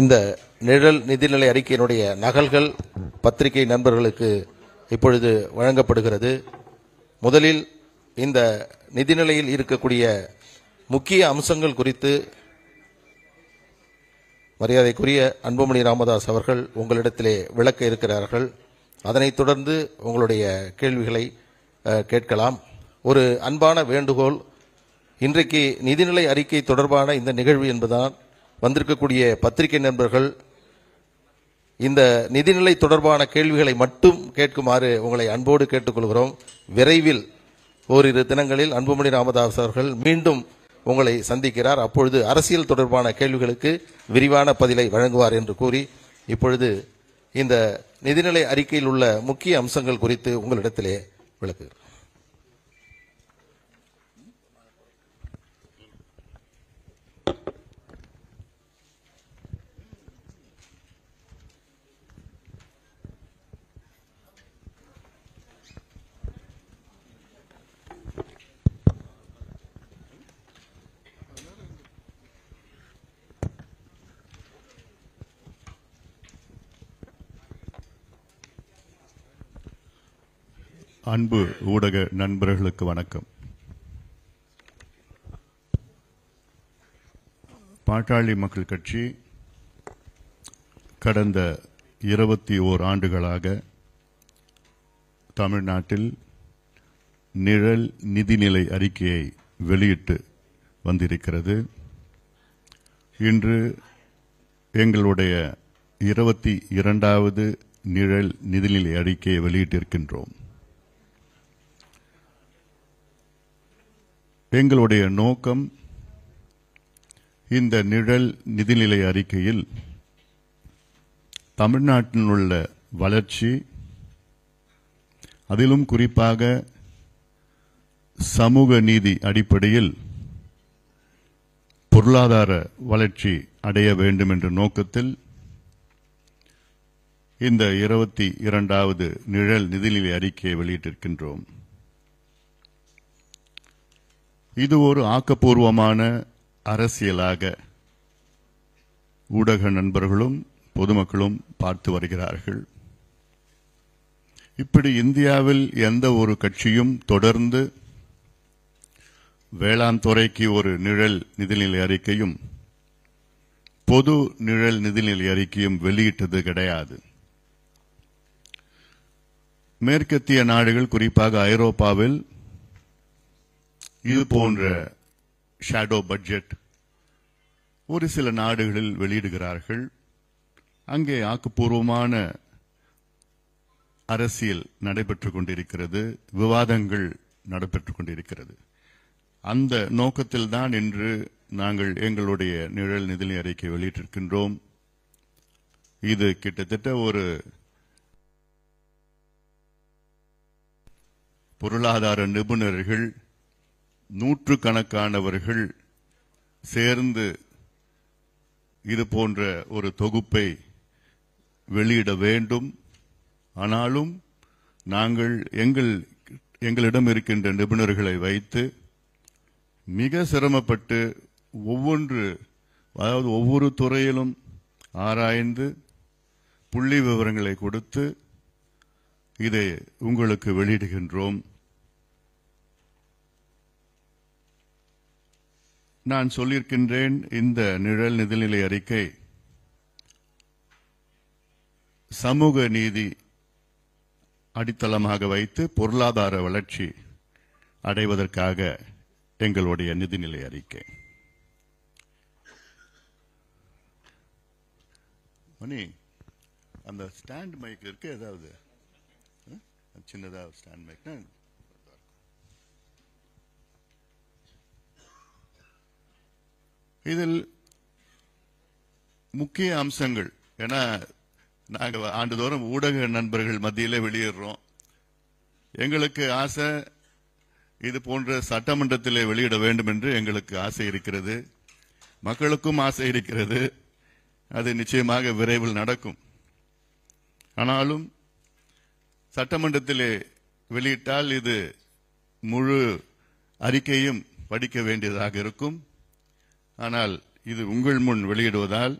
இந்த நிழல் நிதிநிலை அறிக்கையினுடைய நகல்கள் பத்திரிகை நண்பர்களுக்கு இப்பொழுது வழங்கப்படுகிறது முதலில் இந்த நிதிநிலையில் இருக்கக்கூடிய முக்கிய அம்சங்கள் குறித்து மரியாதைக்குரிய அன்புமணி ராமதாஸ் அவர்கள் உங்களிடத்திலே விளக்க இருக்கிறார்கள் அதனைத் தொடர்ந்து உங்களுடைய கேள்விகளை கேட்கலாம் ஒரு அன்பான வேண்டுகோள் இன்றைக்கு நிதிநிலை அறிக்கை தொடர்பான இந்த நிகழ்வு என்பதுதான் வந்திருக்கக்கூடிய பத்திரிகை நண்பர்கள் இந்த நிதிநிலை தொடர்பான கேள்விகளை மட்டும் கேட்குமாறு உங்களை அன்போடு கேட்டுக்கொள்கிறோம் விரைவில் ஓரிரு தினங்களில் அன்புமணி ராமதாஸ் அவர்கள் மீண்டும் உங்களை சந்திக்கிறார் அப்பொழுது அரசியல் தொடர்பான கேள்விகளுக்கு விரிவான பதிலை வழங்குவார் என்று கூறி இப்பொழுது இந்த நிதிநிலை அறிக்கையில் உள்ள முக்கிய அம்சங்கள் குறித்து உங்களிடத்திலே விளக்குகிறேன் அன்பு ஊடக நண்பர்களுக்கு வணக்கம் பாட்டாளி மக்கள் கட்சி கடந்த இருபத்தி ஓர் ஆண்டுகளாக தமிழ்நாட்டில் நிழல் நிதிநிலை அறிக்கையை வெளியிட்டு வந்திருக்கிறது இன்று எங்களுடைய இருபத்தி இரண்டாவது நிழல் நிதிநிலை அறிக்கையை வெளியிட்டிருக்கின்றோம் எங்களுடைய நோக்கம் இந்த நிழல் நிதிநிலை அறிக்கையில் தமிழ்நாட்டில் உள்ள வளர்ச்சி அதிலும் குறிப்பாக சமூக நீதி அடிப்படையில் பொருளாதார வளர்ச்சி அடைய வேண்டும் என்ற நோக்கத்தில் இந்த இருபத்தி இரண்டாவது நிழல் நிதிநிலை அறிக்கையை வெளியிட்டிருக்கின்றோம் இது ஒரு ஆக்கப்பூர்வமான அரசியலாக ஊடக நண்பர்களும் பொதுமக்களும் பார்த்து வருகிறார்கள் இப்படி இந்தியாவில் எந்த ஒரு கட்சியும் தொடர்ந்து வேளாண் துறைக்கு ஒரு நிழல் நிதிநிலை அறிக்கையும் பொது நிழல் நிதிநிலை அறிக்கையும் வெளியிட்டது கிடையாது மேற்கத்திய நாடுகள் குறிப்பாக ஐரோப்பாவில் இது போன்ற ஷேடோ பட்ஜெட் ஒரு சில நாடுகளில் வெளியிடுகிறார்கள் அங்கே ஆக்கப்பூர்வமான அரசியல் நடைபெற்று கொண்டிருக்கிறது விவாதங்கள் நடைபெற்று கொண்டிருக்கிறது அந்த நோக்கத்தில் தான் இன்று நாங்கள் எங்களுடைய நிழல் நிதிநிலை அறிக்கை வெளியிட்டிருக்கின்றோம் இது கிட்டத்தட்ட ஒரு பொருளாதார நிபுணர்கள் நூற்று கணக்கானவர்கள் சேர்ந்து இது போன்ற ஒரு தொகுப்பை வெளியிட வேண்டும் ஆனாலும் நாங்கள் எங்கள் எங்களிடம் இருக்கின்ற நிபுணர்களை வைத்து மிக சிரமப்பட்டு ஒவ்வொன்று அதாவது ஒவ்வொரு துறையிலும் ஆராய்ந்து புள்ளி விவரங்களை கொடுத்து இதை உங்களுக்கு வெளியிடுகின்றோம் நான் சொல்லியிருக்கின்றேன் இந்த நிழல் நிதிநிலை அறிக்கை சமூக நீதி அடித்தளமாக வைத்து பொருளாதார வளர்ச்சி அடைவதற்காக எங்களுடைய நிதிநிலை அறிக்கை மணி அந்த ஸ்டாண்ட் மைக் இருக்கு ஏதாவது சின்னதாக ஸ்டாண்ட் மைக்னா இதில் முக்கிய அம்சங்கள் ஏன்னா நாங்கள் ஆண்டுதோறும் ஊடக நண்பர்கள் மத்தியில் வெளியிடுறோம் எங்களுக்கு ஆசை இது போன்ற சட்டமன்றத்திலே வெளியிட வேண்டும் என்று எங்களுக்கு ஆசை இருக்கிறது மக்களுக்கும் ஆசை இருக்கிறது அது நிச்சயமாக விரைவில் நடக்கும் ஆனாலும் சட்டமன்றத்திலே வெளியிட்டால் இது முழு அறிக்கையும் படிக்க வேண்டியதாக இருக்கும் ஆனால் இது உங்கள் முன் வெளியிடுவதால்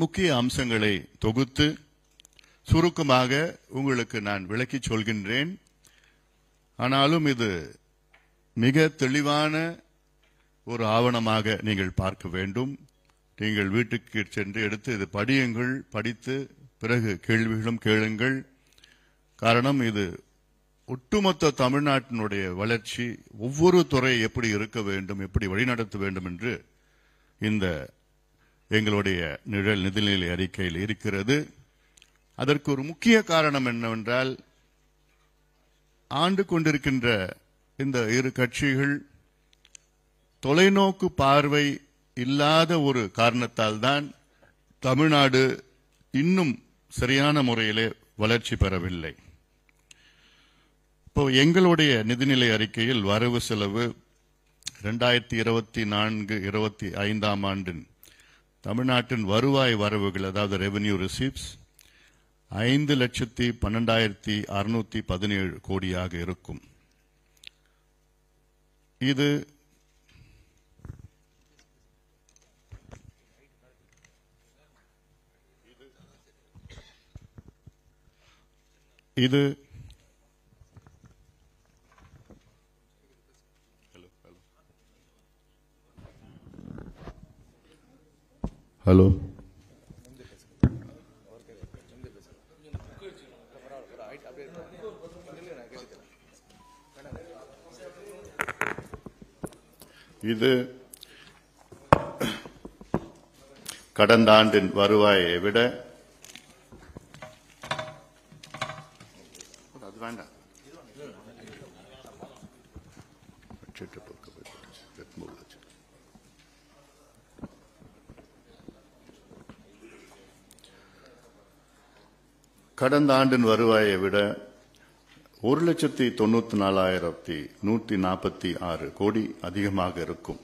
முக்கிய அம்சங்களை தொகுத்து சுருக்கமாக உங்களுக்கு நான் விளக்கி சொல்கின்றேன் ஆனாலும் இது மிக தெளிவான ஒரு ஆவணமாக நீங்கள் பார்க்க வேண்டும் நீங்கள் வீட்டுக்கு சென்று எடுத்து இது படியுங்கள் படித்து பிறகு கேள்விகளும் கேளுங்கள் காரணம் இது ஒட்டுமொத்த தமிழ்நாட்டினுடைய வளர்ச்சி ஒவ்வொரு துறை எப்படி இருக்க வேண்டும் எப்படி வழிநடத்த வேண்டும் என்று இந்த எங்களுடைய நிழல் நிதிநிலை அறிக்கையில் இருக்கிறது அதற்கு ஒரு முக்கிய காரணம் என்னவென்றால் ஆண்டு கொண்டிருக்கின்ற இந்த இரு கட்சிகள் தொலைநோக்கு பார்வை இல்லாத ஒரு காரணத்தால் தான் தமிழ்நாடு இன்னும் சரியான முறையிலே வளர்ச்சி பெறவில்லை இப்போ எங்களுடைய நிதிநிலை அறிக்கையில் வரவு செலவு ரெண்டாயிரத்தி இருபத்தி நான்கு இருபத்தி ஐந்தாம் ஆண்டின் தமிழ்நாட்டின் வருவாய் வரவுகள் அதாவது ரெவென்யூ ரிசீப்ஸ் ஐந்து லட்சத்தி பன்னெண்டாயிரத்தி அறுநூத்தி பதினேழு கோடியாக இருக்கும் இது இது ஹலோ இது கடந்த ஆண்டின் வருவாயை விட கடந்த ஆண்டின் வருவாயை விட ஒரு லட்சத்தி தொண்ணூற்றி நாலாயிரத்தி நூற்றி நாற்பத்தி ஆறு கோடி அதிகமாக இருக்கும்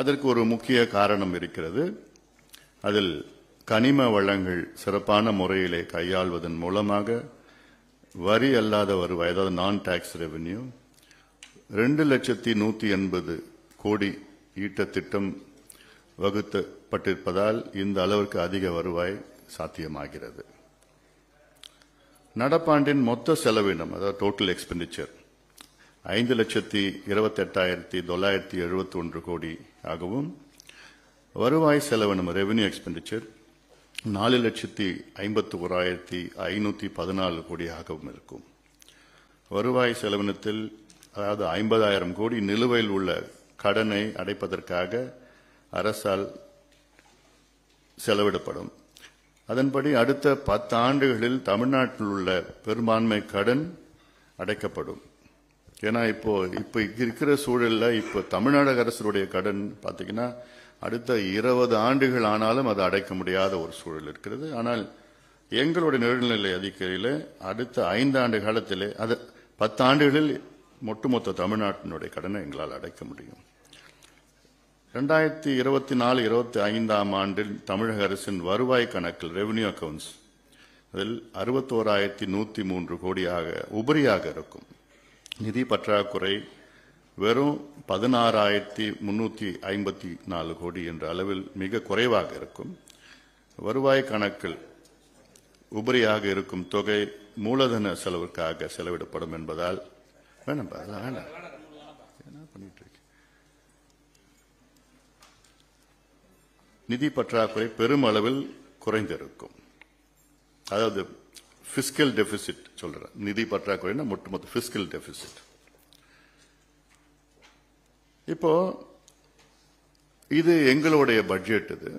அதற்கு ஒரு முக்கிய காரணம் இருக்கிறது அதில் கனிம வளங்கள் சிறப்பான முறையிலே கையாள்வதன் மூலமாக வரி அல்லாத வருவாய் அதாவது நான் டாக்ஸ் ரெவென்யூ ரெண்டு லட்சத்தி நூற்றி எண்பது கோடி ஈட்ட திட்டம் வகுத்தப்பட்டிருப்பதால் இந்த அளவிற்கு அதிக வருவாய் சாத்தியமாகிறது நடப்பாண்டின் மொத்த செலவினம் அதாவது டோட்டல் எக்ஸ்பெண்டிச்சர் ஐந்து லட்சத்தி இருபத்தெட்டாயிரத்தி தொள்ளாயிரத்தி எழுபத்தி ஒன்று கோடி ஆகவும் வருவாய் செலவினம் ரெவன்யூ எக்ஸ்பெண்டிச்சர் நாலு லட்சத்தி ஐம்பத்தி ஓராயிரத்தி ஐநூற்றி பதினாலு கோடியாகவும் இருக்கும் வருவாய் செலவினத்தில் அதாவது ஐம்பதாயிரம் கோடி நிலுவையில் உள்ள கடனை அடைப்பதற்காக அரசால் செலவிடப்படும் அதன்படி அடுத்த பத்து ஆண்டுகளில் தமிழ்நாட்டில் உள்ள பெரும்பான்மை கடன் அடைக்கப்படும் ஏன்னா இப்போ இப்போ இருக்கிற சூழலில் இப்போ தமிழ்நாடு அரசருடைய கடன் பார்த்தீங்கன்னா அடுத்த இருபது ஆண்டுகள் ஆனாலும் அது அடைக்க முடியாத ஒரு சூழல் இருக்கிறது ஆனால் எங்களுடைய நிகழ்நிலை அதிகாரியில் அடுத்த ஐந்து ஆண்டு காலத்திலே அது பத்து ஆண்டுகளில் ஒட்டுமொத்த தமிழ்நாட்டினுடைய கடனை எங்களால் அடைக்க முடியும் ரெண்டாயிரத்தி இருபத்தி நாலு இருபத்தி ஐந்தாம் ஆண்டில் தமிழக அரசின் வருவாய் கணக்கில் ரெவன்யூ அக்கவுண்ட்ஸ் அதில் அறுபத்தோராயிரத்தி நூற்றி மூன்று கோடியாக உபரியாக இருக்கும் நிதி பற்றாக்குறை வெறும் பதினாறாயிரத்தி முன்னூற்றி ஐம்பத்தி நாலு கோடி என்ற அளவில் மிக குறைவாக இருக்கும் வருவாய் கணக்கில் உபரியாக இருக்கும் தொகை மூலதன செலவுக்காக செலவிடப்படும் என்பதால் வேணாம் வேணாம் நிதி பற்றாக்குறை பெருமளவில் குறைந்திருக்கும் அதாவது ஃபிஸ்கல் டெபிசிட் சொல்கிறேன் நிதி பற்றாக்குறைன்னா ஒட்டுமொத்த ஃபிஸ்கல் டெபிசிட் இப்போ இது எங்களுடைய பட்ஜெட் இது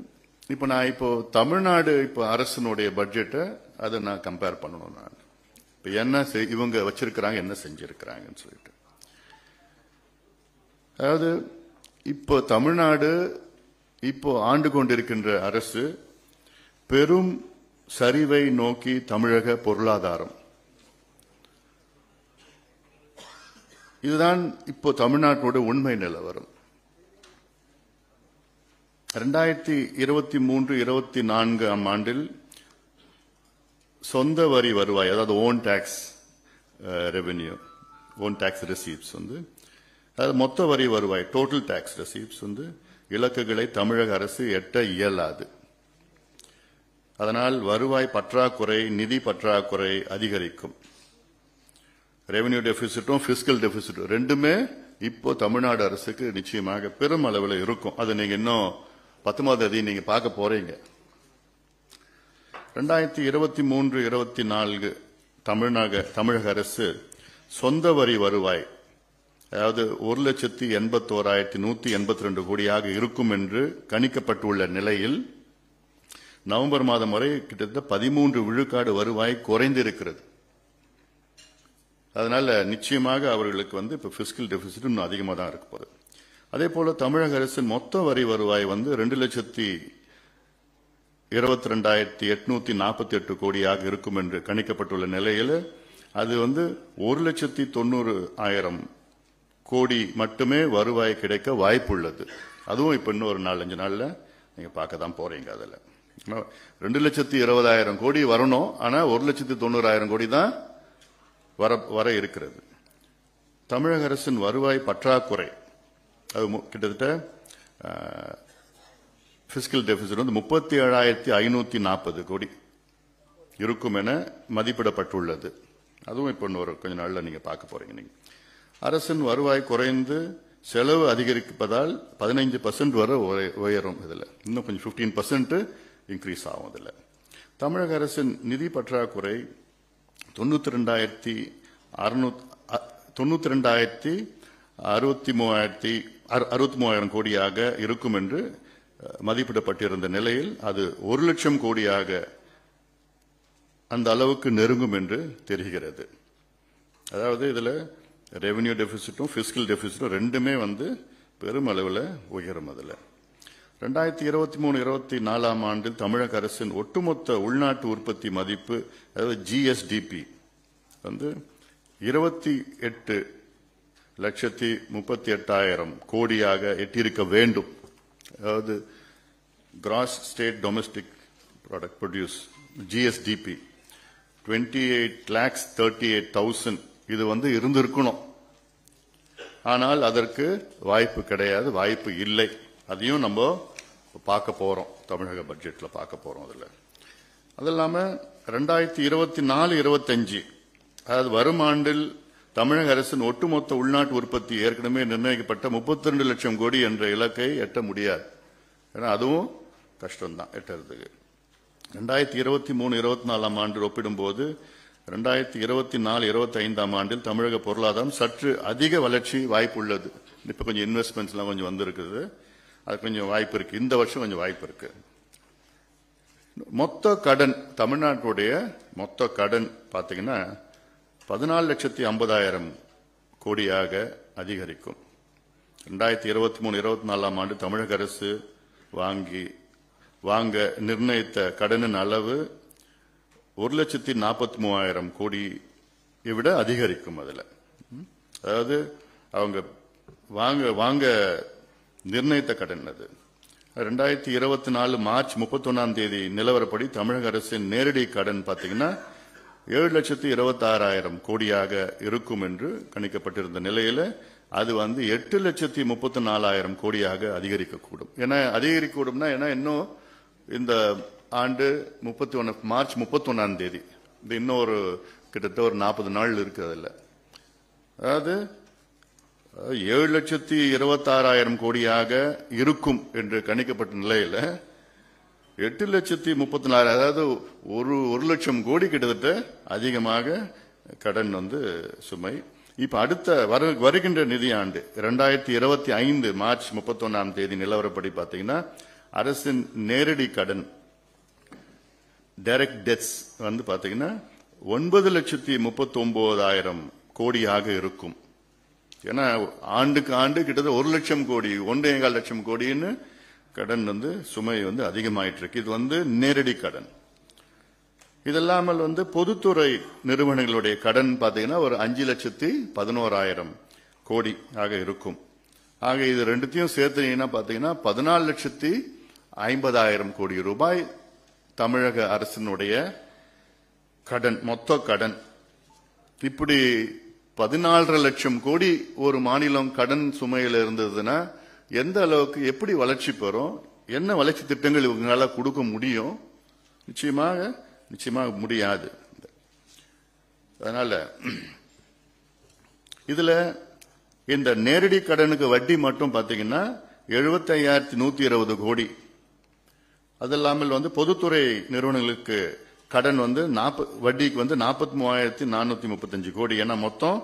இப்போ நான் இப்போ தமிழ்நாடு இப்போ அரசனுடைய பட்ஜெட்டை அதை நான் கம்பேர் பண்ணணும் நான் இப்போ என்ன இவங்க வச்சிருக்கிறாங்க என்ன செஞ்சிருக்கிறாங்கன்னு சொல்லிட்டு அதாவது இப்போ தமிழ்நாடு இப்போ ஆண்டு கொண்டிருக்கின்ற அரசு பெரும் சரிவை நோக்கி தமிழக பொருளாதாரம் இதுதான் இப்போ தமிழ்நாட்டோட உண்மை நிலவரம் ரெண்டாயிரத்தி இருபத்தி மூன்று இருபத்தி நான்காம் ஆண்டில் சொந்த வரி வருவாய் அதாவது own tax revenue own tax receipts வந்து அதாவது மொத்த வரி வருவாய் டோட்டல் டேக்ஸ் ரெசீப்ஸ் வந்து இலக்குகளை தமிழக அரசு எட்ட இயலாது அதனால் வருவாய் பற்றாக்குறை நிதி பற்றாக்குறை அதிகரிக்கும் ரெவன்யூ டெபிசிட்டும் பிசிக்கல் டெபிசிட்டும் ரெண்டுமே இப்போ தமிழ்நாடு அரசுக்கு நிச்சயமாக பெரும் அளவில் இருக்கும் அது நீங்க இன்னும் பத்தொன்பது தேதி நீங்க பார்க்க போறீங்க ரெண்டாயிரத்தி இருபத்தி மூன்று இருபத்தி நான்கு தமிழ்நாக தமிழக அரசு சொந்த வரி வருவாய் அதாவது ஒரு லட்சத்தி எண்பத்தோராயிரத்தி நூற்றி எண்பத்தி ரெண்டு கோடியாக இருக்கும் என்று கணிக்கப்பட்டுள்ள நிலையில் நவம்பர் மாதம் வரை கிட்டத்தட்ட பதிமூன்று விழுக்காடு வருவாய் குறைந்திருக்கிறது அதனால நிச்சயமாக அவர்களுக்கு வந்து இப்போ பிசிக்கல் டெபிசிட் இன்னும் அதிகமாக தான் இருக்க போகுது அதே போல தமிழக அரசின் மொத்த வரி வருவாய் வந்து ரெண்டு லட்சத்தி இருபத்தி ரெண்டாயிரத்தி எட்நூத்தி நாற்பத்தி எட்டு கோடியாக இருக்கும் என்று கணிக்கப்பட்டுள்ள நிலையில் அது வந்து ஒரு லட்சத்தி தொண்ணூறு ஆயிரம் கோடி மட்டுமே வருவாய் கிடைக்க வாய்ப்புள்ளது அதுவும் இப்போ இன்னும் ஒரு நாலஞ்சு நாளில் நீங்கள் பார்க்க தான் போகிறீங்க அதில் ரெண்டு லட்சத்தி இருபதாயிரம் கோடி வரணும் ஆனால் ஒரு லட்சத்தி தொண்ணூறாயிரம் கோடி தான் வர வர இருக்கிறது தமிழக அரசின் வருவாய் பற்றாக்குறை அது கிட்டத்தட்ட பிசிக்கல் டெபிசிட் வந்து முப்பத்தி ஏழாயிரத்தி ஐநூற்றி நாற்பது கோடி இருக்கும் என மதிப்பிடப்பட்டுள்ளது அதுவும் இப்போ இன்னொரு கொஞ்ச நாளில் நீங்கள் பார்க்க போகிறீங்க நீங்கள் அரசின் வருவாய் குறைந்து செலவு அதிகரிப்பதால் பதினைஞ்சு பர்சன்ட் வர உயரும் இதில் இன்னும் கொஞ்சம் ஃபிஃப்டீன் பர்சன்ட் இன்க்ரீஸ் ஆகும் இதில் தமிழக அரசின் நிதி பற்றாக்குறை தொண்ணூத்தி ரெண்டாயிரத்தி அறுநூத் தொண்ணூத்தி ரெண்டாயிரத்தி அறுபத்தி மூவாயிரத்தி அறுபத்தி மூவாயிரம் கோடியாக இருக்கும் என்று மதிப்பிடப்பட்டிருந்த நிலையில் அது ஒரு லட்சம் கோடியாக அந்த அளவுக்கு நெருங்கும் என்று தெரிகிறது அதாவது இதில் ரெவென்யூ டெபிசிட்டும் ஃபிஸ்கல் டெபிசிட்டும் ரெண்டுமே வந்து பெருமளவில் உயரும் அதில் ரெண்டாயிரத்தி இருபத்தி மூணு இருபத்தி நாலாம் ஆண்டில் தமிழக அரசின் ஒட்டுமொத்த உள்நாட்டு உற்பத்தி மதிப்பு அதாவது ஜிஎஸ்டிபி வந்து இருபத்தி எட்டு லட்சத்தி முப்பத்தி எட்டாயிரம் கோடியாக எட்டியிருக்க வேண்டும் அதாவது gross state domestic product produce GSDP twenty eight lakhs thirty eight thousand இது வந்து இருந்திருக்கணும் ஆனால் அதற்கு வாய்ப்பு கிடையாது வாய்ப்பு இல்லை அதையும் நம்ம பார்க்க போகிறோம் தமிழக பட்ஜெட்டில் பார்க்க போகிறோம் அதில் அது இல்லாமல் ரெண்டாயிரத்தி இருபத்தி நாலு இருபத்தஞ்சு அதாவது வரும் ஆண்டில் தமிழக அரசின் ஒட்டுமொத்த உள்நாட்டு உற்பத்தி ஏற்கனவே நிர்ணயிக்கப்பட்ட முப்பத்தி ரெண்டு லட்சம் கோடி என்ற இலக்கை எட்ட முடியாது ஏன்னா அதுவும் கஷ்டம்தான் எட்டுறதுக்கு ரெண்டாயிரத்தி இருபத்தி மூணு இருபத்தி நாலாம் ஆண்டு ஒப்பிடும்போது ரெண்டாயிரத்தி இருபத்தி நாலு இருபத்தி ஐந்தாம் ஆண்டில் தமிழக பொருளாதாரம் சற்று அதிக வளர்ச்சி வாய்ப்பு உள்ளது இப்போ கொஞ்சம் இன்வெஸ்ட்மெண்ட்ஸ்லாம் கொஞ்சம் வந்திருக்குது அது கொஞ்சம் வாய்ப்பு இருக்குது இந்த வருஷம் கொஞ்சம் வாய்ப்பு இருக்குது மொத்த கடன் தமிழ்நாட்டுடைய மொத்த கடன் பார்த்தீங்கன்னா பதினாலு லட்சத்தி ஐம்பதாயிரம் கோடியாக அதிகரிக்கும் ரெண்டாயிரத்தி இருபத்தி மூணு இருபத்தி நாலாம் ஆண்டு தமிழக அரசு வாங்கி வாங்க நிர்ணயித்த கடனின் அளவு ஒரு லட்சத்தி நாற்பத்தி மூவாயிரம் கோடி விட அதிகரிக்கும் அதில் அதாவது அவங்க வாங்க வாங்க நிர்ணயித்த கடன் அது ரெண்டாயிரத்தி இருபத்தி நாலு மார்ச் முப்பத்தொன்னாம் தேதி நிலவரப்படி தமிழக அரசின் நேரடி கடன் பார்த்தீங்கன்னா ஏழு லட்சத்தி இருபத்தாறாயிரம் கோடியாக இருக்கும் என்று கணிக்கப்பட்டிருந்த நிலையில அது வந்து எட்டு லட்சத்தி முப்பத்தி நாலாயிரம் கோடியாக அதிகரிக்கக்கூடும் ஏன்னா அதிகரிக்கக்கூடும்னா ஏன்னா இன்னும் இந்த ஆண்டு முப்பத்தி ஒன்று மார்ச் முப்பத்தொன்னாம் தேதி இது இன்னும் ஒரு கிட்டத்தட்ட ஒரு நாற்பது நாள் இருக்கு அதில் அதாவது ஏழு லட்சத்தி இருபத்தாறாயிரம் கோடியாக இருக்கும் என்று கணிக்கப்பட்ட நிலையில் எட்டு லட்சத்தி முப்பத்தி நாலு அதாவது ஒரு ஒரு லட்சம் கோடி கிட்டத்தட்ட அதிகமாக கடன் வந்து சுமை இப்போ அடுத்த வரு வருகின்ற நிதியாண்டு ரெண்டாயிரத்தி இருபத்தி ஐந்து மார்ச் முப்பத்தொன்னாம் தேதி நிலவரப்படி பார்த்தீங்கன்னா அரசின் நேரடி கடன் டைரக்ட் டெத்ஸ் வந்து பார்த்தீங்கன்னா ஒன்பது லட்சத்தி முப்பத்தொம்போதாயிரம் கோடியாக இருக்கும் ஏன்னா ஆண்டுக்கு ஆண்டு கிட்டத்தட்ட ஒரு லட்சம் கோடி ஒன்று ஏழால் லட்சம் கோடின்னு கடன் வந்து சுமை வந்து அதிகமாயிட்டு இருக்கு இது வந்து நேரடி கடன் இதெல்லாமல் வந்து பொதுத்துறை நிறுவனங்களுடைய கடன் பார்த்தீங்கன்னா ஒரு அஞ்சு லட்சத்தி பதினோராயிரம் கோடி ஆக இருக்கும் ஆக இது ரெண்டுத்தையும் சேர்த்துனீங்கன்னா பார்த்தீங்கன்னா பதினாலு லட்சத்தி ஐம்பதாயிரம் கோடி ரூபாய் தமிழக அரசினுடைய கடன் மொத்த கடன் இப்படி பதினாலரை லட்சம் கோடி ஒரு மாநிலம் கடன் சுமையில் இருந்ததுன்னா எந்த அளவுக்கு எப்படி வளர்ச்சி பெறும் என்ன வளர்ச்சி திட்டங்கள் இவங்களால கொடுக்க முடியும் நிச்சயமாக நிச்சயமாக முடியாது அதனால இதுல இந்த நேரடி கடனுக்கு வட்டி மட்டும் பாத்தீங்கன்னா எழுபத்தி ஐயாயிரத்தி நூத்தி இருபது கோடி அது இல்லாமல் வந்து பொதுத்துறை நிறுவனங்களுக்கு கடன் வந்து நாற்பது வட்டிக்கு வந்து நாற்பத்தி மூவாயிரத்தி நானூத்தி முப்பத்தஞ்சு கோடி ஏன்னா மொத்தம்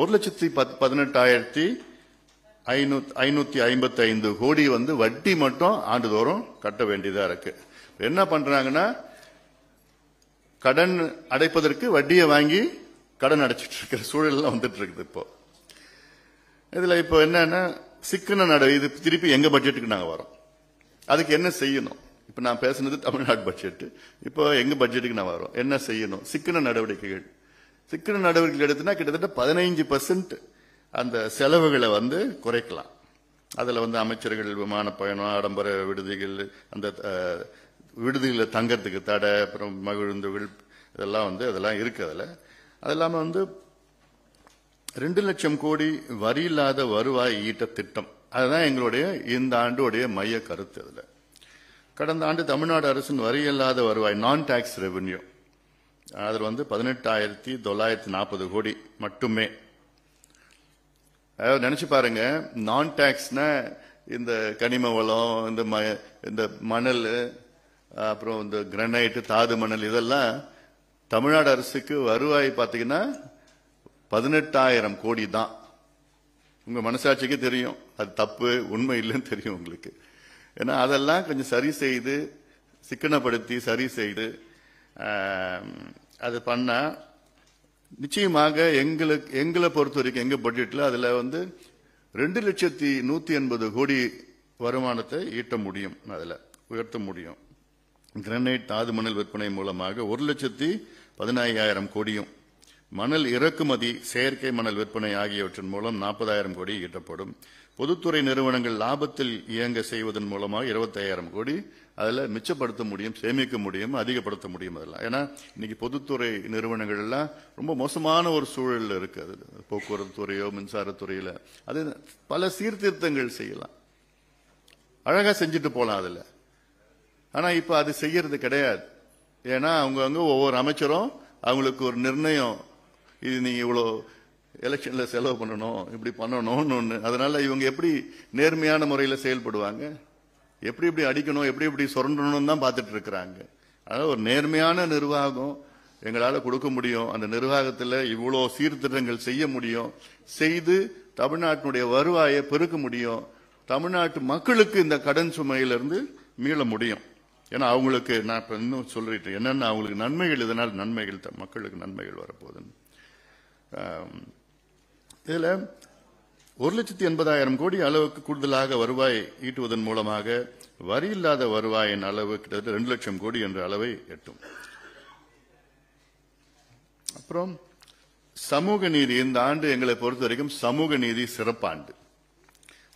ஒரு லட்சத்தி பத் பதினெட்டாயிரத்தி ஐநூத்தி ஐம்பத்தி ஐந்து கோடி வந்து வட்டி மட்டும் ஆண்டுதோறும் கட்ட வேண்டியதா இருக்கு என்ன பண்றாங்கன்னா கடன் அடைப்பதற்கு வட்டியை வாங்கி கடன் அடைச்சிட்டு இருக்கிற சூழல்லாம் வந்துட்டு இருக்குது இப்போ இதுல இப்போ என்னன்னா சிக்கன நட இது திருப்பி எங்க பட்ஜெட்டுக்கு நாங்கள் வரோம் அதுக்கு என்ன செய்யணும் இப்போ நான் பேசுனது தமிழ்நாடு பட்ஜெட்டு இப்போ எங்கள் பட்ஜெட்டுக்கு நான் வரோம் என்ன செய்யணும் சிக்கன நடவடிக்கைகள் சிக்கன நடவடிக்கைகள் எடுத்துனா கிட்டத்தட்ட பதினைஞ்சு பர்சன்ட் அந்த செலவுகளை வந்து குறைக்கலாம் அதில் வந்து அமைச்சர்கள் விமான பயணம் ஆடம்பர விடுதிகள் அந்த விடுதிகளில் தங்கறதுக்கு தடை அப்புறம் மகிழ்ந்துகள் இதெல்லாம் வந்து அதெல்லாம் இருக்குது அதில் அது இல்லாமல் வந்து ரெண்டு லட்சம் கோடி வரி இல்லாத வருவாய் ஈட்ட திட்டம் அதுதான் எங்களுடைய இந்த ஆண்டுடைய மைய கருத்து அதில் கடந்த ஆண்டு தமிழ்நாடு அரசின் வரி இல்லாத வருவாய் நான் டாக்ஸ் ரெவன்யூ அதில் வந்து பதினெட்டாயிரத்தி தொள்ளாயிரத்தி நாற்பது கோடி மட்டுமே அதாவது நினச்சி பாருங்க நான் டாக்ஸ்னா இந்த கனிம வளம் இந்த ம இந்த மணல் அப்புறம் இந்த கிரனைட்டு தாது மணல் இதெல்லாம் தமிழ்நாடு அரசுக்கு வருவாய் பார்த்தீங்கன்னா பதினெட்டாயிரம் கோடி தான் உங்கள் மனசாட்சிக்கு தெரியும் அது தப்பு உண்மை இல்லைன்னு தெரியும் உங்களுக்கு ஏன்னா அதெல்லாம் கொஞ்சம் சரி செய்து சிக்கனப்படுத்தி சரி செய்து அது பண்ணால் நிச்சயமாக எங்களுக்கு எங்களை பொறுத்த வரைக்கும் எங்கள் பட்ஜெட்டில் அதில் வந்து ரெண்டு லட்சத்தி நூற்றி எண்பது கோடி வருமானத்தை ஈட்ட முடியும் அதில் உயர்த்த முடியும் கிரனைட் தாது மணல் விற்பனை மூலமாக ஒரு லட்சத்தி பதினாயிரம் கோடியும் மணல் இறக்குமதி செயற்கை மணல் விற்பனை ஆகியவற்றின் மூலம் நாற்பதாயிரம் கோடி ஈட்டப்படும் பொதுத்துறை நிறுவனங்கள் லாபத்தில் இயங்க செய்வதன் மூலமாக இருபத்தையாயிரம் கோடி அதில் மிச்சப்படுத்த முடியும் சேமிக்க முடியும் அதிகப்படுத்த முடியும் அதெல்லாம் ஏன்னா இன்னைக்கு பொதுத்துறை நிறுவனங்கள் எல்லாம் ரொம்ப மோசமான ஒரு சூழலில் இருக்கு அது போக்குவரத்து துறையோ மின்சாரத்துறையில் அது பல சீர்திருத்தங்கள் செய்யலாம் அழகாக செஞ்சுட்டு போகலாம் அதில் ஆனால் இப்போ அது செய்யறது கிடையாது ஏன்னா அவங்கவுங்க ஒவ்வொரு அமைச்சரும் அவங்களுக்கு ஒரு நிர்ணயம் இது நீங்கள் இவ்வளோ எலெக்ஷனில் செலவு பண்ணணும் இப்படி பண்ணணும்னு ஒன்று அதனால் இவங்க எப்படி நேர்மையான முறையில் செயல்படுவாங்க எப்படி எப்படி அடிக்கணும் எப்படி எப்படி சுரண்டணும்னு தான் பார்த்துட்டு இருக்கிறாங்க அதாவது ஒரு நேர்மையான நிர்வாகம் எங்களால் கொடுக்க முடியும் அந்த நிர்வாகத்தில் இவ்வளோ சீர்திருத்தங்கள் செய்ய முடியும் செய்து தமிழ்நாட்டினுடைய வருவாயை பெருக்க முடியும் தமிழ்நாட்டு மக்களுக்கு இந்த கடன் சுமையிலிருந்து மீள முடியும் ஏன்னா அவங்களுக்கு நான் இப்போ இன்னும் சொல்லிட்டு என்னென்ன அவங்களுக்கு நன்மைகள் இதனால் நன்மைகள் மக்களுக்கு நன்மைகள் வரப்போகுதுன்னு இதில் ஒரு லட்சத்தி எண்பதாயிரம் கோடி அளவுக்கு கூடுதலாக வருவாய் ஈட்டுவதன் மூலமாக வரி இல்லாத வருவாயின் அளவு கிட்டத்தட்ட ரெண்டு லட்சம் கோடி என்ற அளவை எட்டும் அப்புறம் சமூக நீதி இந்த ஆண்டு எங்களை பொறுத்த வரைக்கும் சமூக நீதி சிறப்பாண்டு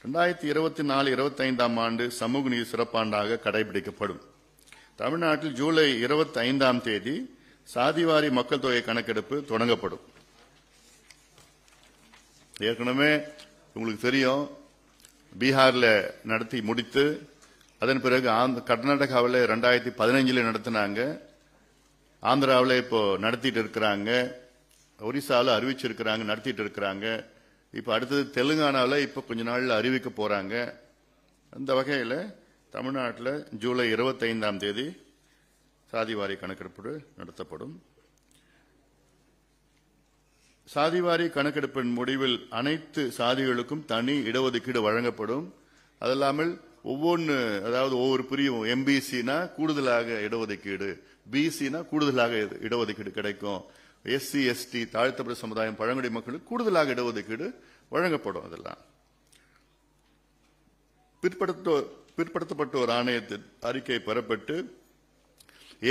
ரெண்டாயிரத்தி இருபத்தி நாலு இருபத்தைந்தாம் ஆண்டு சமூக நீதி சிறப்பாண்டாக கடைபிடிக்கப்படும் தமிழ்நாட்டில் ஜூலை இருபத்தி ஐந்தாம் தேதி சாதிவாரி மக்கள் தொகை கணக்கெடுப்பு தொடங்கப்படும் ஏற்கனவே உங்களுக்கு தெரியும் பீகாரில் நடத்தி முடித்து அதன் பிறகு ஆந்த கர்நாடகாவில் ரெண்டாயிரத்தி பதினஞ்சில் நடத்தினாங்க ஆந்திராவில் இப்போ நடத்திட்டு இருக்கிறாங்க ஒரிசாவில் அறிவிச்சிருக்கிறாங்க நடத்திட்டு இருக்கிறாங்க இப்போ அடுத்தது தெலுங்கானாவில் இப்போ கொஞ்ச நாளில் அறிவிக்க போகிறாங்க அந்த வகையில் தமிழ்நாட்டில் ஜூலை இருபத்தைந்தாம் தேதி சாதிவாரி கணக்கெடுப்பு நடத்தப்படும் சாதிவாரி கணக்கெடுப்பின் முடிவில் அனைத்து சாதிகளுக்கும் தனி இடஒதுக்கீடு வழங்கப்படும் அதில்லாமல் ஒவ்வொன்று அதாவது ஒவ்வொரு பிரிவும் எம்பிசினா கூடுதலாக இடஒதுக்கீடு பிசினா கூடுதலாக இடஒதுக்கீடு கிடைக்கும் எஸ்சி எஸ்டி தாழ்த்தப்பட்ட சமுதாயம் பழங்குடி மக்களுக்கு கூடுதலாக இடஒதுக்கீடு வழங்கப்படும் அதெல்லாம் பிற்படுத்தோ பிற்படுத்தப்பட்டோர் ஆணையத்தின் அறிக்கை பெறப்பட்டு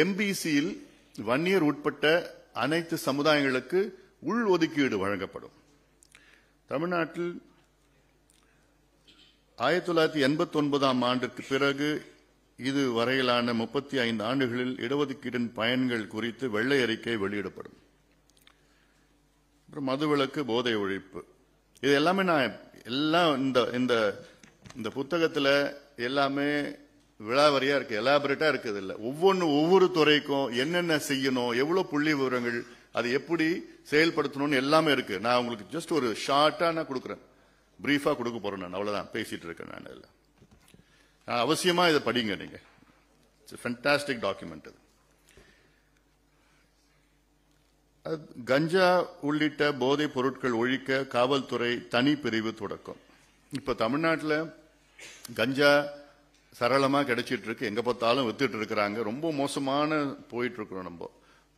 எம்பிசியில் வன்னியர் உட்பட்ட அனைத்து சமுதாயங்களுக்கு உள் ஒதுக்கீடு வழங்கப்படும் தமிழ்நாட்டில் ஆயிரத்தி தொள்ளாயிரத்தி எண்பத்தி ஒன்பதாம் ஆண்டுக்கு பிறகு இது வரையிலான முப்பத்தி ஐந்து ஆண்டுகளில் இடஒதுக்கீட்டின் பயன்கள் குறித்து வெள்ளை அறிக்கை வெளியிடப்படும் அப்புறம் மதுவிலக்கு போதை ஒழிப்பு இது எல்லாமே நான் எல்லாம் இந்த இந்த இந்த புத்தகத்தில் எல்லாமே விழாவரியாக இருக்குது எலாபரேட்டாக இருக்குது இல்லை ஒவ்வொன்று ஒவ்வொரு துறைக்கும் என்னென்ன செய்யணும் எவ்வளோ புள்ளி விவரங்கள் அது எப்படி செயல்படுத்தணும்னு எல்லாமே இருக்கு நான் உங்களுக்கு ஜஸ்ட் ஒரு ஷார்ட்டா நான் கொடுக்குறேன் பிரீஃபா கொடுக்க போறேன் நான் அவ்வளவுதான் பேசிட்டு இருக்கேன் நான் இல்லை அவசியமா இதை படிங்க நீங்க ஃபென்டாஸ்டிக் டாக்குமெண்ட் அது கஞ்சா உள்ளிட்ட போதைப் பொருட்கள் ஒழிக்க காவல்துறை தனி பிரிவு தொடக்கம் இப்ப தமிழ்நாட்டில் கஞ்சா சரளமாக கிடைச்சிட்டு இருக்கு எங்க பார்த்தாலும் வித்துட்டு இருக்கிறாங்க ரொம்ப மோசமான போயிட்டு இருக்கிறோம் நம்ம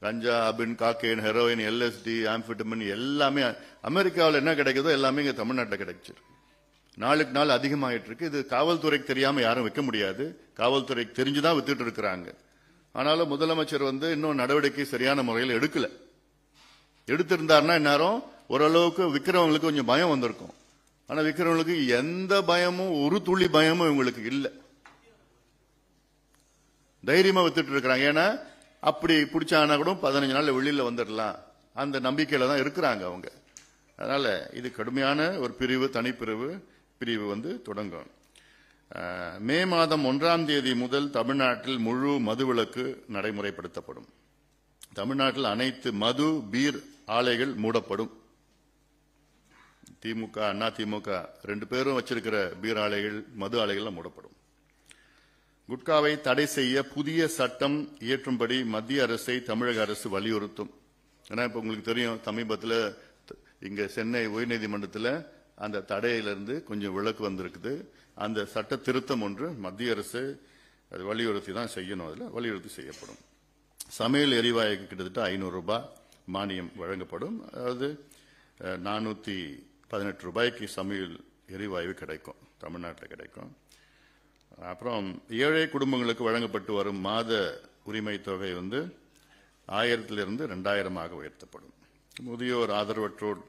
கஞ்சா அபின் காக்கேன் ஹெரோயின் எல்எஸ்டி ஆம்பிட்டமின் எல்லாமே அமெரிக்காவில் என்ன கிடைக்குதோ எல்லாமே இங்கே தமிழ்நாட்டில் கிடைச்சிருக்கு நாளுக்கு நாள் அதிகமாகிட்டு இருக்கு இது காவல்துறைக்கு தெரியாமல் யாரும் வைக்க முடியாது காவல்துறைக்கு தெரிஞ்சுதான் வித்துட்டு இருக்கிறாங்க ஆனாலும் முதலமைச்சர் வந்து இன்னும் நடவடிக்கை சரியான முறையில் எடுக்கல எடுத்திருந்தார்னா இந்நேரம் ஓரளவுக்கு விற்கிறவங்களுக்கு கொஞ்சம் பயம் வந்திருக்கும் ஆனால் விற்கிறவங்களுக்கு எந்த பயமும் ஒரு துளி பயமும் இவங்களுக்கு இல்லை தைரியமா வித்துட்டு இருக்கிறாங்க ஏன்னா அப்படி பிடிச்சானா கூட பதினஞ்சு நாள் வெளியில் வந்துடலாம் அந்த நம்பிக்கையில் தான் இருக்கிறாங்க அவங்க அதனால் இது கடுமையான ஒரு பிரிவு தனிப்பிரிவு பிரிவு வந்து தொடங்கும் மே மாதம் ஒன்றாம் தேதி முதல் தமிழ்நாட்டில் முழு மதுவிலக்கு நடைமுறைப்படுத்தப்படும் தமிழ்நாட்டில் அனைத்து மது பீர் ஆலைகள் மூடப்படும் திமுக அதிமுக ரெண்டு பேரும் வச்சிருக்கிற பீர் ஆலைகள் மது ஆலைகள்லாம் மூடப்படும் குட்காவை தடை செய்ய புதிய சட்டம் இயற்றும்படி மத்திய அரசை தமிழக அரசு வலியுறுத்தும் ஏன்னா இப்போ உங்களுக்கு தெரியும் சமீபத்தில் இங்கே சென்னை உயர்நீதிமன்றத்தில் அந்த தடையிலிருந்து கொஞ்சம் விளக்கு வந்திருக்குது அந்த சட்ட திருத்தம் ஒன்று மத்திய அரசு அது வலியுறுத்தி தான் செய்யணும் அதில் வலியுறுத்தி செய்யப்படும் சமையல் எரிவாயுக்கு கிட்டத்தட்ட ஐநூறு ரூபாய் மானியம் வழங்கப்படும் அதாவது நானூற்றி பதினெட்டு ரூபாய்க்கு சமையல் எரிவாயு கிடைக்கும் தமிழ்நாட்டில் கிடைக்கும் அப்புறம் ஏழை குடும்பங்களுக்கு வழங்கப்பட்டு வரும் மாத உரிமை தொகை வந்து ஆயிரத்திலிருந்து ரெண்டாயிரமாக உயர்த்தப்படும் முதியோர் ஆதரவற்றோர்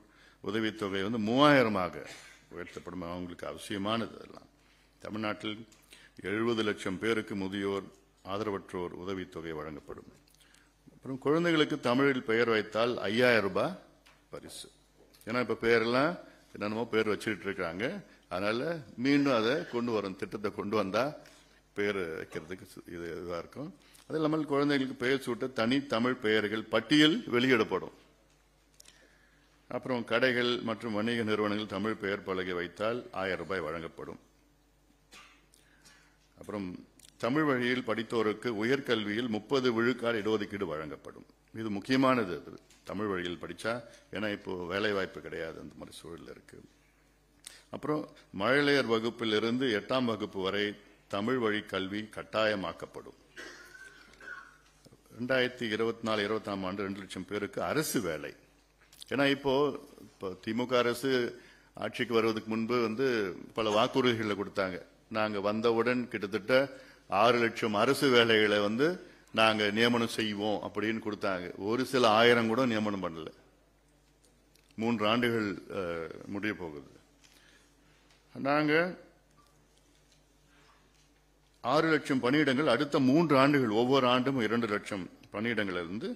உதவித்தொகை வந்து மூவாயிரமாக உயர்த்தப்படும் அவங்களுக்கு அவசியமானது எல்லாம் தமிழ்நாட்டில் எழுபது லட்சம் பேருக்கு முதியோர் ஆதரவற்றோர் உதவித்தொகை வழங்கப்படும் அப்புறம் குழந்தைகளுக்கு தமிழில் பெயர் வைத்தால் ஐயாயிரம் ரூபாய் பரிசு ஏன்னா இப்போ பேரெல்லாம் என்னென்னமோ பேர் வச்சுக்கிட்டு இருக்கிறாங்க அதனால மீண்டும் அதை கொண்டு வரும் திட்டத்தை கொண்டு வந்தா பெயர் வைக்கிறதுக்கு இது இதாக இருக்கும் அது இல்லாமல் குழந்தைகளுக்கு பெயர் சூட்ட தனி தமிழ் பெயர்கள் பட்டியல் வெளியிடப்படும் அப்புறம் கடைகள் மற்றும் வணிக நிறுவனங்கள் தமிழ் பெயர் பலகை வைத்தால் ஆயிரம் ரூபாய் வழங்கப்படும் அப்புறம் தமிழ் வழியில் படித்தோருக்கு உயர்கல்வியில் முப்பது விழுக்காடு இடஒதுக்கீடு வழங்கப்படும் இது முக்கியமானது தமிழ் வழியில் படித்தா ஏன்னா இப்போ வேலைவாய்ப்பு கிடையாது அந்த மாதிரி சூழல் இருக்குது அப்புறம் மழலையர் வகுப்பிலிருந்து எட்டாம் வகுப்பு வரை தமிழ் வழி கல்வி கட்டாயமாக்கப்படும் ரெண்டாயிரத்தி இருபத்தி நாலு இருபத்தாம் ஆண்டு ரெண்டு லட்சம் பேருக்கு அரசு வேலை ஏன்னா இப்போ இப்போ திமுக அரசு ஆட்சிக்கு வருவதற்கு முன்பு வந்து பல வாக்குறுதிகளை கொடுத்தாங்க நாங்கள் வந்தவுடன் கிட்டத்தட்ட ஆறு லட்சம் அரசு வேலைகளை வந்து நாங்கள் நியமனம் செய்வோம் அப்படின்னு கொடுத்தாங்க ஒரு சில ஆயிரம் கூட நியமனம் பண்ணல மூன்று ஆண்டுகள் முடிய போகுது நாங்கள் ஆறு லட்சம் பணியிடங்கள் அடுத்த மூன்று ஆண்டுகள் ஒவ்வொரு ஆண்டும் இரண்டு லட்சம் பணியிடங்கள் இருந்து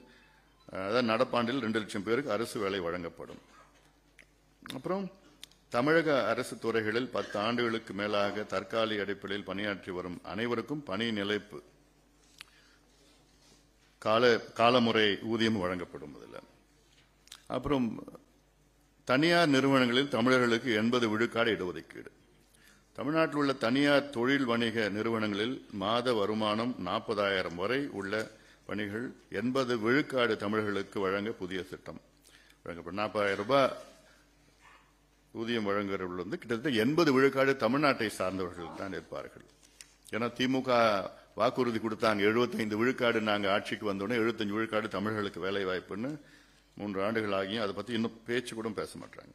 அதாவது நடப்பாண்டில் ரெண்டு லட்சம் பேருக்கு அரசு வேலை வழங்கப்படும் அப்புறம் தமிழக அரசு துறைகளில் பத்து ஆண்டுகளுக்கு மேலாக தற்காலிக அடிப்படையில் பணியாற்றி வரும் அனைவருக்கும் பணி நிலைப்பு கால காலமுறை ஊதியம் வழங்கப்படும் அதில் அப்புறம் தனியார் நிறுவனங்களில் தமிழர்களுக்கு எண்பது விழுக்காடு இடஒதுக்கீடு தமிழ்நாட்டில் உள்ள தனியார் தொழில் வணிக நிறுவனங்களில் மாத வருமானம் நாற்பதாயிரம் வரை உள்ள பணிகள் எண்பது விழுக்காடு தமிழர்களுக்கு வழங்க புதிய திட்டம் வழங்கப்படும் நாற்பதாயிரம் ரூபாய் ஊதியம் வழங்குகிறவர்கள் வந்து கிட்டத்தட்ட எண்பது விழுக்காடு தமிழ்நாட்டை சார்ந்தவர்கள் தான் இருப்பார்கள் ஏன்னா திமுக வாக்குறுதி கொடுத்தாங்க எழுபத்தைந்து விழுக்காடு நாங்கள் ஆட்சிக்கு வந்தோடனே எழுபத்தஞ்சு விழுக்காடு தமிழர்களுக்கு வேலை வாய்ப்புன்னு மூன்று ஆண்டுகள் ஆகியும் அதை பற்றி இன்னும் பேச்சு கூட பேச மாட்டாங்க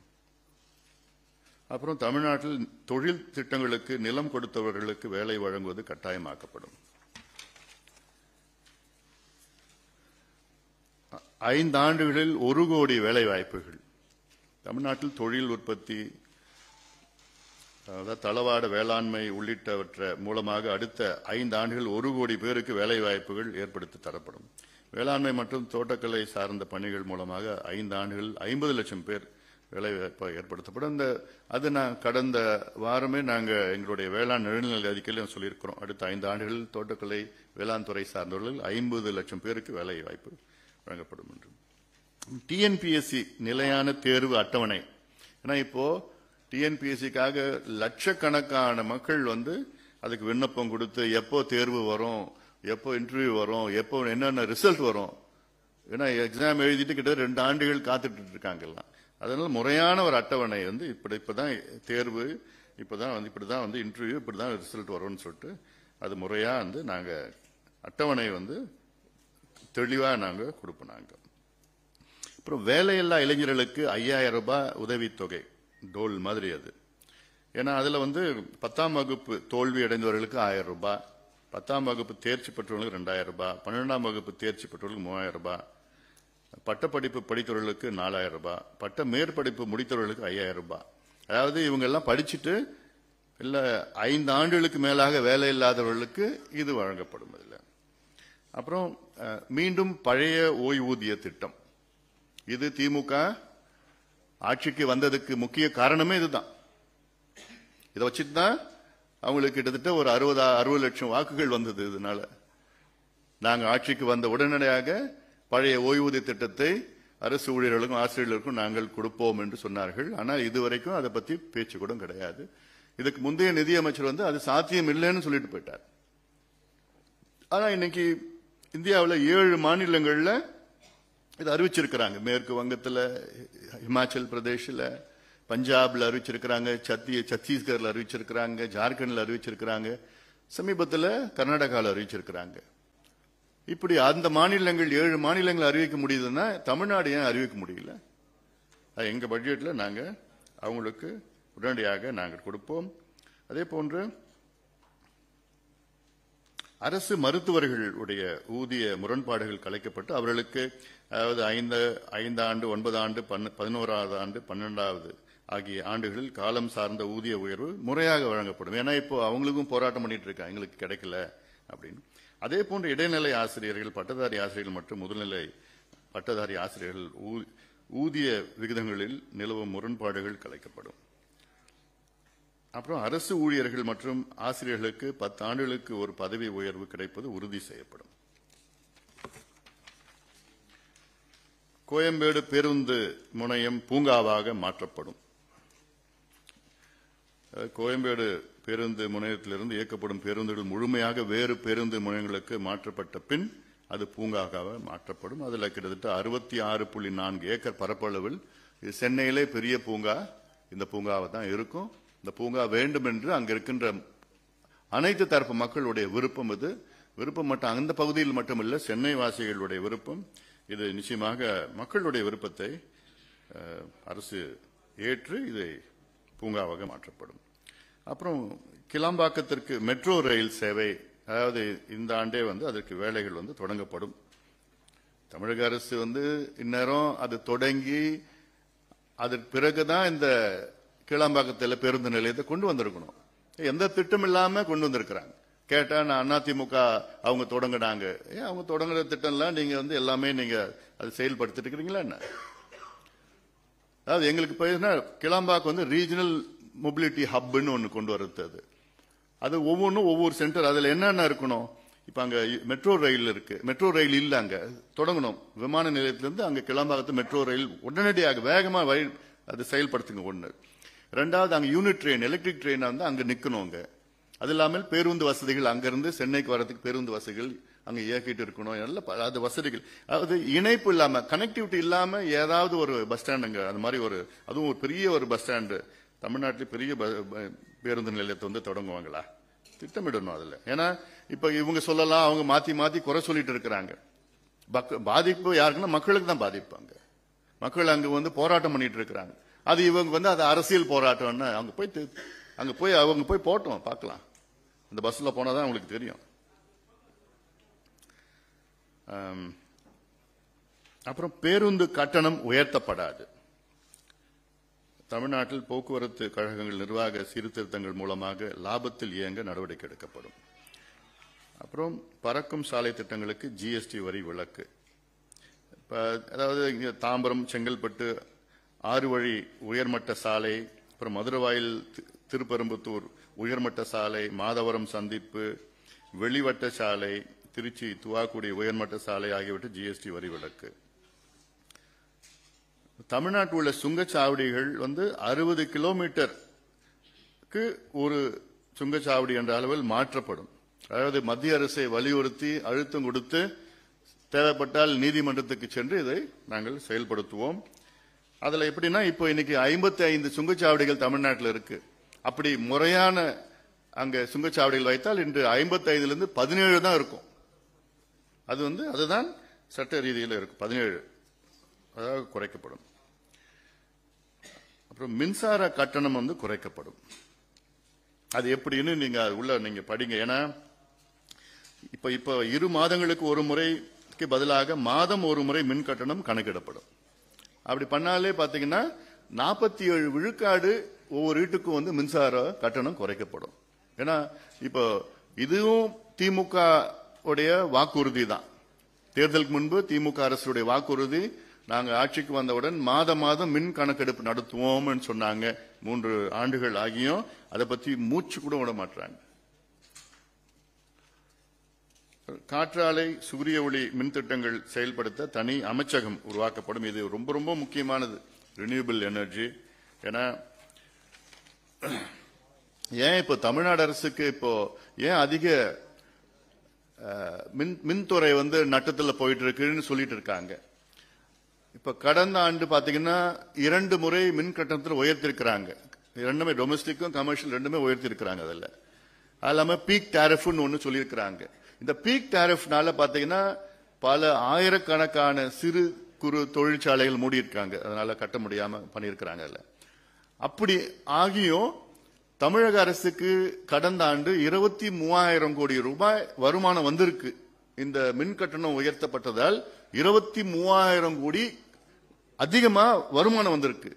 அப்புறம் தமிழ்நாட்டில் தொழில் திட்டங்களுக்கு நிலம் கொடுத்தவர்களுக்கு வேலை வழங்குவது கட்டாயமாக்கப்படும் ஐந்து ஆண்டுகளில் ஒரு கோடி வேலை வாய்ப்புகள் தமிழ்நாட்டில் தொழில் உற்பத்தி அதாவது தளவாட வேளாண்மை உள்ளிட்டவற்றை மூலமாக அடுத்த ஐந்து ஆண்டுகள் ஒரு கோடி பேருக்கு வேலை வாய்ப்புகள் ஏற்படுத்தி தரப்படும் வேளாண்மை மற்றும் தோட்டக்கலை சார்ந்த பணிகள் மூலமாக ஐந்து ஆண்டுகள் ஐம்பது லட்சம் பேர் வேலை ஏற்படுத்தப்படும் இந்த அது நான் கடந்த வாரமே நாங்கள் எங்களுடைய வேளாண் நடுநிலை அறிக்கையில் சொல்லியிருக்கிறோம் அடுத்த ஐந்து ஆண்டுகளில் தோட்டக்கலை வேளாண் துறை சார்ந்தவர்கள் ஐம்பது லட்சம் பேருக்கு வேலை வாய்ப்பு வழங்கப்படும் என்று டிஎன்பிஎஸ்சி நிலையான தேர்வு அட்டவணை ஏன்னா இப்போ டிஎன்பிஎஸ்சிக்காக லட்சக்கணக்கான மக்கள் வந்து அதுக்கு விண்ணப்பம் கொடுத்து எப்போ தேர்வு வரும் எப்போ இன்டர்வியூ வரும் எப்போ என்னென்ன ரிசல்ட் வரும் ஏன்னா எக்ஸாம் எழுதிட்டு கிட்ட ரெண்டு ஆண்டுகள் காத்துட்டு இருக்காங்கல்லாம் அதனால முறையான ஒரு அட்டவணை வந்து இப்படி இப்போதான் தேர்வு இப்போதான் வந்து இப்படி தான் வந்து இன்டர்வியூ இப்படி தான் ரிசல்ட் வரும்னு சொல்லிட்டு அது முறையாக வந்து நாங்கள் அட்டவணை வந்து தெளிவாக நாங்கள் கொடுப்போம் அப்புறம் வேலையில்லா இளைஞர்களுக்கு ஐயாயிரம் ரூபாய் உதவித்தொகை டோல் மாதிரி அது ஏன்னா அதில் வந்து பத்தாம் வகுப்பு தோல்வி அடைந்தவர்களுக்கு ஆயிரம் ரூபாய் பத்தாம் வகுப்பு தேர்ச்சி பெற்றவர்களுக்கு ரெண்டாயிரம் ரூபாய் பன்னெண்டாம் வகுப்பு தேர்ச்சி பெற்றவர்களுக்கு மூவாயிரம் ரூபாய் பட்டப்படிப்பு படித்தவர்களுக்கு நாலாயிரம் ரூபாய் பட்ட மேற்படிப்பு முடித்தவர்களுக்கு ஐயாயிரம் ரூபாய் அதாவது இவங்கெல்லாம் படிச்சுட்டு இல்லை ஐந்து ஆண்டுகளுக்கு மேலாக வேலை இல்லாதவர்களுக்கு இது வழங்கப்படும் இதில் அப்புறம் மீண்டும் பழைய ஓய்வூதிய திட்டம் இது திமுக ஆட்சிக்கு வந்ததுக்கு முக்கிய காரணமே இதுதான் இதை வச்சுட்டு தான் அவங்களுக்கு கிட்டத்தட்ட ஒரு அறுபது அறுபது லட்சம் வாக்குகள் வந்தது இதனால நாங்கள் ஆட்சிக்கு வந்த உடனடியாக பழைய ஓய்வூதிய திட்டத்தை அரசு ஊழியர்களுக்கும் ஆசிரியர்களுக்கும் நாங்கள் கொடுப்போம் என்று சொன்னார்கள் ஆனால் இதுவரைக்கும் அதை பற்றி பேச்சு கூட கிடையாது இதுக்கு முந்தைய நிதியமைச்சர் வந்து அது சாத்தியம் இல்லைன்னு சொல்லிட்டு போயிட்டார் ஆனால் இன்னைக்கு இந்தியாவில் ஏழு மாநிலங்களில் இது அறிவிச்சிருக்கிறாங்க மேற்கு வங்கத்தில் இமாச்சல் பிரதேஷில் பஞ்சாபில் அறிவிச்சிருக்கிறாங்க சத்தி சத்தீஸ்கரில் அறிவிச்சிருக்கிறாங்க ஜார்க்கண்டில் அறிவிச்சிருக்கிறாங்க சமீபத்தில் கர்நாடகாவில் அறிவிச்சிருக்கிறாங்க இப்படி அந்த மாநிலங்கள் ஏழு மாநிலங்கள் அறிவிக்க முடியுதுன்னா தமிழ்நாடு ஏன் அறிவிக்க முடியல அது எங்கள் பட்ஜெட்டில் நாங்கள் அவங்களுக்கு உடனடியாக நாங்கள் கொடுப்போம் அதே போன்று அரசு மருத்துவர்களுடைய ஊதிய முரண்பாடுகள் கலைக்கப்பட்டு அவர்களுக்கு அதாவது ஐந்து ஐந்து ஆண்டு ஒன்பது ஆண்டு பதினோராவது ஆண்டு பன்னெண்டாவது ஆகிய ஆண்டுகளில் காலம் சார்ந்த ஊதிய உயர்வு முறையாக வழங்கப்படும் ஏன்னா இப்போ அவங்களுக்கும் போராட்டம் பண்ணிட்டு இருக்கா எங்களுக்கு கிடைக்கல அப்படின்னு அதே போன்ற இடைநிலை ஆசிரியர்கள் பட்டதாரி ஆசிரியர்கள் மற்றும் முதல்நிலை பட்டதாரி ஆசிரியர்கள் ஊதிய விகிதங்களில் நிலவும் முரண்பாடுகள் கலைக்கப்படும் அப்புறம் அரசு ஊழியர்கள் மற்றும் ஆசிரியர்களுக்கு பத்து ஆண்டுகளுக்கு ஒரு பதவி உயர்வு கிடைப்பது உறுதி செய்யப்படும் கோயம்பேடு பேருந்து முனையம் பூங்காவாக மாற்றப்படும் கோயம்பேடு பேருந்து முனையத்திலிருந்து இயக்கப்படும் பேருந்துகள் முழுமையாக வேறு பேருந்து முனையங்களுக்கு மாற்றப்பட்ட பின் அது பூங்காக மாற்றப்படும் அதில் கிட்டத்தட்ட அறுபத்தி ஆறு புள்ளி நான்கு ஏக்கர் பரப்பளவில் சென்னையிலே பெரிய பூங்கா இந்த பூங்காவை தான் இருக்கும் இந்த பூங்கா வேண்டும் என்று அங்கே இருக்கின்ற அனைத்து தரப்பு மக்களுடைய விருப்பம் இது விருப்பம் மட்டும் அந்த பகுதியில் மட்டுமல்ல சென்னை வாசிகளுடைய விருப்பம் இது நிச்சயமாக மக்களுடைய விருப்பத்தை அரசு ஏற்று இதை பூங்காவாக மாற்றப்படும் அப்புறம் கிளாம்பாக்கத்திற்கு மெட்ரோ ரயில் சேவை அதாவது இந்த ஆண்டே வந்து அதற்கு வேலைகள் வந்து தொடங்கப்படும் தமிழக அரசு வந்து இந்நேரம் அது தொடங்கி அதற்கு பிறகுதான் இந்த கிளாம்பாக்கத்தில் பேருந்து நிலையத்தை கொண்டு வந்திருக்கணும் எந்த திட்டம் இல்லாம கொண்டு வந்திருக்கிறாங்க கேட்டா நான் அதிமுக அவங்க தொடங்கினாங்க ஏன் அவங்க தொடங்குற திட்டம்லாம் நீங்க வந்து எல்லாமே நீங்க அது செயல்படுத்திட்டு இருக்கிறீங்களா என்ன அதாவது எங்களுக்கு போயிருந்தா கிளாம்பாக்கு வந்து ரீஜனல் மொபிலிட்டி ஹப்னு ஒன்று கொண்டு வரது அது அது ஒவ்வொன்றும் ஒவ்வொரு சென்டர் அதில் என்னென்ன இருக்கணும் இப்போ அங்கே மெட்ரோ ரயில் இருக்குது மெட்ரோ ரயில் இல்லை அங்கே தொடங்கணும் விமான நிலையத்திலேருந்து அங்கே கிளம்பாகத்து மெட்ரோ ரயில் உடனடியாக வேகமாக வழி அது செயல்படுத்துங்க ஒன்று ரெண்டாவது அங்கே யூனிட் ட்ரெயின் எலக்ட்ரிக் ட்ரெயினாக இருந்தால் அங்கே நிற்கணும் அங்கே அது இல்லாமல் பேருந்து வசதிகள் அங்கேருந்து சென்னைக்கு வர்றதுக்கு பேருந்து வசதிகள் அங்கே இயக்கிட்டு இருக்கணும் நல்ல அது வசதிகள் அதாவது இணைப்பு இல்லாமல் கனெக்டிவிட்டி இல்லாமல் ஏதாவது ஒரு பஸ் ஸ்டாண்டுங்க அது மாதிரி ஒரு அதுவும் ஒரு பெரிய ஒரு பஸ் ஸ்டாண்டு தமிழ்நாட்டில் பெரிய பேருந்து நிலையத்தை வந்து தொடங்குவாங்களா திட்டமிடணும் அதில் ஏன்னா இப்போ இவங்க சொல்லலாம் அவங்க மாற்றி மாற்றி குறை சொல்லிட்டு இருக்கிறாங்க பாதிப்பு யாருக்குன்னா மக்களுக்கு தான் பாதிப்பாங்க மக்கள் அங்கே வந்து போராட்டம் பண்ணிட்டு இருக்கிறாங்க அது இவங்க வந்து அது அரசியல் போராட்டம்னு அவங்க போய் அங்கே போய் அவங்க போய் போட்டோம் பார்க்கலாம் அந்த பஸ்ஸில் போனால் தான் அவங்களுக்கு தெரியும் அப்புறம் பேருந்து கட்டணம் உயர்த்தப்படாது தமிழ்நாட்டில் போக்குவரத்து கழகங்கள் நிர்வாக சீர்திருத்தங்கள் மூலமாக லாபத்தில் இயங்க நடவடிக்கை எடுக்கப்படும் அப்புறம் பறக்கும் சாலை திட்டங்களுக்கு ஜிஎஸ்டி வரி விலக்கு இப்போ அதாவது இங்கே தாம்பரம் செங்கல்பட்டு ஆறு வழி உயர்மட்ட சாலை அப்புறம் மதுரவாயில் திருப்பெரும்புத்தூர் உயர்மட்ட சாலை மாதவரம் சந்திப்பு வெளிவட்ட சாலை திருச்சி துவாக்குடி உயர்மட்ட சாலை ஆகியவற்றை ஜிஎஸ்டி வரி விலக்கு தமிழ்நாட்டில் உள்ள சுங்கச்சாவடிகள் வந்து அறுபது கிலோமீட்டருக்கு ஒரு சுங்கச்சாவடி என்ற அளவில் மாற்றப்படும் அதாவது மத்திய அரசை வலியுறுத்தி அழுத்தம் கொடுத்து தேவைப்பட்டால் நீதிமன்றத்துக்கு சென்று இதை நாங்கள் செயல்படுத்துவோம் அதில் எப்படின்னா இப்போ இன்னைக்கு ஐம்பத்தி ஐந்து சுங்கச்சாவடிகள் தமிழ்நாட்டில் இருக்கு அப்படி முறையான அங்கே சுங்கச்சாவடிகள் வைத்தால் இன்று ஐம்பத்தி ஐந்துலேருந்து பதினேழு தான் இருக்கும் அது வந்து அதுதான் சட்ட ரீதியில் இருக்கும் பதினேழு அதாவது குறைக்கப்படும் அப்புறம் மின்சார கட்டணம் வந்து குறைக்கப்படும் அது எப்படின்னு நீங்க உள்ள நீங்க படிங்க ஏன்னா இப்ப இப்ப இரு மாதங்களுக்கு ஒரு முறைக்கு பதிலாக மாதம் ஒரு முறை மின் கட்டணம் கணக்கிடப்படும் அப்படி பண்ணாலே பாத்தீங்கன்னா நாற்பத்தி ஏழு விழுக்காடு ஒவ்வொரு வீட்டுக்கும் வந்து மின்சார கட்டணம் குறைக்கப்படும் ஏன்னா இப்போ இதுவும் திமுக உடைய வாக்குறுதி தான் தேர்தலுக்கு முன்பு திமுக அரசுடைய வாக்குறுதி நாங்கள் ஆட்சிக்கு வந்தவுடன் மாத மாதம் மின் கணக்கெடுப்பு நடத்துவோம்னு சொன்னாங்க மூன்று ஆண்டுகள் ஆகியும் அதை பற்றி மூச்சு கூட விட மாட்டாங்க காற்றாலை சூரிய ஒளி மின் திட்டங்கள் செயல்படுத்த தனி அமைச்சகம் உருவாக்கப்படும் இது ரொம்ப ரொம்ப முக்கியமானது ரினியூபிள் எனர்ஜி ஏன்னா ஏன் இப்போ தமிழ்நாடு அரசுக்கு இப்போ ஏன் அதிக மின் மின்துறை வந்து நட்டத்தில் போயிட்டு இருக்குன்னு சொல்லிட்டு இருக்காங்க இப்போ கடந்த ஆண்டு பார்த்தீங்கன்னா இரண்டு முறை மின் கட்டணத்தில் உயர்த்திருக்கிறாங்க ரெண்டுமே டொமஸ்டிக்கும் கமர்ஷியல் ரெண்டுமே உயர்த்திருக்கிறாங்க அதில் அது இல்லாமல் பீக் டேரஃப்னு ஒன்று சொல்லியிருக்கிறாங்க இந்த பீக் டேரஃப்னால பார்த்தீங்கன்னா பல ஆயிரக்கணக்கான சிறு குறு தொழிற்சாலைகள் மூடி இருக்காங்க அதனால கட்ட முடியாமல் பண்ணியிருக்கிறாங்க அதில் அப்படி ஆகியும் தமிழக அரசுக்கு கடந்த ஆண்டு இருபத்தி மூவாயிரம் கோடி ரூபாய் வருமானம் வந்திருக்கு இந்த மின் கட்டணம் உயர்த்தப்பட்டதால் இருபத்தி மூவாயிரம் கோடி அதிகமாக வருமானம் வந்திருக்கு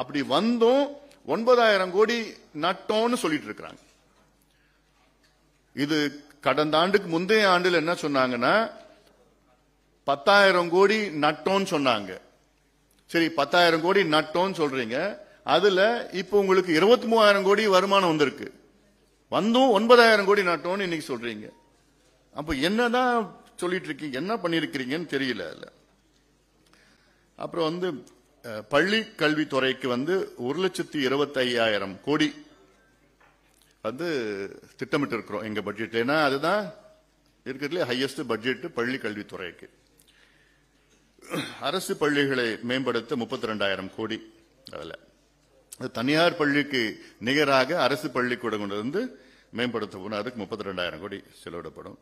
அப்படி வந்தும் ஒன்பதாயிரம் கோடி நட்டோம்னு சொல்லிட்டு இருக்கிறாங்க இது கடந்த ஆண்டுக்கு முந்தைய ஆண்டில் என்ன சொன்னாங்கன்னா பத்தாயிரம் கோடி நட்டோன்னு சொன்னாங்க சரி பத்தாயிரம் கோடி நட்டோன்னு சொல்றீங்க அதுல இப்போ உங்களுக்கு இருபத்தி மூவாயிரம் கோடி வருமானம் வந்திருக்கு வந்தும் ஒன்பதாயிரம் கோடி நட்டோம்னு இன்னைக்கு சொல்றீங்க அப்போ என்னதான் சொல்லிட்டு இருக்கீங்க என்ன பண்ணிருக்கீங்கன்னு தெரியல அப்புறம் வந்து பள்ளி கல்வித்துறைக்கு வந்து ஒரு லட்சத்தி இருபத்தி ஐயாயிரம் கோடி வந்து திட்டமிட்டு இருக்கிறோம் எங்க பட்ஜெட் ஏன்னா அதுதான் இருக்கிறதுல ஹையஸ்ட் பட்ஜெட் பள்ளி கல்வித்துறைக்கு அரசு பள்ளிகளை மேம்படுத்த முப்பத்தி ரெண்டாயிரம் கோடி அதில் தனியார் பள்ளிக்கு நிகராக அரசு பள்ளிக்கூடம் கொண்டு வந்து மேம்படுத்த போனால் அதுக்கு முப்பத்தி ரெண்டாயிரம் கோடி செலவிடப்படும்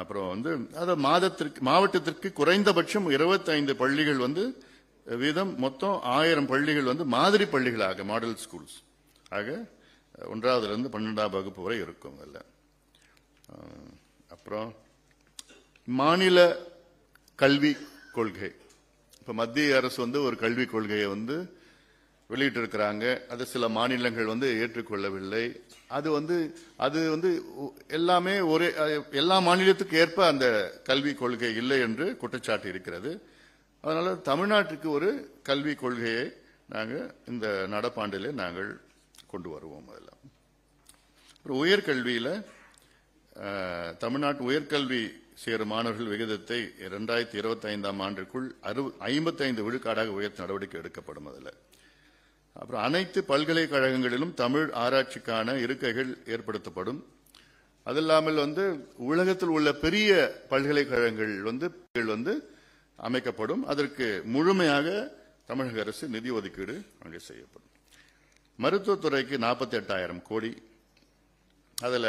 அப்புறம் வந்து அதை மாதத்திற்கு மாவட்டத்திற்கு குறைந்தபட்சம் இருபத்தைந்து பள்ளிகள் வந்து வீதம் மொத்தம் ஆயிரம் பள்ளிகள் வந்து மாதிரி பள்ளிகளாக மாடல் ஸ்கூல்ஸ் ஆக ஒன்றாவதுலேருந்து பன்னெண்டாம் வகுப்பு வரை இருக்கும் அதில் அப்புறம் மாநில கல்வி கொள்கை இப்போ மத்திய அரசு வந்து ஒரு கல்விக் கொள்கையை வந்து வெளியிட்டிருக்கிறாங்க அதை சில மாநிலங்கள் வந்து ஏற்றுக்கொள்ளவில்லை அது வந்து அது வந்து எல்லாமே ஒரே எல்லா மாநிலத்துக்கு ஏற்ப அந்த கல்விக் கொள்கை இல்லை என்று குற்றச்சாட்டு இருக்கிறது அதனால தமிழ்நாட்டுக்கு ஒரு கல்விக் கொள்கையை நாங்கள் இந்த நடப்பாண்டிலே நாங்கள் கொண்டு வருவோம் அதில் அப்புறம் உயர்கல்வியில் தமிழ்நாட்டு உயர்கல்வி சேரும் மாணவர்கள் விகிதத்தை இரண்டாயிரத்தி இருபத்தி ஐந்தாம் ஆண்டுக்குள் அறுபது ஐம்பத்தைந்து விழுக்காடாக உயர்த்த நடவடிக்கை எடுக்கப்படும் அதில் அப்புறம் அனைத்து பல்கலைக்கழகங்களிலும் தமிழ் ஆராய்ச்சிக்கான இருக்கைகள் ஏற்படுத்தப்படும் அது இல்லாமல் வந்து உலகத்தில் உள்ள பெரிய பல்கலைக்கழகங்கள் வந்து வந்து அமைக்கப்படும் அதற்கு முழுமையாக தமிழக அரசு நிதி ஒதுக்கீடு அங்கு செய்யப்படும் மருத்துவத்துறைக்கு நாற்பத்தி எட்டாயிரம் கோடி அதில்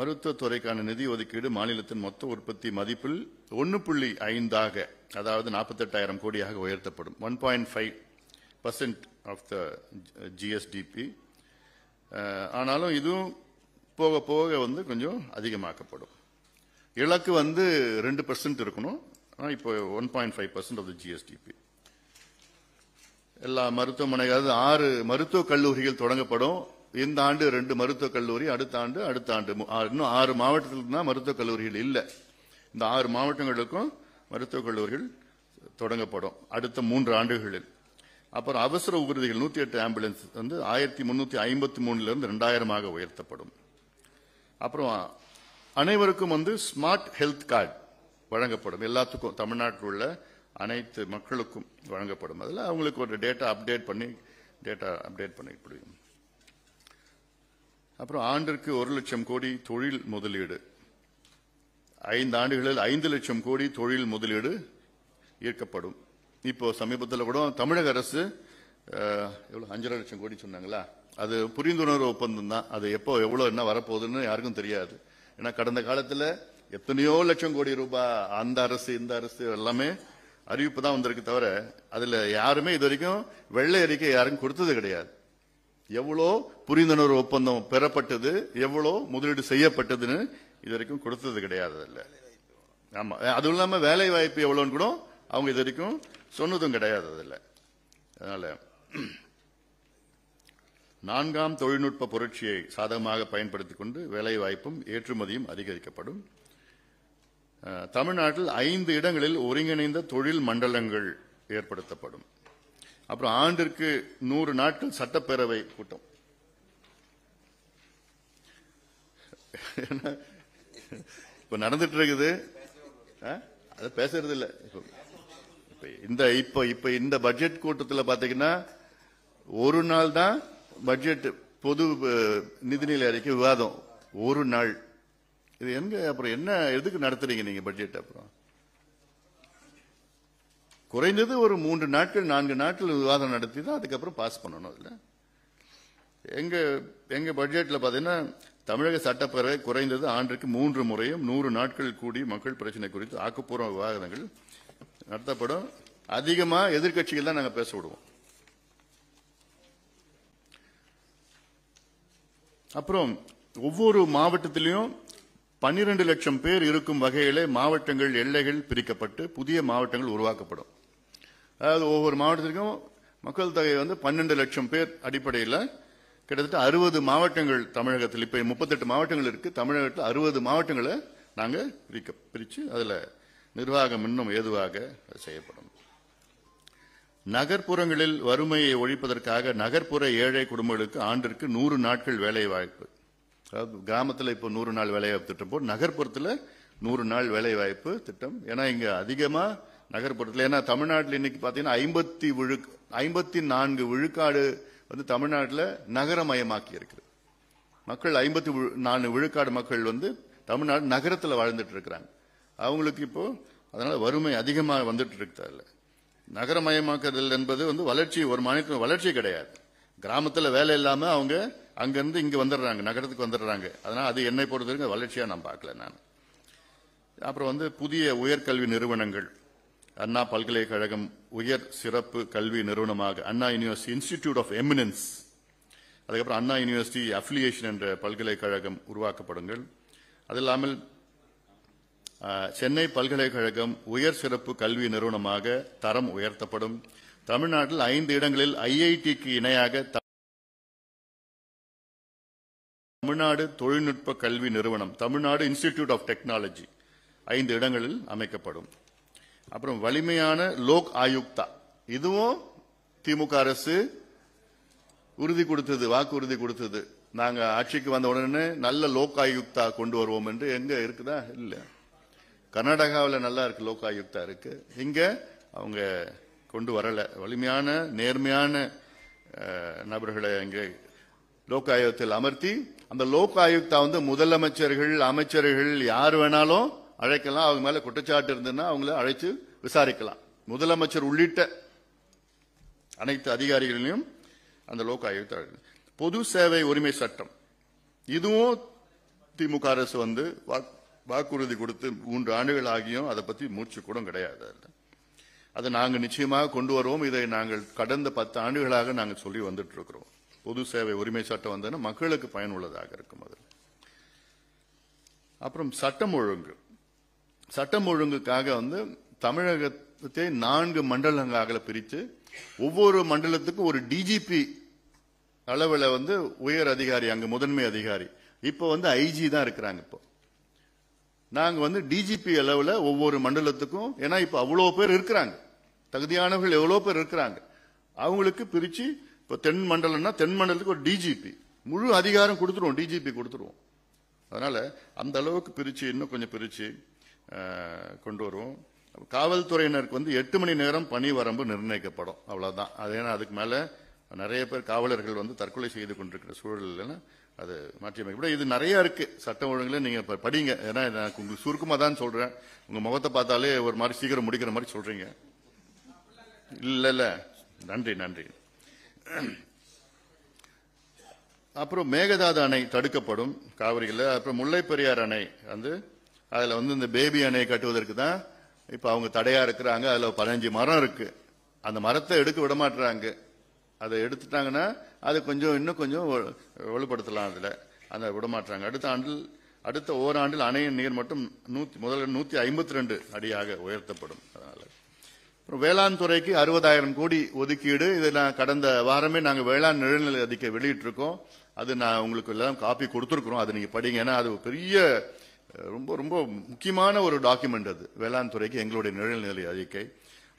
மருத்துவத்துறைக்கான நிதி ஒதுக்கீடு மாநிலத்தின் மொத்த உற்பத்தி மதிப்பில் ஒன்று புள்ளி ஐந்தாக அதாவது நாற்பத்தெட்டாயிரம் கோடியாக உயர்த்தப்படும் one point five percent of the GSDP ஆனாலும் இதுவும் போக போக வந்து கொஞ்சம் அதிகமாக்கப்படும் இலக்கு வந்து ரெண்டு பர்சன்ட் இருக்கணும் ஆனால் இப்போ one point five percent of the GSDP எல்லா மருத்துவமனைகள் ஆறு மருத்துவக் கல்லூரிகள் தொடங்கப்படும் இந்த ஆண்டு ரெண்டு மருத்துவக் கல்லூரி அடுத்த ஆண்டு அடுத்த ஆண்டு இன்னும் ஆறு மாவட்டத்தில் தான் மருத்துவக் கல்லூரிகள் இல்லை இந்த ஆறு மாவட்டங்களுக்கும் மருத்துவக் கல்லூரிகள் தொடங்கப்படும் அடுத்த மூன்று ஆண்டுகளில் அப்புறம் அவசர ஊர்திகள் நூத்தி எட்டு ஆம்புலன்ஸ் வந்து ஆயிரத்தி முன்னூத்தி ஐம்பத்தி மூணுல இருந்து ரெண்டாயிரமாக உயர்த்தப்படும் அப்புறம் அனைவருக்கும் வந்து ஸ்மார்ட் ஹெல்த் கார்டு வழங்கப்படும் எல்லாத்துக்கும் தமிழ்நாட்டில் உள்ள அனைத்து மக்களுக்கும் வழங்கப்படும் அதில் அவங்களுக்கு ஒரு டேட்டா அப்டேட் பண்ணி டேட்டா அப்டேட் பண்ணிக்க முடியும் அப்புறம் ஆண்டிற்கு ஒரு லட்சம் கோடி தொழில் முதலீடு ஐந்து ஆண்டுகளில் ஐந்து லட்சம் கோடி தொழில் முதலீடு ஈர்க்கப்படும் இப்போ சமீபத்தில் கூட தமிழக அரசு எவ்வளோ அஞ்சரை லட்சம் கோடி சொன்னாங்களா அது புரிந்துணர்வு ஒப்பந்தம் தான் அது எப்போ எவ்வளோ என்ன வரப்போகுதுன்னு யாருக்கும் தெரியாது ஏன்னா கடந்த காலத்தில் எத்தனையோ லட்சம் கோடி ரூபாய் அந்த அரசு இந்த அரசு எல்லாமே அறிவிப்பு தான் வந்திருக்கு தவிர அதில் யாருமே இது வரைக்கும் வெள்ளை அறிக்கை யாரும் கொடுத்தது கிடையாது எவ்வளோ புரிந்துணர்வு ஒப்பந்தம் பெறப்பட்டது எவ்வளோ முதலீடு செய்யப்பட்டதுன்னு இது வரைக்கும் கொடுத்தது கிடையாது இல்லை ஆமா அதுவும் இல்லாமல் வேலை வாய்ப்பு எவ்வளோன்னு கூட அவங்க இது வரைக்கும் சொன்னதும் கிடையாது இல்லை அதனால நான்காம் தொழில்நுட்ப புரட்சியை சாதகமாக பயன்படுத்திக் கொண்டு வேலை வாய்ப்பும் ஏற்றுமதியும் அதிகரிக்கப்படும் தமிழ்நாட்டில் ஐந்து இடங்களில் ஒருங்கிணைந்த தொழில் மண்டலங்கள் ஏற்படுத்தப்படும் அப்புறம் ஆண்டிற்கு நூறு நாட்கள் சட்டப்பேரவை கூட்டம் இப்ப நடந்துட்டு இருக்குது அது பேசறது இல்ல இந்த இப்ப இப்ப இந்த பட்ஜெட் கூட்டத்தில் பாத்தீங்கன்னா ஒரு நாள் தான் பட்ஜெட் பொது நிதிநிலை அறிக்கை விவாதம் ஒரு நாள் இது எங்க அப்புறம் என்ன எதுக்கு நடத்துறீங்க நீங்க பட்ஜெட் அப்புறம் குறைந்தது ஒரு மூன்று நாட்கள் நான்கு நாட்கள் விவாதம் நடத்தி தான் அதுக்கப்புறம் பாஸ் பண்ணணும் அதில் எங்கள் எங்கள் பட்ஜெட்டில் பார்த்தீங்கன்னா தமிழக சட்டப்பேரவை குறைந்தது ஆண்டுக்கு மூன்று முறையும் நூறு நாட்கள் கூடி மக்கள் பிரச்சனை குறித்து ஆக்கப்பூர்வ விவாதங்கள் நடத்தப்படும் அதிகமாக எதிர்கட்சிகள் தான் நாங்கள் பேச விடுவோம் அப்புறம் ஒவ்வொரு மாவட்டத்திலையும் பன்னிரண்டு லட்சம் பேர் இருக்கும் வகையிலே மாவட்டங்கள் எல்லைகள் பிரிக்கப்பட்டு புதிய மாவட்டங்கள் உருவாக்கப்படும் அதாவது ஒவ்வொரு மாவட்டத்திற்கும் மக்கள் தொகை வந்து பன்னெண்டு லட்சம் பேர் அடிப்படையில் கிட்டத்தட்ட அறுபது மாவட்டங்கள் தமிழகத்தில் இப்போ முப்பத்தெட்டு மாவட்டங்கள் இருக்குது தமிழகத்தில் அறுபது மாவட்டங்களை நாங்கள் பிரிக்க பிரித்து அதில் நிர்வாகம் இன்னும் ஏதுவாக செய்யப்படும் நகர்ப்புறங்களில் வறுமையை ஒழிப்பதற்காக நகர்ப்புற ஏழை குடும்பங்களுக்கு ஆண்டிற்கு நூறு நாட்கள் வேலை வாய்ப்பு அதாவது கிராமத்தில் இப்போ நூறு நாள் வேலைவாய்ப்பு திட்டம் போது நகர்ப்புறத்தில் நூறு நாள் வேலைவாய்ப்பு திட்டம் ஏன்னா இங்கே அதிகமாக நகர்ப்புறத்தில் ஏன்னா தமிழ்நாட்டில் இன்னைக்கு பார்த்தீங்கன்னா ஐம்பத்தி விழு ஐம்பத்தி நான்கு விழுக்காடு வந்து தமிழ்நாட்டில் நகரமயமாக்கி இருக்குது மக்கள் ஐம்பத்தி நாலு விழுக்காடு மக்கள் வந்து தமிழ்நாடு நகரத்தில் வாழ்ந்துட்டு இருக்கிறாங்க அவங்களுக்கு இப்போ அதனால வறுமை அதிகமாக வந்துட்டு இருக்கிறார்கள் நகரமயமாக்குதல் என்பது வந்து வளர்ச்சி ஒரு மாநிலத்தில் வளர்ச்சி கிடையாது கிராமத்தில் வேலை இல்லாமல் அவங்க அங்கேருந்து இங்கே வந்துடுறாங்க நகரத்துக்கு வந்துடுறாங்க அதனால் அது என்னை வரைக்கும் வளர்ச்சியாக நான் பார்க்கல நான் அப்புறம் வந்து புதிய உயர்கல்வி நிறுவனங்கள் அண்ணா பல்கலைக்கழகம் உயர் சிறப்பு கல்வி நிறுவனமாக Anna university institute of eminence அதுக்கப்புறம் அண்ணா யூனிவர்சிட்டி அஃபிலியேஷன் என்ற பல்கலைக்கழகம் உருவாக்கப்படுங்கள் அது இல்லாமல் சென்னை பல்கலைக்கழகம் உயர் சிறப்பு கல்வி நிறுவனமாக தரம் உயர்த்தப்படும் தமிழ்நாட்டில் ஐந்து இடங்களில் ஐஐடிக்கு இணையாக தமிழ்நாடு தொழில்நுட்ப கல்வி நிறுவனம் தமிழ்நாடு இன்ஸ்டிடியூட் ஆஃப் டெக்னாலஜி ஐந்து இடங்களில் அமைக்கப்படும் அப்புறம் வலிமையான லோக் ஆயுக்தா இதுவும் திமுக அரசு உறுதி கொடுத்தது வாக்குறுதி கொடுத்தது நாங்க ஆட்சிக்கு வந்த உடனே நல்ல லோக் ஆயுக்தா கொண்டு வருவோம் என்று எங்க இருக்குதா இல்ல கர்நாடகாவில் நல்லா இருக்கு லோக் ஆயுக்தா இருக்கு இங்க அவங்க கொண்டு வரல வலிமையான நேர்மையான நபர்களை இங்கே லோக் ஆயுக்தத்தில் அமர்த்தி அந்த லோக் ஆயுக்தா வந்து முதலமைச்சர்கள் அமைச்சர்கள் யார் வேணாலும் அழைக்கலாம் அவங்க மேல குற்றச்சாட்டு இருந்ததுன்னா அவங்கள அழைத்து விசாரிக்கலாம் முதலமைச்சர் உள்ளிட்ட அனைத்து அதிகாரிகளையும் அந்த லோக் ஆயுக்த பொது சேவை உரிமை சட்டம் இதுவும் திமுக அரசு வந்து வாக்குறுதி கொடுத்து மூன்று ஆண்டுகள் ஆகியும் அதை பத்தி மூச்சு கூட கிடையாது அதை நாங்கள் நிச்சயமாக கொண்டு வருவோம் இதை நாங்கள் கடந்த பத்து ஆண்டுகளாக நாங்கள் சொல்லி வந்துட்டு இருக்கிறோம் பொது சேவை உரிமை சட்டம் வந்ததுன்னா மக்களுக்கு பயனுள்ளதாக இருக்கும் அது அப்புறம் சட்டம் ஒழுங்கு சட்டம் ஒழுங்குக்காக வந்து தமிழகத்தை நான்கு மண்டலங்களாக பிரித்து ஒவ்வொரு மண்டலத்துக்கும் ஒரு டிஜிபி அளவில் வந்து உயர் அதிகாரி அங்கே முதன்மை அதிகாரி இப்போ வந்து ஐஜி தான் இருக்கிறாங்க இப்போ நாங்கள் வந்து டிஜிபி அளவில் ஒவ்வொரு மண்டலத்துக்கும் ஏன்னா இப்போ அவ்வளோ பேர் இருக்கிறாங்க தகுதியானவர்கள் எவ்வளோ பேர் இருக்கிறாங்க அவங்களுக்கு பிரித்து இப்போ தென் மண்டலம்னா தென் மண்டலத்துக்கு ஒரு டிஜிபி முழு அதிகாரம் கொடுத்துருவோம் டிஜிபி கொடுத்துருவோம் அதனால் அந்த அளவுக்கு பிரித்து இன்னும் கொஞ்சம் பிரித்து கொண்டு வருவோம் காவல்துறையினருக்கு வந்து எட்டு மணி நேரம் பணி வரம்பு நிர்ணயிக்கப்படும் அவ்வளவுதான் அது ஏன்னா அதுக்கு மேல நிறைய பேர் காவலர்கள் வந்து தற்கொலை செய்து கொண்டிருக்கிற இல்லைன்னா அது மாற்றியமைக்கப்படும் இது நிறைய இருக்கு சட்ட ஒழுங்குல நீங்க படிங்க ஏன்னா நான் உங்களுக்கு சுருக்கமா தான் சொல்றேன் உங்க முகத்தை பார்த்தாலே ஒரு மாதிரி சீக்கிரம் முடிக்கிற மாதிரி சொல்றீங்க இல்ல இல்ல நன்றி நன்றி அப்புறம் மேகதாது அணை தடுக்கப்படும் காவிரியில் அப்புறம் முல்லைப்பெரியார் அணை வந்து அதில் வந்து இந்த பேபி அணையை கட்டுவதற்கு தான் இப்போ அவங்க தடையாக இருக்கிறாங்க அதில் பதினஞ்சு மரம் இருக்குது அந்த மரத்தை எடுக்க விட மாட்டுறாங்க அதை எடுத்துட்டாங்கன்னா அது கொஞ்சம் இன்னும் கொஞ்சம் வலுப்படுத்தலாம் அதில் அந்த மாட்டுறாங்க அடுத்த ஆண்டில் அடுத்த ஓராண்டில் அணையின் நீர் மட்டும் நூத்தி முதல்ல நூற்றி ஐம்பத்தி ரெண்டு அடியாக உயர்த்தப்படும் அதனால் அப்புறம் வேளாண் துறைக்கு அறுபதாயிரம் கோடி ஒதுக்கீடு இது நான் கடந்த வாரமே நாங்கள் வேளாண் நிழல்நிலை அதிக்க வெளியிட்டிருக்கோம் அது நான் உங்களுக்கு எல்லாம் காப்பி கொடுத்துருக்குறோம் அது நீங்கள் படிங்க ஏன்னா அது பெரிய ரொம்ப ரொம்ப முக்கியமான ஒரு டாக்குமெண்ட் அது வேளாண் துறைக்கு எங்களுடைய நிழல்நிலை அறிக்கை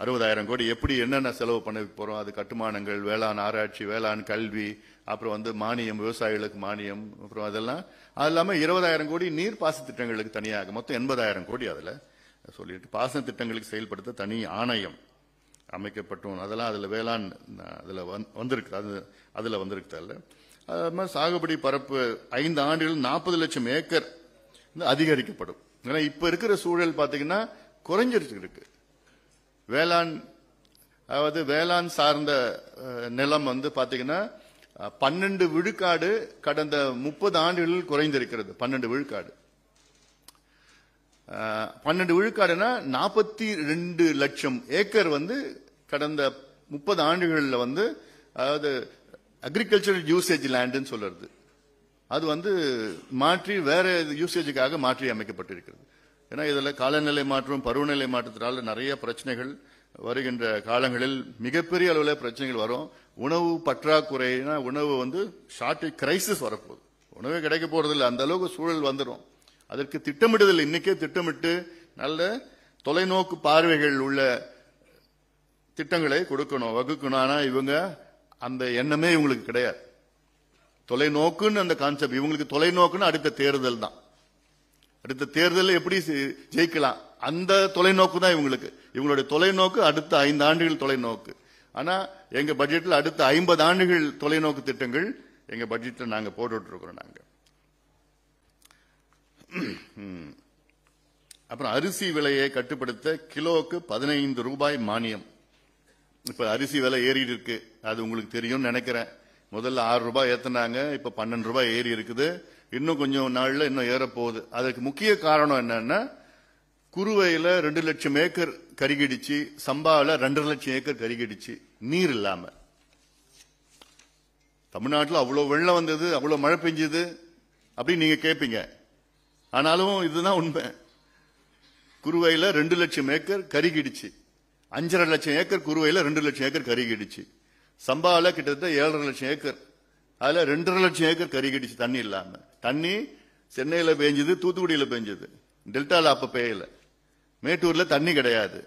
அறுபதாயிரம் கோடி எப்படி என்னென்ன செலவு பண்ண போகிறோம் அது கட்டுமானங்கள் வேளாண் ஆராய்ச்சி வேளாண் கல்வி அப்புறம் வந்து மானியம் விவசாயிகளுக்கு மானியம் அப்புறம் அதெல்லாம் அது இல்லாமல் இருபதாயிரம் கோடி நீர் பாச திட்டங்களுக்கு தனியாக மொத்தம் எண்பதாயிரம் கோடி அதில் சொல்லிட்டு பாசன திட்டங்களுக்கு செயல்படுத்த தனி ஆணையம் அமைக்கப்பட்டோம் அதெல்லாம் அதில் வேளாண் அதில் வந் வந்திருக்கு அது அதில் வந்திருக்கு அதில் அது மாதிரி சாகுபடி பரப்பு ஐந்து ஆண்டுகள் நாற்பது லட்சம் ஏக்கர் அதிகரிக்கப்படும் ஏன்னா இப்போ இருக்கிற சூழல் பார்த்தீங்கன்னா குறைஞ்சிருச்சு இருக்கு வேளாண் அதாவது வேளாண் சார்ந்த நிலம் வந்து பார்த்தீங்கன்னா பன்னெண்டு விழுக்காடு கடந்த முப்பது ஆண்டுகளில் குறைந்திருக்கிறது பன்னெண்டு விழுக்காடு பன்னெண்டு விழுக்காடுனா நாற்பத்தி ரெண்டு லட்சம் ஏக்கர் வந்து கடந்த முப்பது ஆண்டுகளில் வந்து அதாவது அக்ரிகல்ச்சரல் யூசேஜ் லேண்டுன்னு சொல்றது அது வந்து மாற்றி வேற யூசேஜுக்காக மாற்றி அமைக்கப்பட்டிருக்கிறது ஏன்னா இதில் காலநிலை மாற்றம் பருவநிலை மாற்றத்தினால நிறைய பிரச்சனைகள் வருகின்ற காலங்களில் மிகப்பெரிய அளவில் பிரச்சனைகள் வரும் உணவு பற்றாக்குறைனா உணவு வந்து ஷார்ட்டேஜ் கிரைசிஸ் வரப்போகுது உணவே கிடைக்க போறதில்லை அந்த அளவுக்கு சூழல் வந்துடும் அதற்கு திட்டமிடுதல் இன்னைக்கே திட்டமிட்டு நல்ல தொலைநோக்கு பார்வைகள் உள்ள திட்டங்களை கொடுக்கணும் வகுக்கணும் ஆனால் இவங்க அந்த எண்ணமே இவங்களுக்கு கிடையாது தொலைநோக்குன்னு அந்த கான்செப்ட் இவங்களுக்கு தொலைநோக்குன்னு அடுத்த தேர்தல் தான் அடுத்த தேர்தலில் எப்படி ஜெயிக்கலாம் அந்த தொலைநோக்கு தான் இவங்களுக்கு இவங்களுடைய தொலைநோக்கு அடுத்த ஐந்து ஆண்டுகள் தொலைநோக்கு ஆனால் எங்கள் பட்ஜெட்டில் அடுத்த ஐம்பது ஆண்டுகள் தொலைநோக்கு திட்டங்கள் எங்கள் பட்ஜெட்டில் நாங்கள் போட்டுட்ருக்குறோம் நாங்கள் அப்புறம் அரிசி விலையை கட்டுப்படுத்த கிலோவுக்கு பதினைந்து ரூபாய் மானியம் இப்போ அரிசி விலை ஏறிட்டு இருக்கு அது உங்களுக்கு தெரியும்னு நினைக்கிறேன் முதல்ல ஆறு ரூபாய் ஏத்தினாங்க இப்ப பன்னெண்டு ரூபாய் ஏறி இருக்குது இன்னும் கொஞ்சம் நாள்ல இன்னும் ஏறப்போகுது அதுக்கு முக்கிய காரணம் என்னன்னா குறுவையில ரெண்டு லட்சம் ஏக்கர் கருகிடுச்சு சம்பாவில ரெண்டரை லட்சம் ஏக்கர் கருகிடுச்சு நீர் இல்லாம தமிழ்நாட்டில் அவ்வளோ வெள்ளம் வந்தது அவ்வளோ மழை பெஞ்சது அப்படின்னு நீங்க கேட்பீங்க ஆனாலும் இதுதான் உண்மை குறுவையில் ரெண்டு லட்சம் ஏக்கர் கருகிடுச்சு அஞ்சரை லட்சம் ஏக்கர் குறுவையில ரெண்டு லட்சம் ஏக்கர் கருகிடுச்சு சம்பாவில் கிட்டத்தட்ட ஏழரை லட்சம் ஏக்கர் அதில் ரெண்டரை லட்சம் ஏக்கர் கறி கடிச்சு தண்ணி இல்லாமல் தண்ணி சென்னையில் பெஞ்சது தூத்துக்குடியில் பெஞ்சது டெல்டாவில் அப்போ பெய்யலை மேட்டூரில் தண்ணி கிடையாது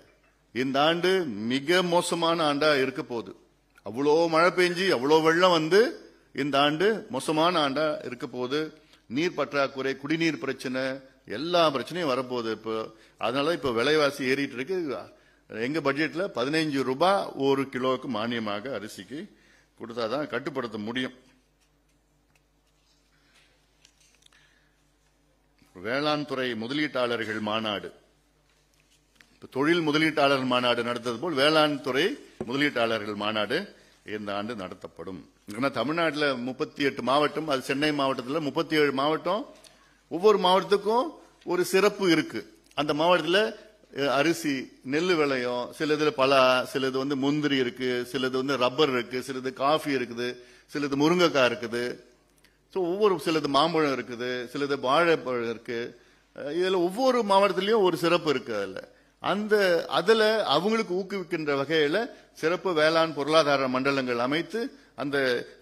இந்த ஆண்டு மிக மோசமான ஆண்டாக இருக்க போகுது அவ்வளோ மழை பெஞ்சு அவ்வளோ வெள்ளம் வந்து இந்த ஆண்டு மோசமான ஆண்டாக இருக்க போகுது நீர் பற்றாக்குறை குடிநீர் பிரச்சனை எல்லா பிரச்சனையும் வரப்போகுது இப்போ அதனால இப்போ விலைவாசி ஏறிட்டு இருக்கு எங்க பட்ஜெட்ல பதினைஞ்சு ரூபாய் ஒரு கிலோவுக்கு மானியமாக அரிசிக்கு கொடுத்தாதான் கட்டுப்படுத்த முடியும் வேளாண் துறை முதலீட்டாளர்கள் மாநாடு தொழில் முதலீட்டாளர் மாநாடு நடத்தது போல் வேளாண் துறை முதலீட்டாளர்கள் மாநாடு இந்த ஆண்டு நடத்தப்படும் ஏன்னா தமிழ்நாட்டில் முப்பத்தி எட்டு மாவட்டம் அது சென்னை மாவட்டத்தில் முப்பத்தி ஏழு மாவட்டம் ஒவ்வொரு மாவட்டத்துக்கும் ஒரு சிறப்பு இருக்கு அந்த மாவட்டத்தில் அரிசி நெல் விளையும் சிலது பலா சிலது வந்து முந்திரி இருக்கு சிலது வந்து ரப்பர் இருக்கு சிலது காஃபி இருக்குது சிலது முருங்கைக்காய் இருக்குது ஸோ ஒவ்வொரு சிலது மாம்பழம் இருக்குது சிலது வாழைப்பழம் இருக்கு இதில் ஒவ்வொரு மாவட்டத்திலயும் ஒரு சிறப்பு இருக்கு அதில் அந்த அதில் அவங்களுக்கு ஊக்குவிக்கின்ற வகையில் சிறப்பு வேளாண் பொருளாதார மண்டலங்கள் அமைத்து அந்த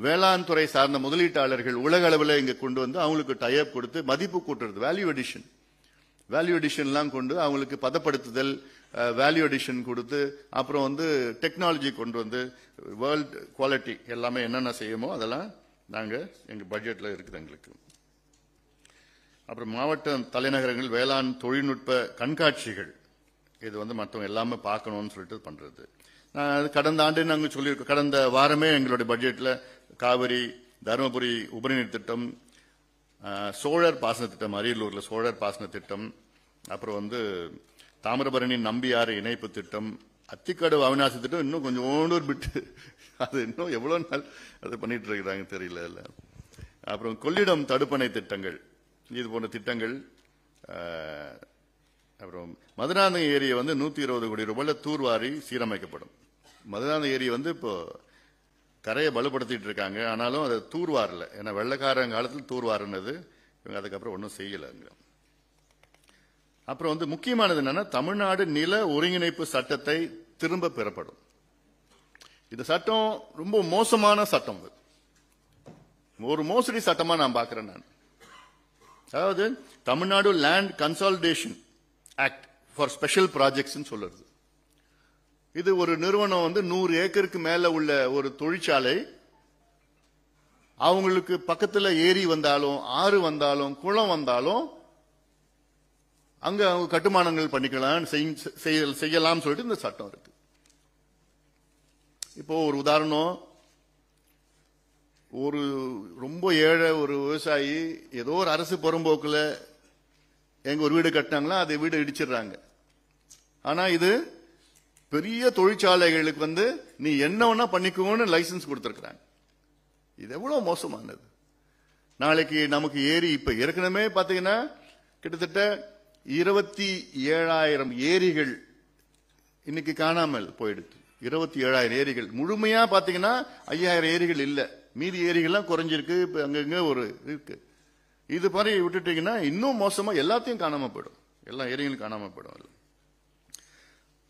வேளாண் துறை சார்ந்த முதலீட்டாளர்கள் உலக அளவில் இங்கே கொண்டு வந்து அவங்களுக்கு டயப் கொடுத்து மதிப்பு கூட்டுறது வேல்யூ அடிஷன் வேல்யூ எடிஷன்லாம் கொண்டு அவங்களுக்கு பதப்படுத்துதல் வேல்யூ எடிஷன் கொடுத்து அப்புறம் வந்து டெக்னாலஜி கொண்டு வந்து வேர்ல்ட் குவாலிட்டி எல்லாமே என்னென்ன செய்யுமோ அதெல்லாம் நாங்கள் எங்கள் பட்ஜெட்டில் இருக்குது எங்களுக்கு அப்புறம் மாவட்ட தலைநகரங்கள் வேளாண் தொழில்நுட்ப கண்காட்சிகள் இது வந்து மற்றவங்க எல்லாமே பார்க்கணும்னு சொல்லிட்டு பண்ணுறது நான் கடந்த ஆண்டு நாங்கள் சொல்லியிருக்கோம் கடந்த வாரமே எங்களுடைய பட்ஜெட்டில் காவிரி தருமபுரி உபரிநீர் திட்டம் சோழர் பாசன திட்டம் அரியலூரில் சோழர் பாசன திட்டம் அப்புறம் வந்து தாமிரபரணி நம்பியாறு இணைப்பு திட்டம் அத்திக்காடு அவினாசி திட்டம் இன்னும் கொஞ்சோண்டு ஒரு பிட்டு அது இன்னும் எவ்வளோ நாள் அது பண்ணிட்டு இருக்கிறாங்க தெரியல இல்லை அப்புறம் கொள்ளிடம் தடுப்பணை திட்டங்கள் இது போன்ற திட்டங்கள் அப்புறம் மதுராந்தகம் ஏரியை வந்து நூற்றி இருபது கோடி ரூபாயில் தூர்வாரி சீரமைக்கப்படும் மதுராந்தகம் ஏரி வந்து இப்போது கரையை வலுப்படுத்திட்டு இருக்காங்க ஆனாலும் அதை தூர்வாரில் ஏன்னா வெள்ளக்காரன் காலத்தில் தூர்வாருனது இவங்க அதுக்கப்புறம் ஒன்றும் செய்யலைங்க அப்புறம் வந்து முக்கியமானது என்னன்னா தமிழ்நாடு நில ஒருங்கிணைப்பு சட்டத்தை திரும்ப பெறப்படும் இந்த சட்டம் ரொம்ப மோசமான சட்டம் அது ஒரு மோசடி சட்டமா நான் பாக்குறேன் நான் அதாவது Tamil Nadu land consolidation act for special projects சொல்லுறது இது ஒரு நிறுவனம் வந்து நூறு ஏக்கருக்கு மேல உள்ள ஒரு தொழிற்சாலை அவங்களுக்கு பக்கத்துல ஏரி வந்தாலும் ஆறு வந்தாலும் குளம் வந்தாலும் அங்க அவங்க கட்டுமானங்கள் பண்ணிக்கலாம் செய்யலாம் சொல்லிட்டு இந்த சட்டம் இருக்கு இப்போ ஒரு உதாரணம் ஒரு ரொம்ப ஏழை ஒரு விவசாயி ஏதோ ஒரு அரசு புறம்போக்கில் எங்க ஒரு வீடு கட்டினாங்களா அதை வீடு இடிச்சிடுறாங்க ஆனா இது பெரிய தொழிற்சாலைகளுக்கு வந்து நீ என்ன ஒண்ணா பண்ணிக்கோன்னு லைசன்ஸ் கொடுத்துருக்குறாங்க இது எவ்வளோ மோசமானது நாளைக்கு நமக்கு ஏரி இப்போ ஏற்கனவே பார்த்தீங்கன்னா கிட்டத்தட்ட இருபத்தி ஏழாயிரம் ஏரிகள் இன்னைக்கு காணாமல் போயிடுது இருபத்தி ஏழாயிரம் ஏரிகள் முழுமையாக பார்த்தீங்கன்னா ஐயாயிரம் ஏரிகள் இல்லை மீதி ஏரிகள்லாம் குறைஞ்சிருக்கு இப்போ அங்கங்கே ஒரு இருக்கு இது மாதிரி விட்டுட்டீங்கன்னா இன்னும் மோசமாக எல்லாத்தையும் காணாம போயிடும் எல்லா ஏரிகளும் காணாமல் போயிடும்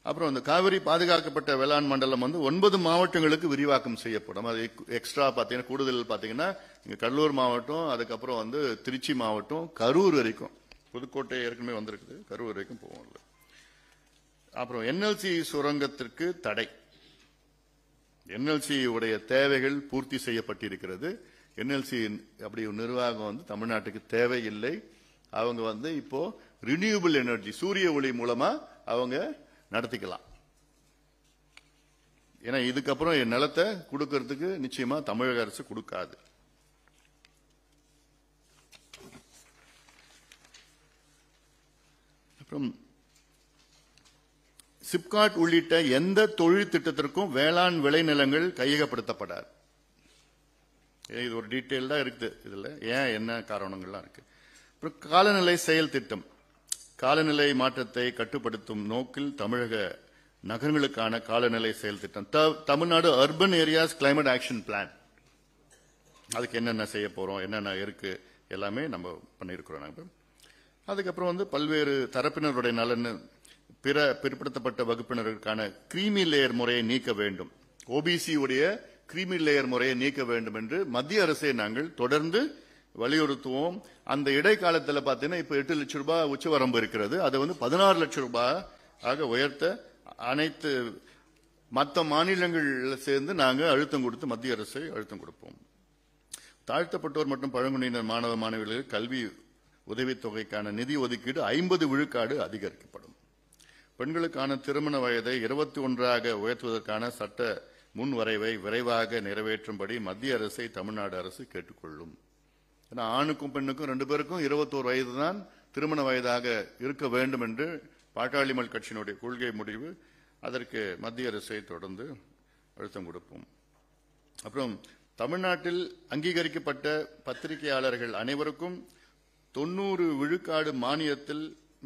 அப்புறம் இந்த காவிரி பாதுகாக்கப்பட்ட வேளாண் மண்டலம் வந்து ஒன்பது மாவட்டங்களுக்கு விரிவாக்கம் செய்யப்படும் அது எக்ஸ்ட்ரா பார்த்தீங்கன்னா கூடுதல் பார்த்தீங்கன்னா இங்கே கடலூர் மாவட்டம் அதுக்கப்புறம் வந்து திருச்சி மாவட்டம் கரூர் வரைக்கும் புதுக்கோட்டை ஏற்கனவே வந்திருக்குது கரூர் வரைக்கும் போவோம் அப்புறம் என்எல்சி சுரங்கத்திற்கு தடை என்எல்சி உடைய தேவைகள் பூர்த்தி செய்யப்பட்டிருக்கிறது என்எல்சி அப்படி நிர்வாகம் வந்து தமிழ்நாட்டுக்கு தேவையில்லை அவங்க வந்து இப்போ ரினியூபிள் எனர்ஜி சூரிய ஒளி மூலமா அவங்க நடத்திக்கலாம் ஏன்னா இதுக்கப்புறம் என் நிலத்தை கொடுக்கறதுக்கு நிச்சயமா தமிழக அரசு கொடுக்காது அப்புறம் சிப்காட் உள்ளிட்ட எந்த தொழில் திட்டத்திற்கும் வேளாண் விளைநிலங்கள் கையகப்படுத்தப்படாது இது ஒரு டீட்டெயில் தான் இருக்குது இதில் ஏன் என்ன காரணங்கள்லாம் இருக்குது அப்புறம் காலநிலை செயல் திட்டம் காலநிலை மாற்றத்தை கட்டுப்படுத்தும் நோக்கில் தமிழக நகரங்களுக்கான காலநிலை செயல் திட்டம் Tamil Nadu urban areas climate action plan அதுக்கு என்னென்ன செய்ய போறோம் என்னென்ன இருக்கு எல்லாமே நம்ம பண்ணியிருக்கிறோம் நாங்கள் அதுக்கப்புறம் வந்து பல்வேறு தரப்பினருடைய நலன் பிற பிற்படுத்தப்பட்ட வகுப்பினருக்கான கிரீமி லேயர் முறையை நீக்க வேண்டும் ஓபிசியுடைய கிரீமி லேயர் முறையை நீக்க வேண்டும் என்று மத்திய அரசை நாங்கள் தொடர்ந்து வலியுறுத்துவோம் அந்த இடைக்காலத்தில் பார்த்தீங்கன்னா இப்போ எட்டு லட்சம் ரூபாய் உச்ச வரம்பு இருக்கிறது அதை வந்து பதினாறு லட்சம் ரூபாய் ஆக உயர்த்த அனைத்து மற்ற மாநிலங்களில் சேர்ந்து நாங்கள் அழுத்தம் கொடுத்து மத்திய அரசை அழுத்தம் கொடுப்போம் தாழ்த்தப்பட்டோர் மற்றும் பழங்குடியினர் மாணவ மாணவிகளுக்கு கல்வி உதவித்தொகைக்கான நிதி ஒதுக்கீடு ஐம்பது விழுக்காடு அதிகரிக்கப்படும் பெண்களுக்கான திருமண வயதை இருபத்தி ஒன்றாக உயர்த்துவதற்கான சட்ட முன்வரைவை விரைவாக நிறைவேற்றும்படி மத்திய அரசை தமிழ்நாடு அரசு கேட்டுக்கொள்ளும் ஏன்னா ஆணுக்கும் பெண்ணுக்கும் ரெண்டு பேருக்கும் இருபத்தோரு வயது தான் திருமண வயதாக இருக்க வேண்டும் என்று பாட்டாளிமல் கட்சியினுடைய கொள்கை முடிவு அதற்கு மத்திய அரசை தொடர்ந்து அழுத்தம் கொடுப்போம் அப்புறம் தமிழ்நாட்டில் அங்கீகரிக்கப்பட்ட பத்திரிகையாளர்கள் அனைவருக்கும் தொண்ணூறு விழுக்காடு மானியத்தில்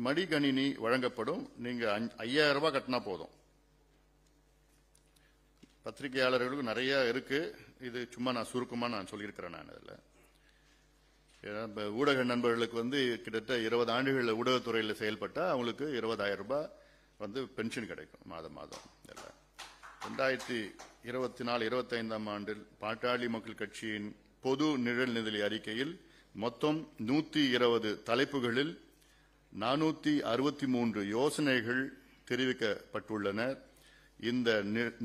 மடிகணினி வழங்கப்படும் நீங்க ஐயாயிரம் ரூபாய் கட்டினா போதும் பத்திரிகையாளர்களுக்கு நிறைய இருக்கு இது சும்மா நான் சுருக்கமாக நான் சொல்லியிருக்கிறேன் நான் இதில் ஊடக நண்பர்களுக்கு வந்து கிட்டத்தட்ட இருபது ஆண்டுகளில் ஊடகத்துறையில் செயல்பட்டால் அவங்களுக்கு இருபதாயிரம் ரூபாய் வந்து பென்ஷன் கிடைக்கும் மாதம் மாதம் ரெண்டாயிரத்தி இருபத்தி நாலு இருபத்தைந்தாம் ஆண்டில் பாட்டாளி மக்கள் கட்சியின் பொது நிழல் நிதி அறிக்கையில் மொத்தம் நூற்றி இருபது தலைப்புகளில் நானூற்றி அறுபத்தி மூன்று யோசனைகள் தெரிவிக்கப்பட்டுள்ளன இந்த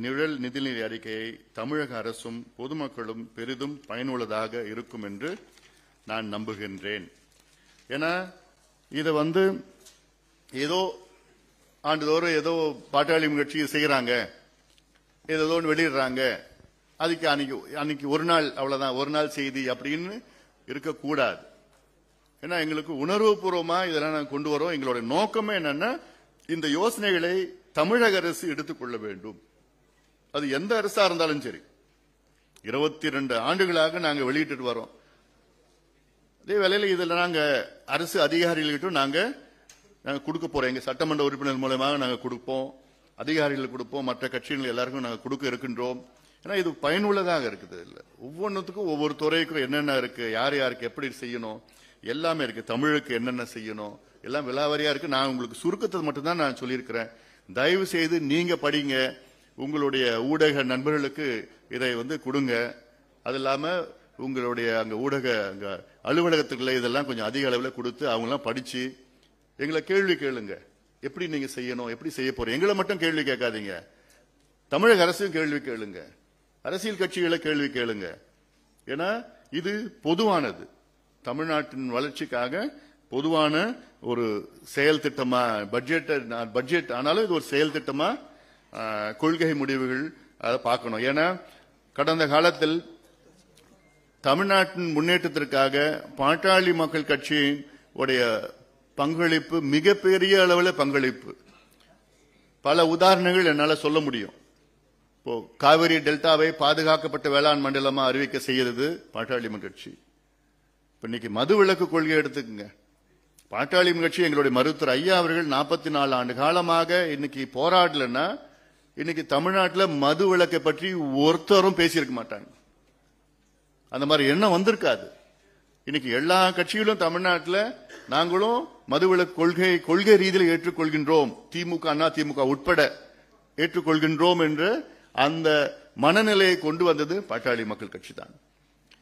நிழல் நிதிநிலை அறிக்கையை தமிழக அரசும் பொதுமக்களும் பெரிதும் பயனுள்ளதாக இருக்கும் என்று நான் நம்புகின்றேன் என இது வந்து ஏதோ ஆண்டுதோறும் ஏதோ பாட்டாளி முயற்சி செய்யறாங்க ஏதோ வெளியிடுறாங்க அதுக்கு அன்னைக்கு அன்னைக்கு ஒரு நாள் அவ்வளவுதான் ஒரு நாள் செய்தி அப்படின்னு இருக்கக்கூடாது ஏன்னா எங்களுக்கு உணர்வு பூர்வமா இதெல்லாம் நாங்கள் கொண்டு வரோம் எங்களுடைய நோக்கமே என்னன்னா இந்த யோசனைகளை தமிழக அரசு எடுத்துக்கொள்ள வேண்டும் அது எந்த அரசா இருந்தாலும் சரி இருபத்தி ரெண்டு ஆண்டுகளாக நாங்கள் வெளியிட்டு வரோம் அதே வேலையில் இதில் நாங்கள் அரசு அதிகாரிகள்கிட்டும் நாங்கள் நாங்கள் கொடுக்க போகிறோம் எங்கள் சட்டமன்ற உறுப்பினர் மூலமாக நாங்கள் கொடுப்போம் அதிகாரிகள் கொடுப்போம் மற்ற கட்சிகள் எல்லாருக்கும் நாங்கள் கொடுக்க இருக்கின்றோம் ஏன்னா இது பயனுள்ளதாக இருக்குது இல்லை ஒவ்வொன்றுத்துக்கும் ஒவ்வொரு துறைக்கும் என்னென்ன இருக்குது யார் யாருக்கு எப்படி செய்யணும் எல்லாமே இருக்குது தமிழுக்கு என்னென்ன செய்யணும் எல்லாம் விலாவரியாக இருக்குது நான் உங்களுக்கு சுருக்கத்தை மட்டும்தான் நான் சொல்லியிருக்கிறேன் தயவு செய்து நீங்கள் படிங்க உங்களுடைய ஊடக நண்பர்களுக்கு இதை வந்து கொடுங்க அது இல்லாமல் உங்களுடைய அங்கே ஊடக அங்கே அலுவலகத்துக்குள்ள இதெல்லாம் கொஞ்சம் அதிக அளவில் கொடுத்து அவங்களாம் படித்து எங்களை கேள்வி கேளுங்க எப்படி நீங்கள் செய்யணும் எப்படி செய்ய போகிறோம் எங்களை மட்டும் கேள்வி கேட்காதீங்க தமிழக அரசையும் கேள்வி கேளுங்க அரசியல் கட்சிகளை கேள்வி கேளுங்க ஏன்னா இது பொதுவானது தமிழ்நாட்டின் வளர்ச்சிக்காக பொதுவான ஒரு செயல் திட்டமா நான் பட்ஜெட் ஆனாலும் இது ஒரு செயல் திட்டமா கொள்கை முடிவுகள் அதை பார்க்கணும் ஏன்னா கடந்த காலத்தில் தமிழ்நாட்டின் முன்னேற்றத்திற்காக பாட்டாளி மக்கள் கட்சியினுடைய உடைய பங்களிப்பு மிகப்பெரிய அளவில் பங்களிப்பு பல உதாரணங்கள் என்னால் சொல்ல முடியும் இப்போ காவிரி டெல்டாவை பாதுகாக்கப்பட்ட வேளாண் மண்டலமாக அறிவிக்க செய்யறது பாட்டாளி கட்சி இப்போ இன்னைக்கு மது விளக்கு கொள்கை எடுத்துக்கங்க பாட்டாளி கட்சி எங்களுடைய மருத்துவர் ஐயா அவர்கள் நாற்பத்தி நாலு ஆண்டு காலமாக இன்னைக்கு போராடலன்னா இன்னைக்கு தமிழ்நாட்டில் மது விளக்கை பற்றி ஒருத்தரும் பேசியிருக்க மாட்டாங்க அந்த மாதிரி எண்ணம் வந்திருக்காது இன்னைக்கு எல்லா கட்சியிலும் தமிழ்நாட்டில் நாங்களும் மதுவிலக்கு கொள்கை கொள்கை ரீதியில் ஏற்றுக்கொள்கின்றோம் திமுக அண்ணா திமுக உட்பட ஏற்றுக்கொள்கின்றோம் என்று அந்த மனநிலையை கொண்டு வந்தது பாட்டாளி மக்கள் கட்சி தான்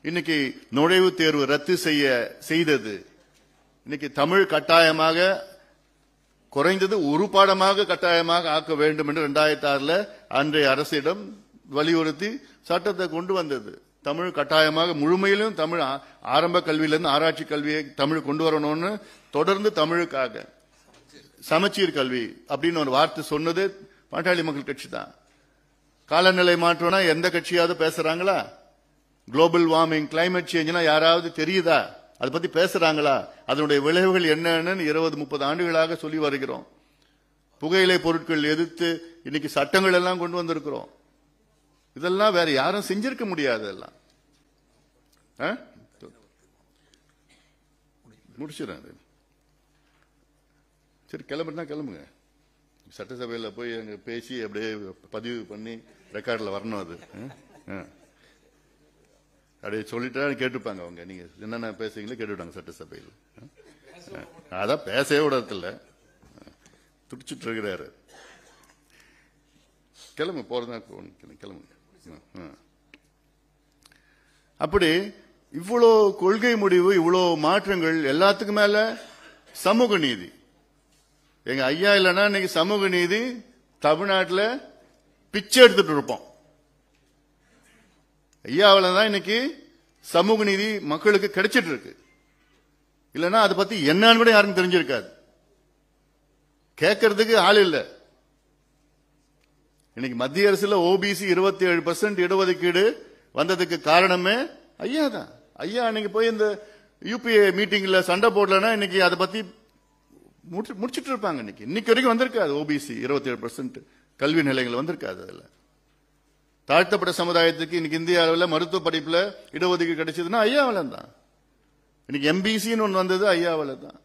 இன்னைக்கு நுழைவுத் தேர்வு ரத்து செய்ய செய்தது இன்னைக்கு தமிழ் கட்டாயமாக குறைந்தது ஒரு பாடமாக கட்டாயமாக ஆக்க வேண்டும் என்று இரண்டாயிரத்தி ஆறுல அன்றைய அரசிடம் வலியுறுத்தி சட்டத்தை கொண்டு வந்தது தமிழ் கட்டாயமாக முழுமையிலும் தமிழ் ஆரம்ப கல்வியிலிருந்து ஆராய்ச்சி கல்வியை தமிழ் கொண்டு வரணும்னு தொடர்ந்து தமிழுக்காக சமச்சீர் கல்வி அப்படின்னு ஒரு வார்த்தை சொன்னது பாட்டாளி மக்கள் கட்சி தான் காலநிலை மாற்றம்னா எந்த கட்சியாவது பேசுறாங்களா குளோபல் வார்மிங் கிளைமேட் சேஞ்ச்னா யாராவது தெரியுதா அதை பத்தி பேசுறாங்களா அதனுடைய விளைவுகள் என்னன்னு இருபது முப்பது ஆண்டுகளாக சொல்லி வருகிறோம் புகையிலை பொருட்கள் எதிர்த்து இன்னைக்கு சட்டங்கள் எல்லாம் கொண்டு வந்திருக்கிறோம் இதெல்லாம் வேற யாரும் செஞ்சிருக்க முடியாது எல்லாம் முடிச்சிடறேன் சரி கிளம்புனா கிளம்புங்க சட்டசபையில் போய் அங்கே பேசி அப்படியே பதிவு பண்ணி ரெக்கார்டில் வரணும் அது அப்படியே சொல்லிட்டா கேட்டுப்பாங்க அவங்க நீங்கள் என்னென்ன பேசுவீங்களோ கேட்டுவிட்டாங்க சட்டசபையில் அதான் பேசவே விடறதில்ல துடிச்சிட்டு இருக்கிறாரு கிளம்பு போகிறதா கிளம்புங்க அப்படி இவ்வளோ கொள்கை முடிவு இவ்வளோ மாற்றங்கள் எல்லாத்துக்கும் மேல சமூக நீதி எங்க ஐயா இல்லைன்னா இன்னைக்கு சமூக நீதி தமிழ்நாட்டில் பிச்சை எடுத்துட்டு இருப்போம் ஐயாவில் தான் இன்னைக்கு சமூக நீதி மக்களுக்கு கிடைச்சிட்டு இருக்கு இல்லைன்னா அதை பத்தி என்னன்னு கூட யாருக்கும் தெரிஞ்சிருக்காது கேட்கறதுக்கு ஆள் இல்லை இன்னைக்கு மத்திய அரசுல ஓபிசி இருபத்தி ஏழு பர்சன்ட் இடஒதுக்கீடு வந்ததுக்கு காரணமே ஐயா தான் ஐயா அன்னைக்கு போய் இந்த யூபிஏ மீட்டிங்ல சண்டை போடலன்னா இன்னைக்கு அதை பத்தி முடிச்சுட்டு இருப்பாங்க இன்னைக்கு இன்னைக்கு வரைக்கும் வந்திருக்காது ஓபிசி இருபத்தி ஏழு பர்சன்ட் கல்வி நிலையங்கள் வந்திருக்காது அதில் தாழ்த்தப்பட்ட சமுதாயத்துக்கு இன்னைக்கு இந்திய அளவில் மருத்துவ படிப்பில் இடஒதுக்கீடு கிடைச்சதுன்னா ஐயாவில தான் இன்னைக்கு எம்பிசின்னு ஒன்று வந்தது ஐயாவில தான்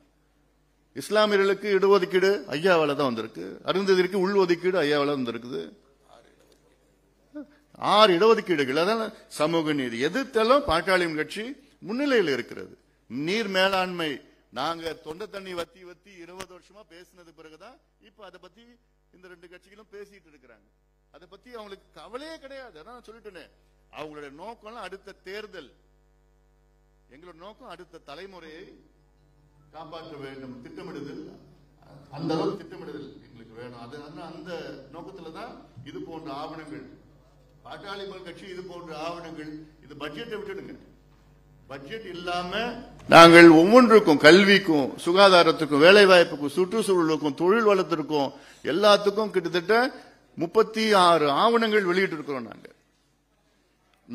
இஸ்லாமியர்களுக்கு இடஒதுக்கீடு ஐயாவில தான் வந்திருக்கு அருந்ததிற்கு உள் ஒதுக்கீடு ஐயாவில வந்திருக்குது ஆறு இடஒதுக்கீடுகள் அதான் சமூக நீதி எதிர்த்தாலும் பாட்டாளியம் கட்சி முன்னிலையில் இருக்கிறது நீர் மேலாண்மை நாங்க தொண்ட தண்ணி வத்தி வத்தி இருபது வருஷமா பேசினது பிறகுதான் இப்ப அதை பத்தி இந்த ரெண்டு கட்சிகளும் பேசிட்டு இருக்கிறாங்க அதை பத்தி அவங்களுக்கு கவலையே கிடையாது அதான் சொல்லிட்டேனே அவங்களுடைய நோக்கம் அடுத்த தேர்தல் எங்களோட நோக்கம் அடுத்த தலைமுறையை காப்பாற்ற வேண்டும் திட்டமிடுதல் அந்த அளவுக்கு திட்டமிடுதல் எங்களுக்கு வேணும் அது அந்த நோக்கத்துல தான் இது போன்ற ஆவணங்கள் பாட்டாளி கட்சி இது போன்ற ஆவணங்கள் இது பட்ஜெட்டை விட்டுடுங்க பட்ஜெட் இல்லாம நாங்கள் ஒவ்வொன்றுக்கும் கல்விக்கும் சுகாதாரத்துக்கும் வேலைவாய்ப்புக்கும் சுற்றுச்சூழலுக்கும் தொழில் வளத்திற்கும் எல்லாத்துக்கும் கிட்டத்தட்ட முப்பத்தி ஆறு ஆவணங்கள் வெளியிட்டு இருக்கிறோம் நாங்கள்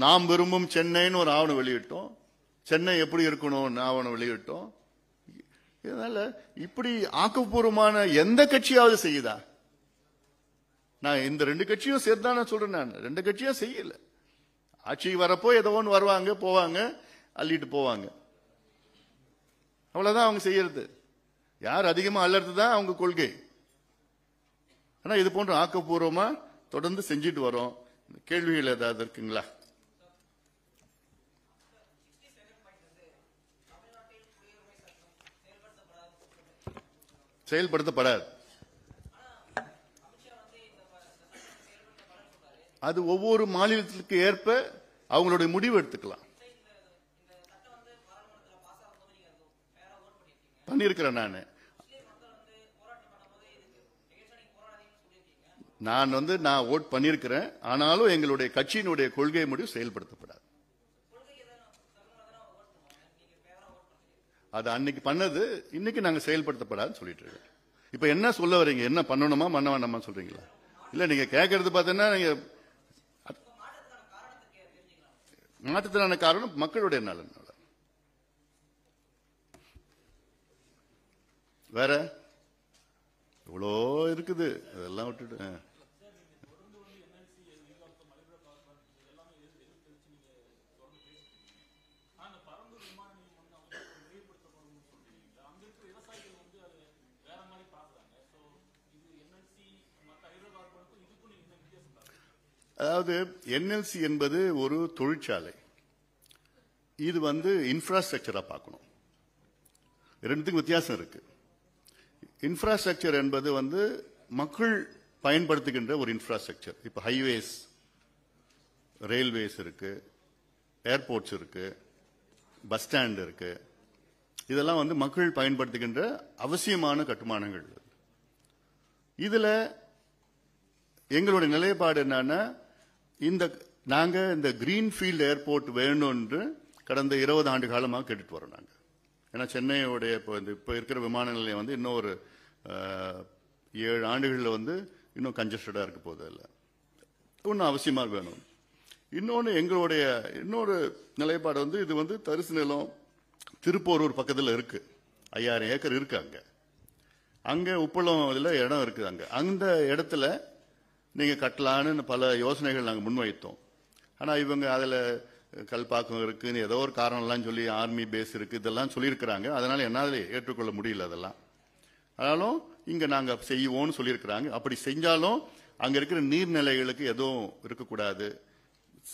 நாம் விரும்பும் சென்னைன்னு ஒரு ஆவணம் வெளியிட்டோம் சென்னை எப்படி இருக்கணும்னு ஆவணம் வெளியிட்டோம் இதனால இப்படி ஆக்கப்பூர்வமான எந்த கட்சியாவது செய்யுதா நான் இந்த ரெண்டு கட்சியும் சேர்த்து நான் சொல்றேன் நான் ரெண்டு கட்சியும் செய்யல ஆட்சி வரப்போ ஏதோ ஒன்று வருவாங்க போவாங்க அள்ளிட்டு போவாங்க அவ்வளவுதான் அவங்க செய்யறது யார் அதிகமாக அள்ளறது தான் அவங்க கொள்கை ஆனால் இது போன்ற ஆக்கப்பூர்வமாக தொடர்ந்து செஞ்சுட்டு வரோம் கேள்விகள் ஏதாவது இருக்குங்களா செயல்படுத்தப்படாது அது ஒவ்வொரு மாநிலத்திற்கு ஏற்ப அவங்களுடைய முடிவு எடுத்துக்கலாம் பண்ணியிருக்கிறேன் நான் நான் வந்து நான் ஓட் பண்ணியிருக்கிறேன் ஆனாலும் எங்களுடைய கட்சியினுடைய கொள்கை முடிவு செயல்படுத்தப்படாது அது அன்னைக்கு பண்ணது இன்னைக்கு நாங்கள் செயல்படுத்தப்படாதுன்னு சொல்லிட்டு இருக்கோம் இப்போ என்ன சொல்ல வரீங்க என்ன பண்ணணுமா பண்ண வேண்டாமா சொல்றீங்களா இல்லை நீங்கள் கேட்கறது பார்த்தீங்கன்னா நீங்கள் மாற்றத்தினான காரணம் மக்களுடைய நலன் வேற இவ்வளோ இருக்குது அதெல்லாம் விட்டுட்டு அதாவது என்எல்சி என்பது ஒரு தொழிற்சாலை இது வந்து இன்ஃப்ராஸ்ட்ரக்சராக பார்க்கணும் ரெண்டுத்துக்கும் வித்தியாசம் இருக்கு இன்ஃப்ராஸ்ட்ரக்சர் என்பது வந்து மக்கள் பயன்படுத்துகின்ற ஒரு இன்ஃப்ராஸ்ட்ரக்சர் இப்போ ஹைவேஸ் ரயில்வேஸ் இருக்கு ஏர்போர்ட்ஸ் இருக்கு பஸ் ஸ்டாண்ட் இருக்கு இதெல்லாம் வந்து மக்கள் பயன்படுத்துகின்ற அவசியமான கட்டுமானங்கள் இதில் எங்களுடைய நிலைப்பாடு என்னன்னா இந்த நாங்கள் இந்த கிரீன்ஃபீல்டு ஏர்போர்ட் வேணும்னு கடந்த இருபது ஆண்டு காலமாக கேட்டுட்டு வரோம் நாங்கள் ஏன்னா சென்னையோடைய இப்போ இந்த இப்போ இருக்கிற விமான நிலையம் வந்து இன்னும் ஒரு ஏழு ஆண்டுகளில் வந்து இன்னும் கன்ஜஸ்டடாக இருக்க போதும் இல்லை ஒன்றும் அவசியமாக வேணும் இன்னொன்று எங்களுடைய இன்னொரு நிலைப்பாடு வந்து இது வந்து தரிசு நிலம் திருப்போரூர் பக்கத்தில் இருக்குது ஐயாயிரம் ஏக்கர் இருக்குது அங்கே அங்கே உப்பளம் இதில் இடம் இருக்குது அங்கே அந்த இடத்துல நீங்கள் கட்டலான்னு பல யோசனைகள் நாங்கள் முன்வைத்தோம் ஆனால் இவங்க அதில் கல்பாக்கம் இருக்குதுன்னு ஏதோ ஒரு காரணம்லாம் சொல்லி ஆர்மி பேஸ் இருக்குது இதெல்லாம் சொல்லியிருக்கிறாங்க அதனால் என்னால் ஏற்றுக்கொள்ள முடியல அதெல்லாம் ஆனாலும் இங்கே நாங்கள் செய்வோம்னு சொல்லியிருக்கிறாங்க அப்படி செஞ்சாலும் அங்கே இருக்கிற நீர்நிலைகளுக்கு எதுவும் இருக்கக்கூடாது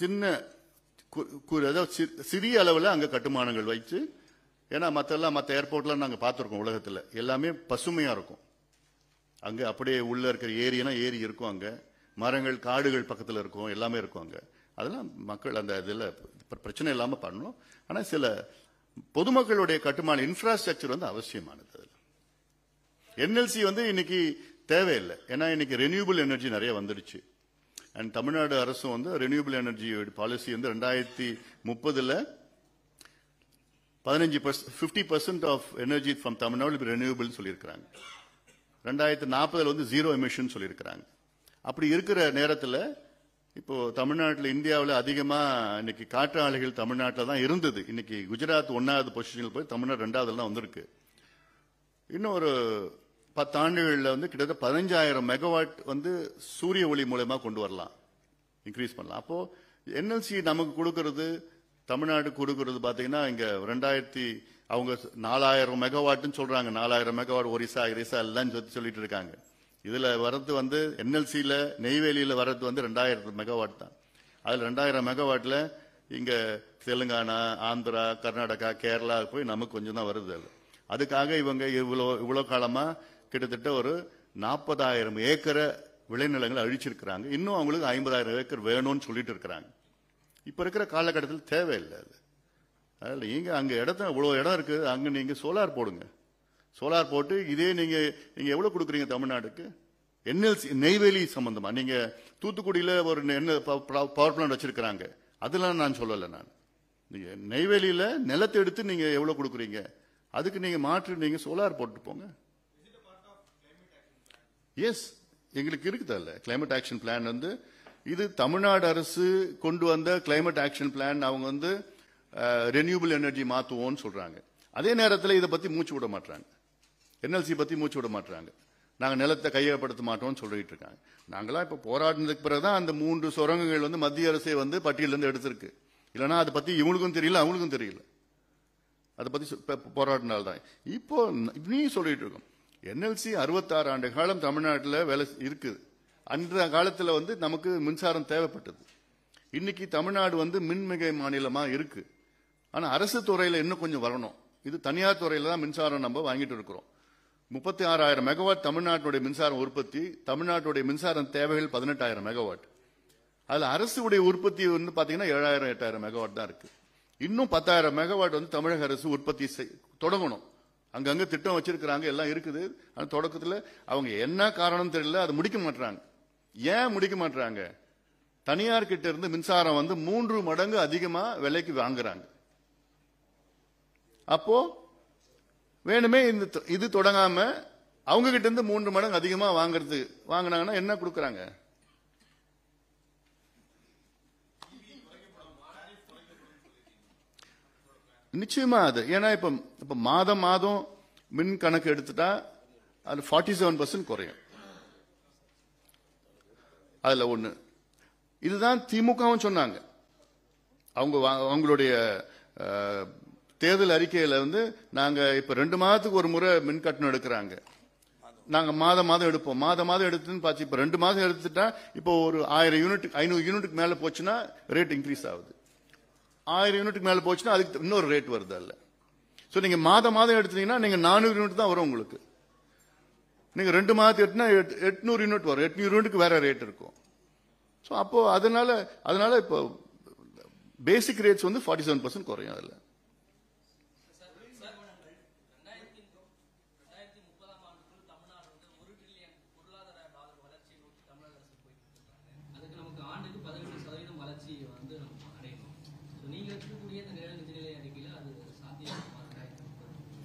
சின்ன ஏதோ சிறிய அளவில் அங்கே கட்டுமானங்கள் வச்சு ஏன்னா மற்றெல்லாம் மற்ற ஏர்போர்ட்லாம் நாங்கள் பார்த்துருக்கோம் உலகத்தில் எல்லாமே பசுமையாக இருக்கும் அங்கே அப்படியே உள்ளே இருக்கிற ஏரியனா ஏரி இருக்கும் அங்கே மரங்கள் காடுகள் பக்கத்தில் இருக்கும் எல்லாமே இருக்கும் அங்கே அதெல்லாம் மக்கள் அந்த இதில் பிரச்சனை இல்லாமல் பண்ணணும் ஆனால் சில பொதுமக்களுடைய கட்டுமான இன்ஃப்ராஸ்ட்ரக்சர் வந்து அவசியமானது அதில் என்எல்சி வந்து இன்னைக்கு தேவையில்லை ஏன்னா இன்னைக்கு ரெனியூபிள் எனர்ஜி நிறைய வந்துடுச்சு அண்ட் தமிழ்நாடு அரசும் வந்து ரெனியூபிள் எனர்ஜி பாலிசி வந்து ரெண்டாயிரத்தி முப்பதில் பதினஞ்சு percent fifty percent of energy from Tamil Nadu ரெனியூபிள்னு சொல்லியிருக்கிறாங்க ரெண்டாயிரத்தி நாற்பதில் வந்து ஜீரோ எமிஷன் சொல்லியிருக்கிறாங்க அப்படி இருக்கிற நேரத்தில் இப்போ தமிழ்நாட்டில் இந்தியாவில் அதிகமாக இன்னைக்கு காற்றாலைகள் தமிழ்நாட்டில் தான் இருந்தது இன்னைக்கு குஜராத் ஒன்றாவது பொசிஷனில் போய் தமிழ்நாடு ரெண்டாவதுல தான் வந்திருக்கு இன்னும் ஒரு பத்தாண்டுகளில் வந்து கிட்டத்தட்ட பதினஞ்சாயிரம் மெகாவாட் வந்து சூரிய ஒளி மூலயமா கொண்டு வரலாம் இன்க்ரீஸ் பண்ணலாம் அப்போ என்எல்சி நமக்கு கொடுக்கறது தமிழ்நாடு கொடுக்கறது பார்த்தீங்கன்னா இங்கே ரெண்டாயிரத்தி அவங்க நாலாயிரம் மெகாவாட்னு சொல்றாங்க நாலாயிரம் மெகாவாட் ஒரிசா இரிசா எல்லாம் சொல்லிட்டு இருக்காங்க இதில் வரது வந்து என்எல்சியில் நெய்வேலியில் வரது வந்து ரெண்டாயிரத்து மெகாவாட் தான் அதில் ரெண்டாயிரம் மெகாவாட்டில் இங்கே தெலுங்கானா ஆந்திரா கர்நாடகா கேரளா போய் நமக்கு கொஞ்சம் தான் வருது அது அதுக்காக இவங்க இவ்வளோ இவ்வளோ காலமாக கிட்டத்தட்ட ஒரு நாற்பதாயிரம் ஏக்கரை விளைநிலங்களை அழிச்சிருக்கிறாங்க இன்னும் அவங்களுக்கு ஐம்பதாயிரம் ஏக்கர் வேணும்னு சொல்லிட்டு இருக்கிறாங்க இப்போ இருக்கிற காலகட்டத்தில் தேவையில்லை அது அதில் நீங்கள் அங்கே இடத்த இவ்வளோ இடம் இருக்குது அங்கே நீங்கள் சோலார் போடுங்க சோலார் போட்டு இதே நீங்கள் நீங்கள் எவ்வளோ கொடுக்குறீங்க தமிழ்நாடுக்கு என்எல்சி நெய்வேலி சம்மந்தமாக நீங்கள் தூத்துக்குடியில் ஒரு எண்ணெய் பவர் பிளான் வச்சிருக்கிறாங்க அதெல்லாம் நான் சொல்லலை நான் நீங்கள் நெய்வேலியில் நிலத்தை எடுத்து நீங்கள் எவ்வளோ கொடுக்குறீங்க அதுக்கு நீங்கள் மாற்று நீங்கள் சோலார் போட்டு போங்க எஸ் எங்களுக்கு இருக்குதல்ல கிளைமேட் ஆக்ஷன் பிளான் வந்து இது தமிழ்நாடு அரசு கொண்டு வந்த கிளைமேட் ஆக்ஷன் பிளான் அவங்க வந்து ரெனியூபிள் எனர்ஜி மாற்றுவோம்னு சொல்கிறாங்க அதே நேரத்தில் இதை பற்றி மூச்சு விட மாட்டாங்க என்எல்சி பற்றி மூச்சு விட மாட்டுறாங்க நாங்கள் நிலத்தை கையகப்படுத்த மாட்டோம்னு சொல்லிட்டு இருக்காங்க நாங்களாம் இப்போ போராடினதுக்கு பிறகு தான் அந்த மூன்று சுரங்கங்கள் வந்து மத்திய அரசே வந்து பட்டியலேருந்து எடுத்திருக்கு இல்லைனா அதை பற்றி இவங்களுக்கும் தெரியல அவங்களுக்கும் தெரியல அதை பற்றி போராடினால்தான் இப்போ இன்னும் சொல்லிட்டு இருக்கோம் என்எல்சி அறுபத்தாறு ஆண்டு காலம் தமிழ்நாட்டில் வேலை இருக்குது அந்த காலத்தில் வந்து நமக்கு மின்சாரம் தேவைப்பட்டது இன்னைக்கு தமிழ்நாடு வந்து மின்மிகை மாநிலமாக இருக்கு ஆனால் அரசு துறையில் இன்னும் கொஞ்சம் வரணும் இது தனியார் துறையில் தான் மின்சாரம் நம்ம வாங்கிட்டு இருக்கிறோம் முப்பத்தி ஆறாயிரம் மெகாவாட் தமிழ்நாட்டுடைய மின்சாரம் உற்பத்தி தமிழ்நாட்டுடைய மின்சாரம் தேவைகள் பதினெட்டாயிரம் மெகாவாட் அதில் அரசுடைய உற்பத்தி வந்து பார்த்தீங்கன்னா ஏழாயிரம் எட்டாயிரம் மெகாவாட் தான் இருக்கு இன்னும் பத்தாயிரம் மெகாவாட் வந்து தமிழக அரசு உற்பத்தி தொடங்கணும் அங்கங்கே திட்டம் வச்சிருக்கிறாங்க எல்லாம் இருக்குது ஆனால் தொடக்கத்தில் அவங்க என்ன காரணம் தெரியல அதை முடிக்க மாட்டாங்க ஏன் முடிக்க மாட்டாங்க தனியார் கிட்ட இருந்து மின்சாரம் வந்து மூன்று மடங்கு அதிகமாக விலைக்கு வாங்குறாங்க அப்போ வேணுமே இந்த இது தொடங்காம அவங்க கிட்ட இருந்து மூன்று மடங்கு அதிகமா வாங்குறது வாங்கினாங்கன்னா என்ன கொடுக்குறாங்க நிச்சயமா அது ஏன்னா இப்ப இப்ப மாதம் மாதம் மின் கணக்கு எடுத்துட்டா அது ஃபார்ட்டி செவன் பர்சன்ட் குறையும் அதுல ஒண்ணு இதுதான் திமுகவும் சொன்னாங்க அவங்க அவங்களுடைய தேர்தல் அறிக்கையில் வந்து நாங்கள் இப்போ ரெண்டு மாதத்துக்கு ஒரு முறை மின் கட்டணம் எடுக்கிறாங்க நாங்கள் மாத மாதம் எடுப்போம் மாத மாதம் எடுத்துன்னு பார்த்து இப்போ ரெண்டு மாதம் எடுத்துட்டா இப்போ ஒரு ஆயிரம் யூனிட் ஐநூறு யூனிட்டுக்கு மேலே போச்சுன்னா ரேட் இன்க்ரீஸ் ஆகுது ஆயிரம் யூனிட்டுக்கு மேலே போச்சுன்னா அதுக்கு இன்னொரு ரேட் வருது அல்ல ஸோ நீங்கள் மாத மாதம் எடுத்தீங்கன்னா நீங்கள் நானூறு யூனிட் தான் வரும் உங்களுக்கு நீங்கள் ரெண்டு மாதத்துக்கு எட்டுனா எட்நூறு யூனிட் வரும் எட்நூறு யூனிட்டுக்கு வேற ரேட் இருக்கும் ஸோ அப்போது அதனால அதனால இப்போ பேசிக் ரேட்ஸ் வந்து ஃபார்ட்டி செவன் பர்சன்ட் குறையும் அதில்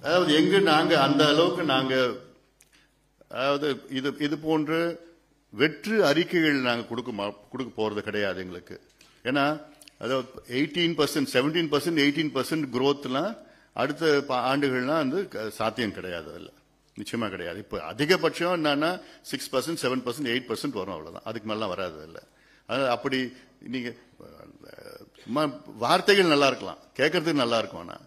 அதாவது எங்கு நாங்க அந்த அளவுக்கு நாங்க அதாவது இது இது போன்று வெற்று அறிக்கைகள் நாங்கள் கொடுக்க கொடுக்க போறது கிடையாது எங்களுக்கு ஏன்னா அதாவது eighteen percent seventeen percent eighteen percent க்ரோத்லாம் அடுத்த ஆண்டுகள்லாம் வந்து சாத்தியம் கிடையாது அதில் நிச்சயமாக கிடையாது இப்போ அதிகபட்சம் என்னன்னா six percent seven percent eight percent வரும் அவ்வளோதான் அதுக்கு மேலாம் வராது இல்லை அதனால் அப்படி நீங்கள் சும்மா வார்த்தைகள் நல்லா இருக்கலாம் கேட்கறதுக்கு நல்லா இருக்கும் ஆனால்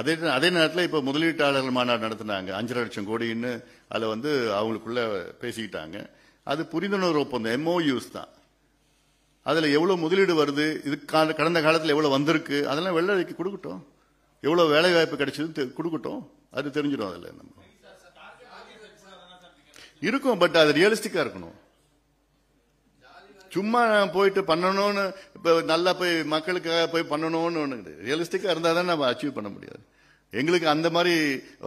அதே அதே நேரத்தில் இப்போ முதலீட்டாளர்கள் மாநாடு நடத்தினாங்க அஞ்சரை லட்சம் கோடின்னு அதில் வந்து அவங்களுக்குள்ள பேசிக்கிட்டாங்க அது புரிந்துணர்வு ஒப்பந்தம் எம்ஓயூஸ் தான் அதில் எவ்வளோ முதலீடு வருது இது கடந்த காலத்தில் எவ்வளோ வந்திருக்கு அதெல்லாம் வெள்ளரைக்கு கொடுக்கட்டும் எவ்வளோ வேலை வாய்ப்பு கிடைச்சது கொடுக்கட்டும் அது தெரிஞ்சிடும் அதில் நம்ம இருக்கும் பட் அது ரியலிஸ்டிக்காக இருக்கணும் சும்மா போயிட்டு பண்ணணும்னு இப்போ நல்லா போய் மக்களுக்காக போய் பண்ணணும்னு ஒன்று ரியலிஸ்டிக்காக இருந்தால் தான் நம்ம அச்சீவ் பண்ண முடியாது எங்களுக்கு அந்த மாதிரி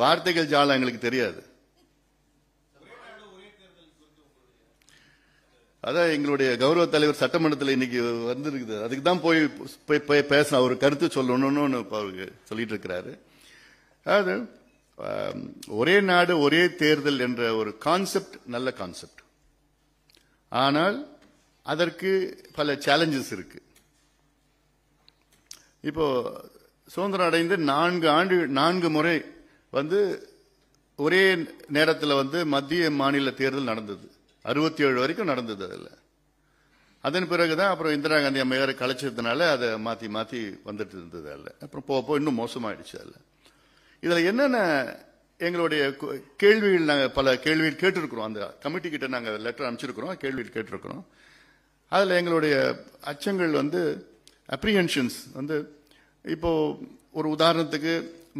வார்த்தைகள் ஜாலம் எங்களுக்கு தெரியாது அதான் எங்களுடைய கௌரவ தலைவர் சட்டமன்றத்தில் இன்னைக்கு வந்திருக்குது அதுக்கு தான் போய் போய் போய் பேச அவர் கருத்து சொல்லணும்னு அவருக்கு சொல்லிட்டு இருக்கிறாரு அது ஒரே நாடு ஒரே தேர்தல் என்ற ஒரு கான்செப்ட் நல்ல கான்செப்ட் ஆனால் அதற்கு பல சேலஞ்சஸ் இருக்கு இப்போ சுதந்திரம் அடைந்து நான்கு ஆண்டு நான்கு முறை வந்து ஒரே நேரத்தில் வந்து மத்திய மாநில தேர்தல் நடந்தது அறுபத்தி ஏழு வரைக்கும் நடந்தது அதில் அதன் பிறகு தான் அப்புறம் இந்திரா காந்தி அம்மையாரை கலைச்சதுனால அதை மாற்றி மாற்றி வந்துட்டு இருந்தது அதில் அப்புறம் போக போக இன்னும் மோசமாயிடுச்சு அதில் இதில் என்னென்ன எங்களுடைய கேள்விகள் நாங்கள் பல கேள்விகள் கேட்டிருக்கிறோம் அந்த கமிட்டி கிட்ட நாங்கள் லெட்டர் அனுப்பிச்சிருக்கிறோம் கேள்விகள் கேட்டிருக்கிறோம் அதில் எங்களுடைய அச்சங்கள் வந்து அப்ரிஹென்ஷன்ஸ் வந்து இப்போது ஒரு உதாரணத்துக்கு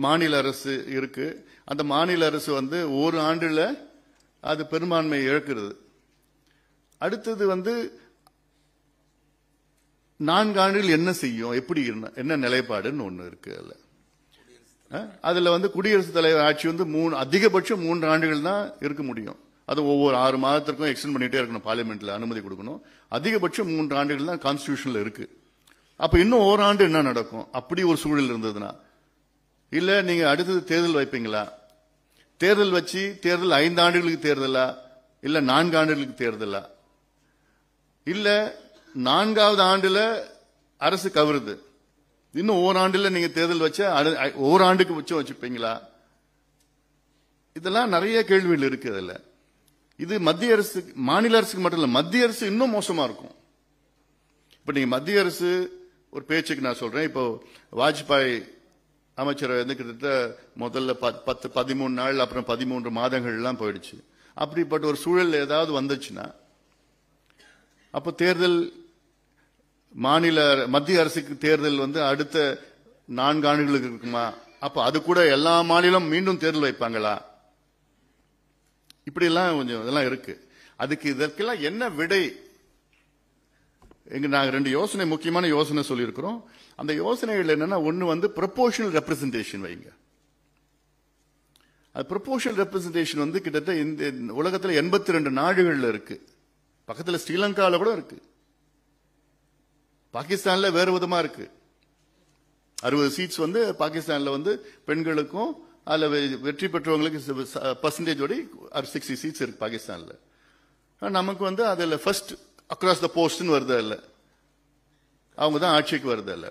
மாநில அரசு இருக்குது அந்த மாநில அரசு வந்து ஒரு ஆண்டில் அது பெரும்பான்மையை இழக்கிறது அடுத்தது வந்து நான்கு ஆண்டுகள் என்ன செய்யும் எப்படி என்ன நிலைப்பாடுன்னு ஒன்று இருக்கு அதில் அதில் வந்து குடியரசுத் தலைவர் ஆட்சி வந்து மூணு அதிகபட்சம் மூன்று ஆண்டுகள் தான் இருக்க முடியும் அது ஒவ்வொரு ஆறு மாதத்திற்கும் எக்ஸ்டெண்ட் பண்ணிகிட்டே இருக்கணும் பார்லிமெண்ட்டில் அனுமதி கொடுக்கணும் அதிகபட்சம் மூன்று ஆண்டுகள் தான் கான்ஸ்டியூஷனில் இருக்குது அப்போ இன்னும் ஓராண்டு என்ன நடக்கும் அப்படி ஒரு சூழல் இருந்ததுன்னா இல்லை நீங்கள் அடுத்தது தேர்தல் வைப்பீங்களா தேர்தல் வச்சு தேர்தல் ஐந்து ஆண்டுகளுக்கு தேர்தலா இல்லை நான்கு ஆண்டுகளுக்கு தேர்தலா இல்லை நான்காவது ஆண்டில் அரசு கவருது இன்னும் ஓராண்டில் நீங்கள் தேர்தல் வச்சா ஓராண்டுக்கு வச்சு வச்சுப்பீங்களா இதெல்லாம் நிறைய கேள்விகள் இருக்குது அதில் இது மத்திய அரசு மாநில அரசுக்கு மட்டும் இல்லை மத்திய அரசு இன்னும் மோசமாக இருக்கும் இப்போ நீங்கள் மத்திய அரசு ஒரு பேச்சுக்கு நான் சொல்கிறேன் இப்போ வாஜ்பாய் அமைச்சரை வந்து கிட்டத்தட்ட முதல்ல பத்து பதிமூணு நாள் அப்புறம் பதிமூன்று மாதங்கள்லாம் போயிடுச்சு அப்படிப்பட்ட ஒரு சூழல் ஏதாவது வந்துச்சுன்னா அப்போ தேர்தல் மாநில மத்திய அரசுக்கு தேர்தல் வந்து அடுத்த நான்கு ஆண்டுகளுக்கு இருக்குமா அப்போ அது கூட எல்லா மாநிலம் மீண்டும் தேர்தல் வைப்பாங்களா இப்படியெல்லாம் கொஞ்சம் இதெல்லாம் இருக்கு அதுக்கு இதற்கெல்லாம் என்ன விடை எங்க நாங்கள் ரெண்டு யோசனை முக்கியமான யோசனை சொல்லியிருக்கிறோம் அந்த யோசனைகள் என்னன்னா ஒன்று வந்து ப்ரொபோஷனல் ரெப்ரசன்டேஷன் வைங்க அது ப்ரொபோஷனல் ரெப்ரஸன்டேஷன் வந்து கிட்டத்தட்ட இந்த உலகத்தில் எண்பத்தி ரெண்டு நாடுகளில் இருக்கு பக்கத்தில் ஸ்ரீலங்காவில் கூட இருக்கு பாகிஸ்தானில் வேறு விதமாக இருக்கு அறுபது சீட்ஸ் வந்து பாகிஸ்தானில் வந்து பெண்களுக்கும் அதில் வெற்றி பெற்றவங்களுக்கு பர்சன்டேஜோட ஒரு சிக்ஸ்டி சீட்ஸ் இருக்கு பாகிஸ்தானில் நமக்கு வந்து அதில் ஃபர்ஸ்ட் அக்ராஸ் த போஸ்ட்னு வருது இல்லை அவங்க தான் ஆட்சிக்கு வருது இல்லை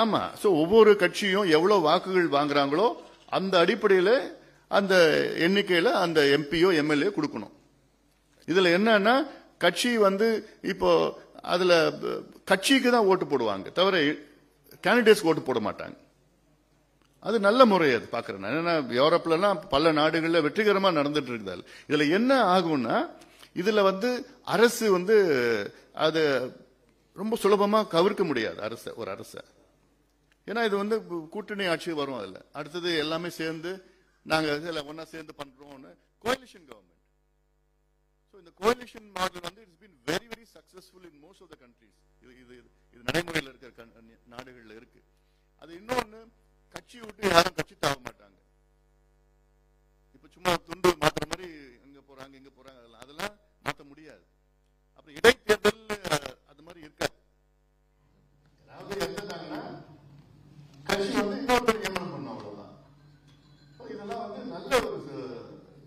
ஆமாம் ஸோ ஒவ்வொரு கட்சியும் எவ்வளோ வாக்குகள் வாங்குறாங்களோ அந்த அடிப்படையில் அந்த எண்ணிக்கையில் அந்த எம்பியோ எம்எல்ஏ கொடுக்கணும் இதில் என்னன்னா கட்சி வந்து இப்போ அதில் கட்சிக்கு தான் ஓட்டு போடுவாங்க தவிர கேண்டிடேட்ஸ்க்கு ஓட்டு போட மாட்டாங்க அது நல்ல முறை அது பார்க்குறேன் ஏன்னா யூரோப்லலாம் பல நாடுகளில் வெற்றிகரமாக நடந்துட்டு இருக்குது இதில் என்ன ஆகும்னா இதில் வந்து அரசு வந்து அது ரொம்ப சுலபமாக கவிர்க்க முடியாது அரசை ஒரு அரசை ஏன்னா இது வந்து கூட்டணி ஆட்சி வரும் அதில் அடுத்தது எல்லாமே சேர்ந்து நாங்கள் இதில் ஒன்றா சேர்ந்து பண்ணுறோம்னு கோயலிஷன் கவர்மெண்ட் ஸோ இந்த கோயலிஷன் மாடல் வந்து it's been very very successful in most of the countries இது இது இது நடைமுறையில் இருக்கிற நாடுகளில் இருக்குது அது இன்னொன்று கட்சி விட்டு யாரும் கட்சி தாவ மாட்டாங்க இப்ப சும்மா துண்டு மாத்துற மாதிரி எங்க போறாங்க எங்க போறாங்க அதெல்லாம் அதெல்லாம் மாத்த முடியாது அப்புறம் இடைத்தேர்தல் அது மாதிரி இருக்காது கட்சி வந்து இன்னொருத்தர் நியமனம் பண்ணும் அவ்வளவுதான் இதெல்லாம் வந்து நல்ல ஒரு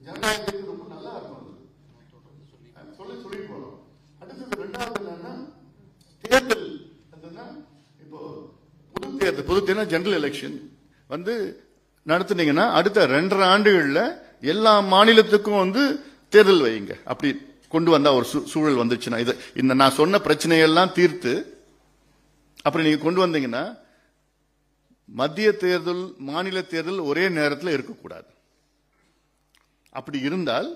ஜனநாயகத்துக்கு ரொம்ப நல்லா இருக்கும் சொல்லி சொல்லி போனோம் அடுத்தது ரெண்டாவது என்னன்னா தேர்தல் என்னன்னா இப்போ பொது தேர்தல் பொது தேர்தல் ஜெனரல் எலெக்ஷன் வந்து நடத்துனீங்கன்னா அடுத்த ரெண்டரை ஆண்டுகளில் எல்லா மாநிலத்துக்கும் வந்து தேர்தல் வையுங்க அப்படி கொண்டு வந்தா ஒரு சூழல் வந்துச்சுன்னா இது இந்த நான் சொன்ன பிரச்சனையெல்லாம் தீர்த்து அப்படி நீங்க கொண்டு வந்தீங்கன்னா மத்திய தேர்தல் மாநில தேர்தல் ஒரே நேரத்தில் இருக்கக்கூடாது அப்படி இருந்தால்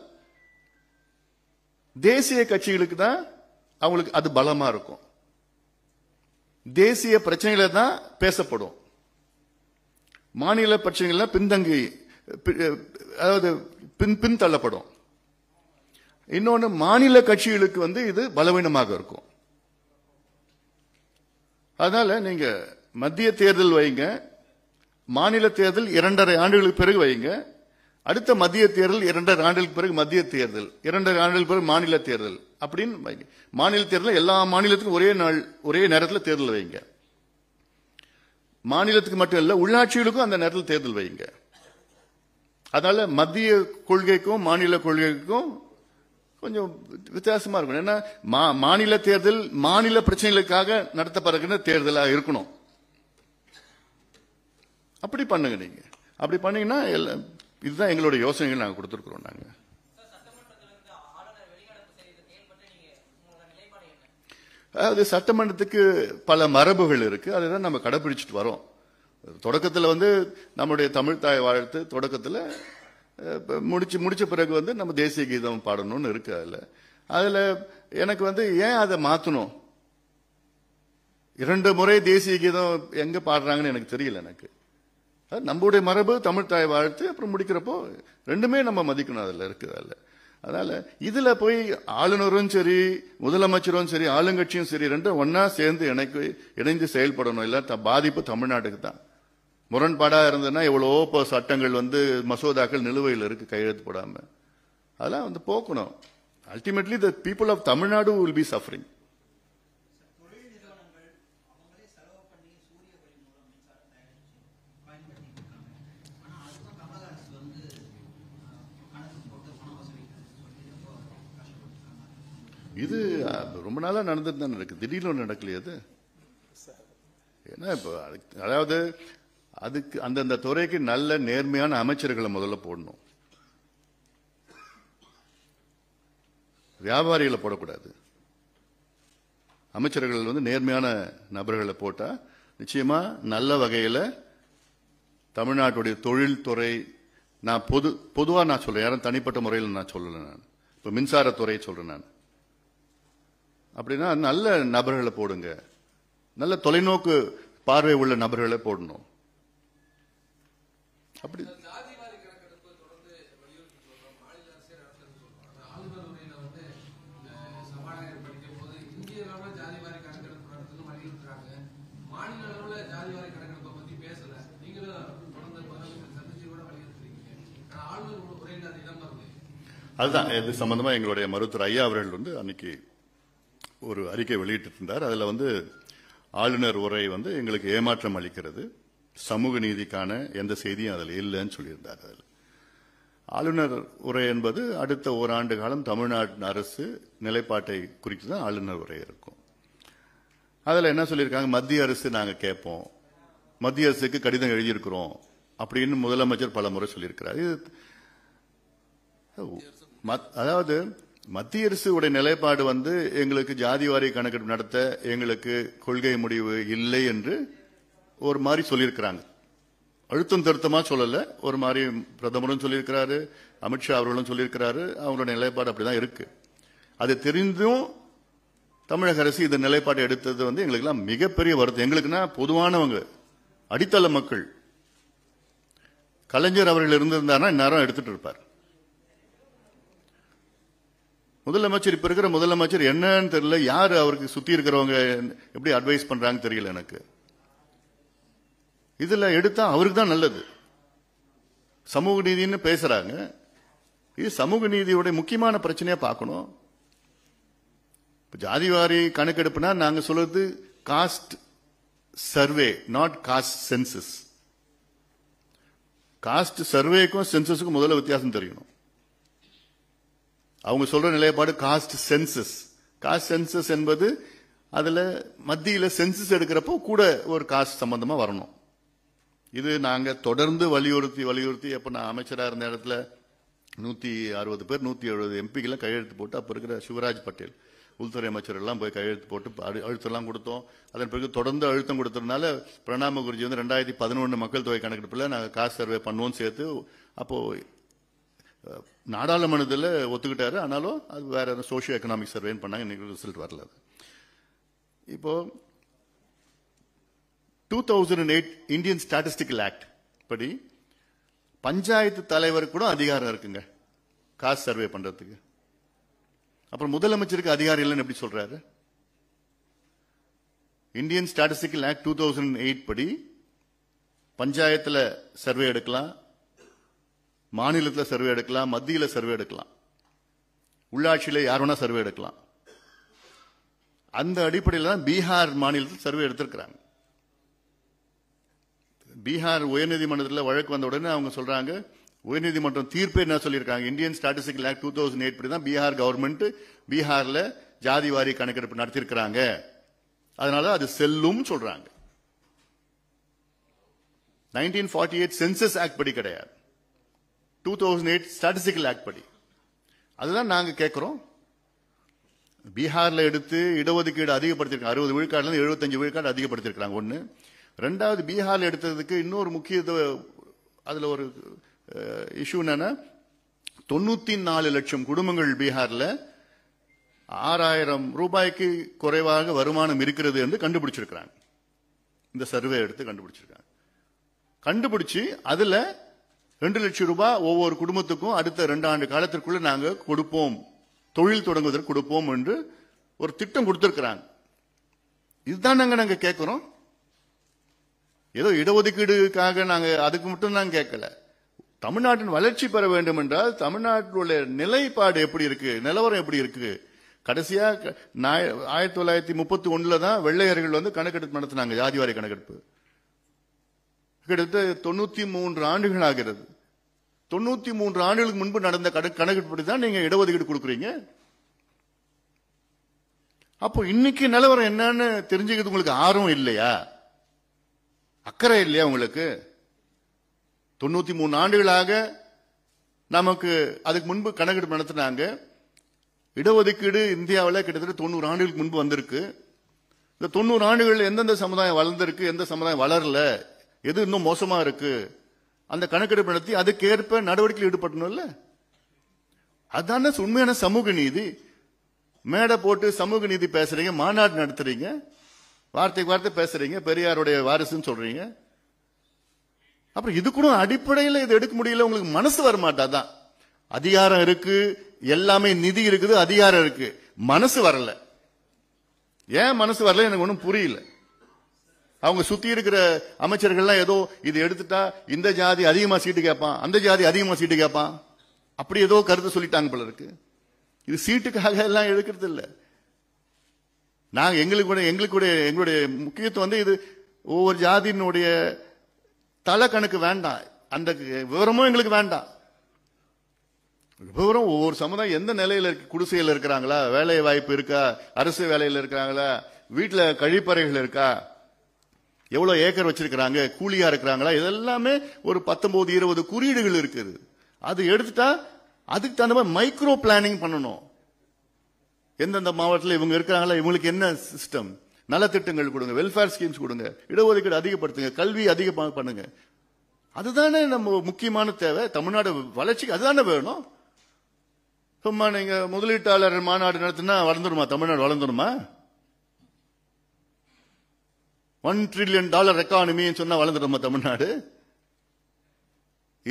தேசிய கட்சிகளுக்கு தான் அவங்களுக்கு அது பலமா இருக்கும் தேசிய பிரச்சனைகளை தான் பேசப்படும் மாநில பிரச்சனைகள்லாம் பின்தங்கி அதாவது பின் பின்தள்ளப்படும் இன்னொன்று மாநில கட்சிகளுக்கு வந்து இது பலவீனமாக இருக்கும் அதனால நீங்க மத்திய தேர்தல் வைங்க மாநில தேர்தல் இரண்டரை ஆண்டுகளுக்கு பிறகு வைங்க அடுத்த மத்திய தேர்தல் இரண்டரை ஆண்டுகளுக்கு பிறகு மத்திய தேர்தல் இரண்டரை ஆண்டுகள் பிறகு மாநில தேர்தல் அப்படின்னு வைங்க மாநில தேர்தல் எல்லா மாநிலத்துக்கும் ஒரே நாள் ஒரே நேரத்தில் தேர்தல் வைங்க மாநிலத்துக்கு மட்டும் இல்லை உள்ளாட்சிகளுக்கும் அந்த நேரத்தில் தேர்தல் வைங்க அதனால மத்திய கொள்கைக்கும் மாநில கொள்கைக்கும் கொஞ்சம் வித்தியாசமா இருக்கணும் ஏன்னா மாநில தேர்தல் மாநில பிரச்சனைகளுக்காக நடத்தப்படுகிற தேர்தலாக இருக்கணும் அப்படி பண்ணுங்க நீங்க அப்படி பண்ணீங்கன்னா இதுதான் எங்களுடைய யோசனைகள் நாங்கள் கொடுத்துருக்குறோம் நாங்கள் அதாவது சட்டமன்றத்துக்கு பல மரபுகள் இருக்கு அதை தான் நம்ம கடைபிடிச்சிட்டு வரோம் தொடக்கத்தில் வந்து நம்முடைய தமிழ் தாய் வாழ்த்து தொடக்கத்தில் முடிச்சு முடிச்ச பிறகு வந்து நம்ம தேசிய கீதம் பாடணும்னு இருக்கு அதில் அதில் எனக்கு வந்து ஏன் அதை மாற்றணும் இரண்டு முறை தேசிய கீதம் எங்கே பாடுறாங்கன்னு எனக்கு தெரியல எனக்கு நம்முடைய மரபு தமிழ் தாய் வாழ்த்து அப்புறம் முடிக்கிறப்போ ரெண்டுமே நம்ம மதிக்கணும் அதில் இருக்குது அதில் அதனால் இதில் போய் ஆளுநரும் சரி முதலமைச்சரும் சரி ஆளுங்கட்சியும் சரி ரெண்டும் ஒன்றா சேர்ந்து இணைக்கு இணைந்து செயல்படணும் இல்ல பாதிப்பு தமிழ்நாட்டுக்கு தான் முரண்பாடாக இருந்ததுன்னா எவ்வளவோ இப்போ சட்டங்கள் வந்து மசோதாக்கள் நிலுவையில் இருக்குது கையெழுத்து போடாமல் அதெல்லாம் வந்து போக்கணும் ultimately the people of Tamil Nadu will be suffering இது ரொம்ப நாளாக நடந்துட்டு தான் திடீர்னு நடக்கலையா அது ஏன்னா இப்போ அதாவது அதுக்கு அந்தந்த துறைக்கு நல்ல நேர்மையான அமைச்சர்களை முதல்ல போடணும் வியாபாரிகளை போடக்கூடாது அமைச்சர்கள் வந்து நேர்மையான நபர்களை போட்டால் நிச்சயமாக நல்ல வகையில் தமிழ்நாட்டுடைய தொழில்துறை நான் பொது பொதுவாக நான் சொல்கிறேன் யாரும் தனிப்பட்ட முறையில் நான் சொல்லலை நான் இப்போ மின்சாரத்துறையை சொல்கிறேன் நான் அப்படின்னா நல்ல நபர்களை போடுங்க நல்ல தொலைநோக்கு பார்வை உள்ள நபர்களை போடணும் அப்படி அதுதான் இது சம்பந்தமா எங்களுடைய மருத்துவர் ஐயா அவர்கள் வந்து அன்னைக்கு ஒரு அறிக்கை வெளியிட்டிருந்தார் அதில் வந்து ஆளுநர் உரை வந்து எங்களுக்கு ஏமாற்றம் அளிக்கிறது சமூக நீதிக்கான எந்த செய்தியும் அதில் இல்லைன்னு சொல்லியிருந்தார் அதில் ஆளுநர் உரை என்பது அடுத்த ஓராண்டு காலம் தமிழ்நாட்டின் அரசு நிலைப்பாட்டை குறித்து தான் ஆளுநர் உரை இருக்கும் அதில் என்ன சொல்லியிருக்காங்க மத்திய அரசு நாங்கள் கேட்போம் மத்திய அரசுக்கு கடிதம் எழுதியிருக்கிறோம் அப்படின்னு முதலமைச்சர் பல முறை சொல்லியிருக்கிறார் இது அதாவது மத்திய அரசுடைய நிலைப்பாடு வந்து எங்களுக்கு ஜாதிவாரி கணக்கெடுப்பு நடத்த எங்களுக்கு கொள்கை முடிவு இல்லை என்று ஒரு மாதிரி சொல்லியிருக்கிறாங்க அழுத்தம் திருத்தமா சொல்லல ஒரு மாதிரி பிரதமரும் சொல்லியிருக்கிறாரு அமித்ஷா அவர்களும் சொல்லியிருக்கிறாரு அவங்களுடைய நிலைப்பாடு அப்படிதான் இருக்கு அது தெரிந்தும் தமிழக அரசு இந்த நிலைப்பாட்டை எடுத்தது வந்து எல்லாம் மிகப்பெரிய வருத்தம் எங்களுக்குன்னா பொதுவானவங்க அடித்தள மக்கள் கலைஞர் அவர்கள் இருந்திருந்தாருன்னா இந்நேரம் எடுத்துட்டு இருப்பார் முதலமைச்சர் இப்போ இருக்கிற முதலமைச்சர் என்னன்னு தெரியல யார் அவருக்கு சுற்றி இருக்கிறவங்க எப்படி அட்வைஸ் பண்றாங்க தெரியல எனக்கு இதில் எடுத்தால் அவருக்கு தான் நல்லது சமூக நீதினு பேசுகிறாங்க இது சமூக நீதியுடைய முக்கியமான பிரச்சனையாக பார்க்கணும் இப்போ ஜாதிவாரி கணக்கெடுப்புனா நாங்கள் சொல்றது caste survey not caste census caste சர்வேக்கும் சென்சஸுக்கும் முதல்ல வித்தியாசம் தெரியணும் அவங்க சொல்ற நிலைப்பாடு காஸ்ட் சென்சஸ் காஸ்ட் சென்சஸ் என்பது அதுல மத்தியில் சென்சஸ் எடுக்கிறப்போ கூட ஒரு காஸ்ட் சம்பந்தமா வரணும் இது நாங்க தொடர்ந்து வலியுறுத்தி வலியுறுத்தி எப்ப நான் அமைச்சராக இருந்த இடத்துல நூத்தி அறுபது பேர் நூத்தி எழுபது எம்பிக்கெல்லாம் கையெழுத்து போட்டு அப்ப இருக்கிற சிவராஜ் பட்டேல் உள்துறை அமைச்சர் எல்லாம் போய் கையெழுத்து போட்டு அழுத்தம்லாம் கொடுத்தோம் அதன் பிறகு தொடர்ந்து அழுத்தம் கொடுத்ததுனால பிரணாம குருஜி வந்து ரெண்டாயிரத்தி பதினொன்று மக்கள் தொகை கணக்கெடுப்பில் நாங்கள் காசு சர்வே பண்ணுவோம்னு சேர்த்து அப்போது நாடாளுமன்றத்தில் ஒத்துக்கிட்டாரு ஆனாலும் அது வேற சோஷியோ எக்கனாமிக் சர்வேன்னு பண்ணாங்க இன்னைக்கு ரிசல்ட் வரல இப்போ two thousand eight Indian statistical act படி பஞ்சாயத்து தலைவர் கூட அதிகாரம் இருக்குங்க காசு சர்வே பண்றதுக்கு அப்புறம் முதலமைச்சருக்கு அதிகாரம் இல்லைன்னு எப்படி சொல்றாரு Indian statistical act two thousand eight படி பஞ்சாயத்தில் சர்வே எடுக்கலாம் மாநிலத்தில் சர்வே எடுக்கலாம் மத்தியில் சர்வே எடுக்கலாம் உள்ளாட்சியில் யார் வேணால் சர்வே எடுக்கலாம் அந்த அடிப்படையில் தான் பீகார் மாநிலத்தில் சர்வே எடுத்திருக்கிறாங்க பீகார் உயர்நீதிமன்றத்தில் வழக்கு வந்த உடனே அவங்க சொல்கிறாங்க உயர்நீதிமன்றம் தீர்ப்பு என்ன சொல்லியிருக்காங்க Indian statistical act two thousand eight படி தான் பீகார் கவர்மெண்ட் பீகாரில் ஜாதி வாரி கணக்கெடுப்பு நடத்தியிருக்கிறாங்க அதனால அது செல்லும் சொல்றாங்க nineteen forty eight census act படி கிடையாது two thousand eight statistical act படி அதுதான் நாங்கள் கேட்குறோம் பீகாரில் எடுத்து இடஒதுக்கீடு அதிகப்படுத்திருக்காங்க அறுபது விழுக்காடுலேருந்து எழுபத்தஞ்சு விழுக்காடு அதிகப்படுத்திருக்கிறாங்க ஒன்று ரெண்டாவது பீகாரில் எடுத்ததுக்கு இன்னொரு முக்கியத்துவ அதில் ஒரு இஷ்யூ என்னன்னா தொண்ணூற்றி நாலு லட்சம் குடும்பங்கள் பீகாரில் ஆறாயிரம் ரூபாய்க்கு குறைவாக வருமானம் இருக்கிறது என்று கண்டுபிடிச்சிருக்கிறாங்க இந்த சர்வே எடுத்து கண்டுபிடிச்சிருக்காங்க கண்டுபிடிச்சி அதில் ரெண்டு லட்சம் ரூபாய் ஒவ்வொரு குடும்பத்துக்கும் அடுத்த ரெண்டு ஆண்டு காலத்திற்குள்ள நாங்கள் கொடுப்போம் தொழில் தொடங்குவதற்கு கொடுப்போம் என்று ஒரு திட்டம் கொடுத்திருக்கிறாங்க இதுதான் நாங்கள் நாங்கள் கேட்குறோம் ஏதோ இடஒதுக்கீடுக்காக நாங்கள் அதுக்கு மட்டும் தான் கேட்கல தமிழ்நாட்டின் வளர்ச்சி பெற வேண்டும் என்றால் தமிழ்நாட்டிலுள்ள நிலைப்பாடு எப்படி இருக்கு நிலவரம் எப்படி இருக்கு கடைசியா ஆயிரத்தி தொள்ளாயிரத்தி முப்பத்தி ஒண்ணுல தான் வெள்ளையர்கள் வந்து கணக்கெடுப்பு நடத்தினாங்க ஜாதிவாரி கணக்கெடுப்பு கிட்டத்தட்ட தொண்ணூத்தி மூன்று ஆண்டுகள் ஆகிறது தொண்ணூத்தி மூன்று ஆண்டுகளுக்கு முன்பு நடந்த கணக்கெடுப்படி தான் நீங்க இடஒதுக்கீடு கொடுக்குறீங்க அப்போ இன்னைக்கு நிலவரம் என்னன்னு தெரிஞ்சுக்கிறது உங்களுக்கு ஆர்வம் இல்லையா அக்கறை இல்லையா உங்களுக்கு தொண்ணூத்தி மூணு ஆண்டுகளாக நமக்கு அதுக்கு முன்பு கணக்கெடுப்பு நடத்தினாங்க இடஒதுக்கீடு இந்தியாவில் கிட்டத்தட்ட தொண்ணூறு ஆண்டுகளுக்கு முன்பு வந்திருக்கு இந்த தொண்ணூறு ஆண்டுகள் எந்தெந்த சமுதாயம் வளர்ந்திருக்கு எந்த சமுதாயம் வளரல எது இன்னும் மோசமா இருக்கு அந்த கணக்கெடுப்பு நடத்தி அதுக்கேற்ப நடவடிக்கையில் ஈடுபடணும்ல அதான உண்மையான சமூக நீதி மேடை போட்டு சமூக நீதி பேசுறீங்க மாநாடு நடத்துறீங்க வார்த்தைக்கு வார்த்தை பேசுறீங்க பெரியாருடைய வாரிசுன்னு சொல்றீங்க அப்புறம் இது கூட அடிப்படையில் இதை எடுக்க முடியல உங்களுக்கு மனசு வரமாட்டாதான் அதிகாரம் இருக்கு எல்லாமே நிதி இருக்குது அதிகாரம் இருக்கு மனசு வரல ஏன் மனசு வரல எனக்கு ஒன்றும் புரியல அவங்க சுத்தி இருக்கிற அமைச்சர்கள்லாம் ஏதோ இது எடுத்துட்டா இந்த ஜாதி அதிகமா சீட்டு கேட்பான் அந்த ஜாதி அதிகமா சீட்டு கேட்பான் அப்படி ஏதோ கருத்து சொல்லிட்டாங்க பலருக்கு இது சீட்டுக்காக எல்லாம் எடுக்கிறது இல்லை நாங்கள் எங்களுக்கு கூட எங்களுக்கு எங்களுடைய முக்கியத்துவம் வந்து இது ஒவ்வொரு ஜாதியினுடைய தலை கணக்கு வேண்டாம் அந்த விவரமும் எங்களுக்கு வேண்டாம் விவரம் ஒவ்வொரு சமுதாயம் எந்த நிலையில இருக்கு குடிசையில் இருக்கிறாங்களா வேலை வாய்ப்பு இருக்கா அரசு வேலையில் இருக்கிறாங்களா வீட்டில் கழிப்பறைகள் இருக்கா எவ்வளோ ஏக்கர் வச்சிருக்கிறாங்க கூலியா இருக்கிறாங்களா இதெல்லாமே ஒரு பத்தொன்பது இருபது குறியீடுகள் இருக்குது அது எடுத்துட்டா அதுக்கு தகுந்த மாதிரி மைக்ரோ பிளானிங் பண்ணணும் எந்தெந்த மாவட்டத்தில் இவங்க இருக்கிறாங்களா இவங்களுக்கு என்ன சிஸ்டம் நலத்திட்டங்கள் கொடுங்க வெல்ஃபேர் ஸ்கீம்ஸ் கொடுங்க இடஒதுக்கீடு அதிகப்படுத்துங்க கல்வி அதிகமாக பண்ணுங்க அதுதானே நம்ம முக்கியமான தேவை தமிழ்நாடு வளர்ச்சிக்கு அதுதானே வேணும் சும்மா நீங்க முதலீட்டாளர் மாநாடு நடத்தினா வளர்ந்துருமா தமிழ்நாடு வளர்ந்துருமா ஒன் ட்ரில்லியன் டாலர் எக்கானமின்னு சொன்னா வளர்ந்துடுமா தமிழ்நாடு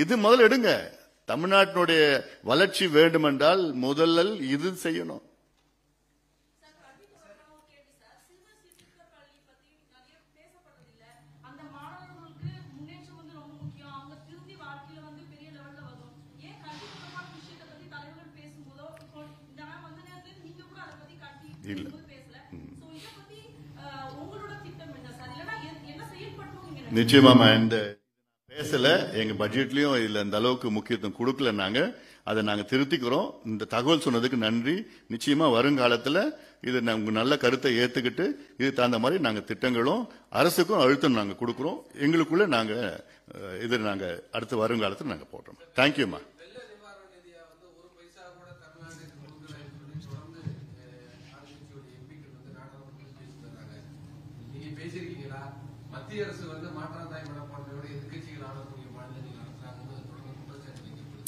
இது முதல் எடுங்க தமிழ்நாட்டினுடைய வளர்ச்சி வேண்டுமென்றால் முதலில் இது செய்யணும் இல்லை நிச்சயமா இந்த பேசல எங்க பட்ஜெட்லயும் இதுல இந்த அளவுக்கு முக்கியத்துவம் கொடுக்கல நாங்க அதை நாங்க திருத்திக்கிறோம் இந்த தகவல் சொன்னதுக்கு நன்றி நிச்சயமா வருங்காலத்துல இது நாங்க நல்ல கருத்தை ஏத்துக்கிட்டு இது தகுந்த மாதிரி நாங்க திட்டங்களும் அரசுக்கும் அழுத்தம் நாங்க கொடுக்குறோம் எங்களுக்குள்ள நாங்க இது நாங்க அடுத்த வருங்காலத்துல நாங்க போடுறோம் தேங்க்யூம்மா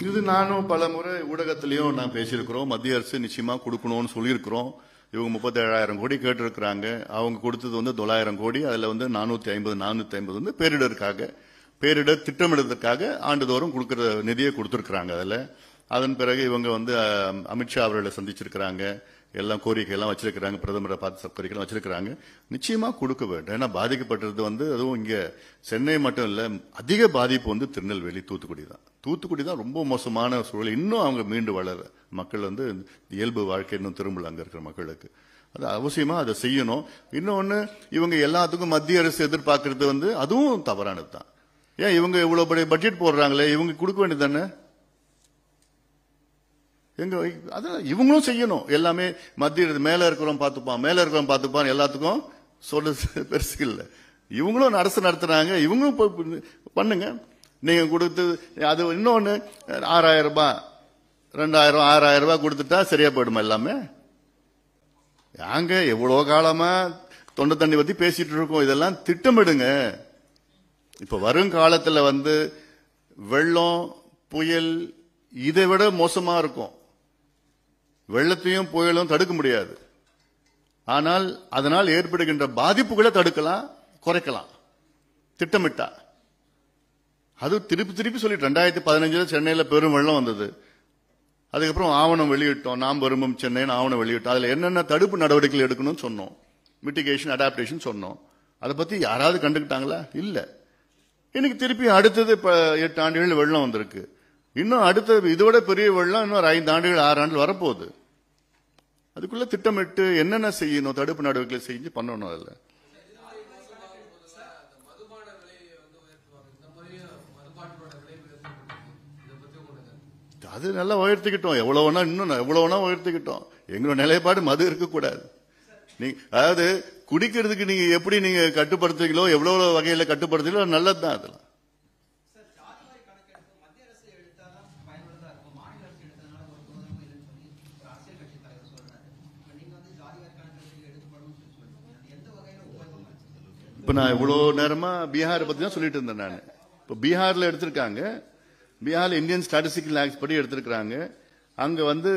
இது நானும் பல முறை ஊடகத்திலையும் நான் பேசியிருக்கிறோம் மத்திய அரசு நிச்சயமாக கொடுக்கணும்னு சொல்லியிருக்கிறோம் இவங்க முப்பத்தேழாயிரம் கோடி கேட்டிருக்கிறாங்க அவங்க கொடுத்தது வந்து தொள்ளாயிரம் கோடி அதில் வந்து நானூற்றி ஐம்பது நானூற்றி ஐம்பது வந்து பேரிடருக்காக பேரிடர் திட்டமிடுறதுக்காக ஆண்டுதோறும் கொடுக்குற நிதியை கொடுத்துருக்குறாங்க அதில் அதன் பிறகு இவங்க வந்து அமித்ஷா அவர்களை சந்திச்சிருக்கிறாங்க எல்லாம் கோரிக்கையெல்லாம் வச்சிருக்கிறாங்க பிரதமரை பார்த்து கோரிக்கைலாம் வச்சிருக்கிறாங்க நிச்சயமாக கொடுக்க வேண்டும் ஏன்னா பாதிக்கப்பட்டது வந்து அதுவும் இங்கே சென்னை மட்டும் இல்லை அதிக பாதிப்பு வந்து திருநெல்வேலி தூத்துக்குடி தான் தூத்துக்குடி தான் ரொம்ப மோசமான சூழல் இன்னும் அவங்க மீண்டு வளர மக்கள் வந்து இயல்பு வாழ்க்கை இன்னும் திரும்பல அங்கே இருக்கிற மக்களுக்கு அது அவசியமாக அதை செய்யணும் இன்னொன்னு இவங்க எல்லாத்துக்கும் மத்திய அரசு எதிர்பார்க்கறது வந்து அதுவும் தவறானது தான் ஏன் இவங்க இவ்வளோ பெரிய பட்ஜெட் போடுறாங்களே இவங்க கொடுக்க வேண்டியது தானே எங்க அதான் இவங்களும் செய்யணும் எல்லாமே மத்திய மேல இருக்கிறவங்க பார்த்துப்பான் மேல இருக்கிறவங்க பார்த்துப்பான் எல்லாத்துக்கும் சொல்ல பெருசு இல்லை இவங்களும் அரசு நடத்துறாங்க இவங்களும் பண்ணுங்க நீங்க கொடுத்து அது இன்னொன்னு ஆறாயிரம் ரூபாய் ரெண்டாயிரம் ஆறாயிரம் ரூபாய் கொடுத்துட்டா சரியா போயிடுமா எல்லாமே யாங்க எவ்வளவு காலமா தொண்டை தண்ணி பத்தி பேசிட்டு இருக்கோம் இதெல்லாம் திட்டமிடுங்க இப்ப வரும் காலத்துல வந்து வெள்ளம் புயல் இதை விட மோசமா இருக்கும் வெள்ளத்தையும் புயலும் தடுக்க முடியாது ஆனால் அதனால் ஏற்படுகின்ற பாதிப்புகளை தடுக்கலாம் குறைக்கலாம் திட்டமிட்டா அது திருப்பி திருப்பி சொல்லி ரெண்டாயிரத்தி பதினஞ்சில் சென்னையில் பெரும் வெள்ளம் வந்தது அதுக்கப்புறம் ஆவணம் வெளியிட்டோம் நாம் விரும்பும் சென்னைன்னு ஆவணம் வெளியிட்டோம் அதில் என்னென்ன தடுப்பு நடவடிக்கைகள் எடுக்கணும்னு சொன்னோம் மிட்டிகேஷன் அடாப்டேஷன் சொன்னோம் அதை பற்றி யாராவது கண்டுக்கிட்டாங்களா இல்லை இன்னைக்கு திருப்பி அடுத்தது எட்டு ஆண்டுகள் வெள்ளம் வந்திருக்கு இன்னும் அடுத்த இதோட பெரிய வெள்ளம் இன்னும் ஒரு ஐந்து ஆண்டுகள் ஆறு ஆண்டு வரப்போகுது அதுக்குள்ள திட்டமிட்டு என்னென்ன செய்யணும் தடுப்பு நடவடிக்கை செஞ்சு பண்ணணும் அதில் அது நல்லா உயர்த்திக்கிட்டோம் எவ்வளவுனா இன்னும் எவ்வளவுனா உயர்த்திக்கிட்டோம் எங்களோட நிலைப்பாடு மது இருக்கக்கூடாது நீ அதாவது குடிக்கிறதுக்கு நீங்க எப்படி நீங்க கட்டுப்படுத்துறீங்களோ எவ்வளவு வகையில நல்லது நல்லதுதான் அதெல்லாம் இப்போ நான் இவ்வளோ நேரமாக பீகார் பற்றி தான் சொல்லிட்டு இருந்தேன் நான் இப்போ பீகார்ல எடுத்திருக்காங்க பீகாரில் இந்தியன் ஸ்டாட்டிஸ்டிக்கல் ஆக்ட் படி எடுத்திருக்கிறாங்க அங்கே வந்து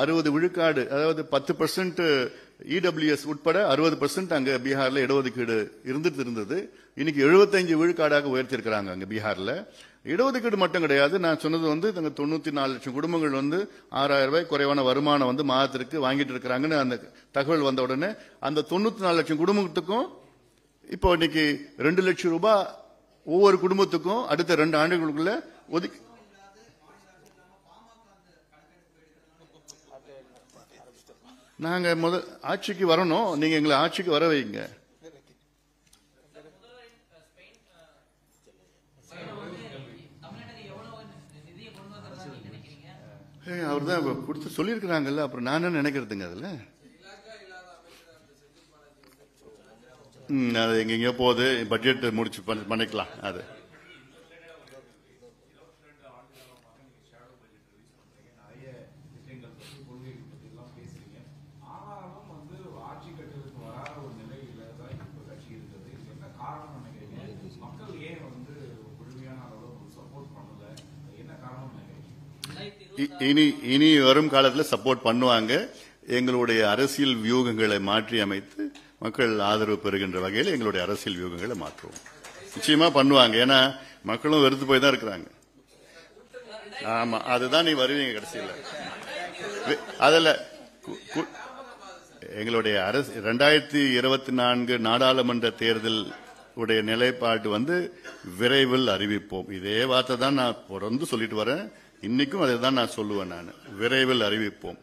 அறுபது விழுக்காடு அதாவது பத்து பர்சன்ட் இடபிள்யூஎஸ் e உட்பட அறுபது பர்சன்ட் அங்கே பீகாரில் இடஒதுக்கீடு இருந்துட்டு இருந்தது இன்னைக்கு எழுபத்தஞ்சு விழுக்காடாக உயர்த்திருக்கிறாங்க அங்கே பீகார்ல இடஒதுக்கீடு மட்டும் கிடையாது நான் சொன்னது வந்து நாங்கள் தொண்ணூற்றி நாலு லட்சம் குடும்பங்கள் வந்து ஆறாயிரம் ரூபாய் குறைவான வருமானம் வந்து மாதத்திற்கு வாங்கிட்டு இருக்கிறாங்கன்னு அந்த தகவல் வந்த உடனே அந்த தொண்ணூற்றி நாலு லட்சம் குடும்பத்துக்கும் இப்போ இன்னைக்கு ரெண்டு லட்சம் ரூபாய் ஒவ்வொரு குடும்பத்துக்கும் அடுத்த ரெண்டு ஆண்டுகளுக்குள்ள ஒதுக்கி நாங்க முதல் ஆட்சிக்கு வரணும் நீங்க எங்களை ஆட்சிக்கு வர வைங்க அவர் தான் கொடுத்து சொல்லியிருக்கிறாங்கல்ல அப்புறம் நான் என்ன நினைக்கிறதுங்க அதில் அது எங்கெங்கயோ போகுது பட்ஜெட் முடிச்சு பண்ணிக்கலாம் அது இனி இனி வரும் காலத்தில் சப்போர்ட் பண்ணுவாங்க எங்களுடைய அரசியல் வியூகங்களை மாற்றி அமைத்து மக்கள் ஆதரவு பெறுகின்ற வகையில் எங்களுடைய அரசியல் வியூகங்களை மாற்றுவோம் நிச்சயமா பண்ணுவாங்க ஏன்னா மக்களும் வெறுத்து போய் தான் இருக்கிறாங்க ஆமா அதுதான் நீ வருவீங்க கடைசியில் அதில் எங்களுடைய அரசு ரெண்டாயிரத்தி இருபத்தி நான்கு நாடாளுமன்ற தேர்தல் உடைய நிலைப்பாடு வந்து விரைவில் அறிவிப்போம் இதே வார்த்தை தான் நான் தொடர்ந்து சொல்லிட்டு வரேன் இன்னைக்கும் அதை தான் நான் சொல்லுவேன் நான் விரைவில் அறிவிப்போம்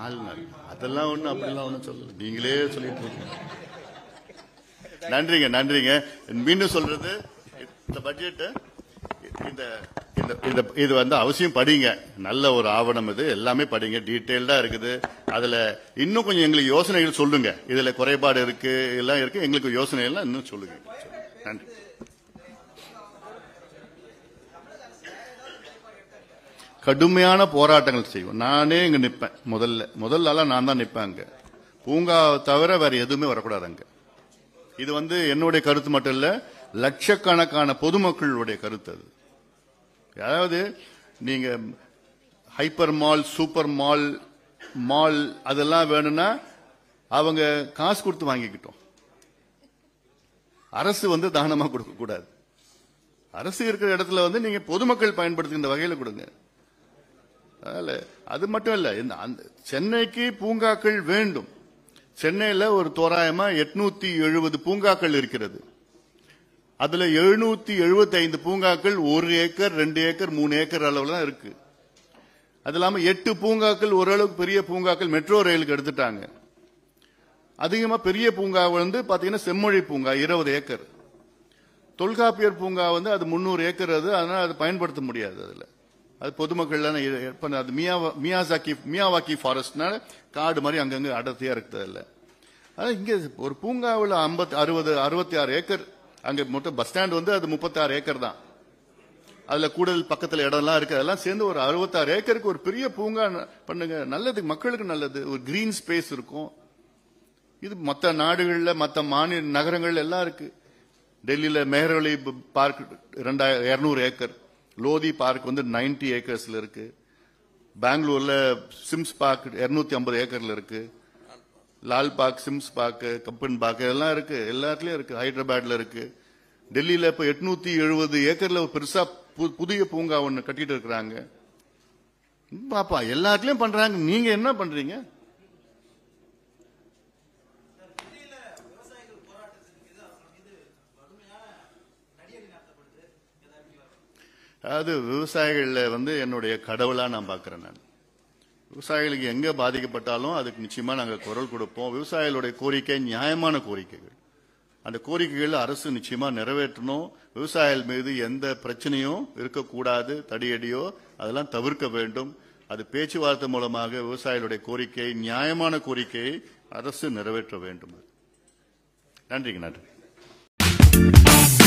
நாலு நாள் அதெல்லாம் ஒன்றும் அப்படிலாம் ஒன்றும் சொல்லல நீங்களே சொல்லிட்டு இருக்கீங்க நன்றிங்க நன்றிங்க மீண்டும் சொல்றது இந்த பட்ஜெட்டு இந்த இந்த இது வந்து அவசியம் படிங்க நல்ல ஒரு ஆவணம் இது எல்லாமே படிங்க டீட்டெயில்டா இருக்குது அதுல இன்னும் கொஞ்சம் எங்களுக்கு யோசனைகள் சொல்லுங்க இதுல குறைபாடு இருக்கு எல்லாம் இருக்கு எங்களுக்கு யோசனை எல்லாம் இன்னும் சொல்லுங்க நன்றி கடுமையான போராட்டங்கள் செய்வோம் நானே இங்கே நிற்பேன் முதல்ல முதல்ல நான் தான் நிற்பேன் அங்கே பூங்கா தவிர வேற எதுவுமே வரக்கூடாது அங்க இது வந்து என்னுடைய கருத்து மட்டும் இல்லை லட்சக்கணக்கான பொதுமக்களுடைய கருத்து அது அதாவது நீங்க hyper mall super mall mall அதெல்லாம் வேணும்னா அவங்க காசு கொடுத்து வாங்கிக்கிட்டோம் அரசு வந்து தானமா கொடுக்க கூடாது அரசு இருக்கிற இடத்துல வந்து நீங்க பொதுமக்கள் பயன்படுத்துகின்ற வகையில் கொடுங்க அது மட்டும் இல்லை அந்த சென்னைக்கு பூங்காக்கள் வேண்டும் சென்னையில் ஒரு தோராயமா எட்நூத்தி எழுபது பூங்காக்கள் இருக்கிறது அதுல எழுநூத்தி எழுபத்தி ஐந்து பூங்காக்கள் ஒரு ஏக்கர் ரெண்டு ஏக்கர் மூணு ஏக்கர் அளவுல தான் இருக்கு அது இல்லாம எட்டு பூங்காக்கள் ஓரளவுக்கு பெரிய பூங்காக்கள் மெட்ரோ ரயிலுக்கு எடுத்துட்டாங்க அதிகமா பெரிய பூங்கா வந்து பாத்தீங்கன்னா செம்மொழி பூங்கா இருபது ஏக்கர் தொல்காப்பியர் பூங்கா வந்து அது முந்நூறு ஏக்கர் அது அதனால அது பயன்படுத்த முடியாது அதுல அது பொதுமக்கள்லாம் பண்ண அது மியாவா மியாசாக்கி மியாவாக்கி ஃபாரஸ்ட்னால காடு மாதிரி அங்கங்கே அடர்த்தியாக இருக்குது அதில் ஆனால் இங்கே ஒரு பூங்காவில் ஐம்பத்தி அறுபது அறுபத்தி ஆறு ஏக்கர் அங்கே மொத்தம் பஸ் ஸ்டாண்ட் வந்து அது முப்பத்தாறு ஏக்கர் தான் அதில் கூடுதல் பக்கத்தில் இடம்லாம் இருக்குது அதெல்லாம் சேர்ந்து ஒரு அறுபத்தாறு ஏக்கருக்கு ஒரு பெரிய பூங்கா பண்ணுங்க நல்லது மக்களுக்கு நல்லது ஒரு கிரீன் ஸ்பேஸ் இருக்கும் இது மற்ற நாடுகளில் மற்ற மாநில நகரங்கள் எல்லாம் இருக்குது டெல்லியில் மேகரவழி பார்க் ரெண்டாயிரம் இரநூறு ஏக்கர் லோதி பார்க் வந்து நைன்டி ஏக்கர்ஸில் இருக்கு பெங்களூரில் சிம்ஸ் பார்க் இரநூத்தி ஐம்பது ஏக்கரில் இருக்கு Lal park Sims park Cubbon park எல்லாம் இருக்கு எல்லாத்துலேயும் இருக்கு ஹைதராபாத்ல இருக்கு டெல்லியில் இப்போ எட்நூத்தி எழுபது ஏக்கரில் பெருசாக புதிய பூங்கா ஒன்று கட்டிட்டு இருக்கிறாங்க பாப்பா எல்லாத்துலேயும் பண்ணுறாங்க நீங்கள் என்ன பண்ணுறீங்க அதாவது விவசாயிகளில் வந்து என்னுடைய கடவுளாக நான் பார்க்குறேன் நான் விவசாயிகளுக்கு எங்கே பாதிக்கப்பட்டாலும் அதுக்கு நிச்சயமாக நாங்கள் குரல் கொடுப்போம் விவசாயிகளுடைய கோரிக்கை நியாயமான கோரிக்கைகள் அந்த கோரிக்கைகள் அரசு நிச்சயமாக நிறைவேற்றணும் விவசாயிகள் மீது எந்த பிரச்சனையும் இருக்கக்கூடாது தடியடியோ அதெல்லாம் தவிர்க்க வேண்டும் அது பேச்சுவார்த்தை மூலமாக விவசாயிகளுடைய கோரிக்கை நியாயமான கோரிக்கையை அரசு நிறைவேற்ற வேண்டும் நன்றிங்க நன்றி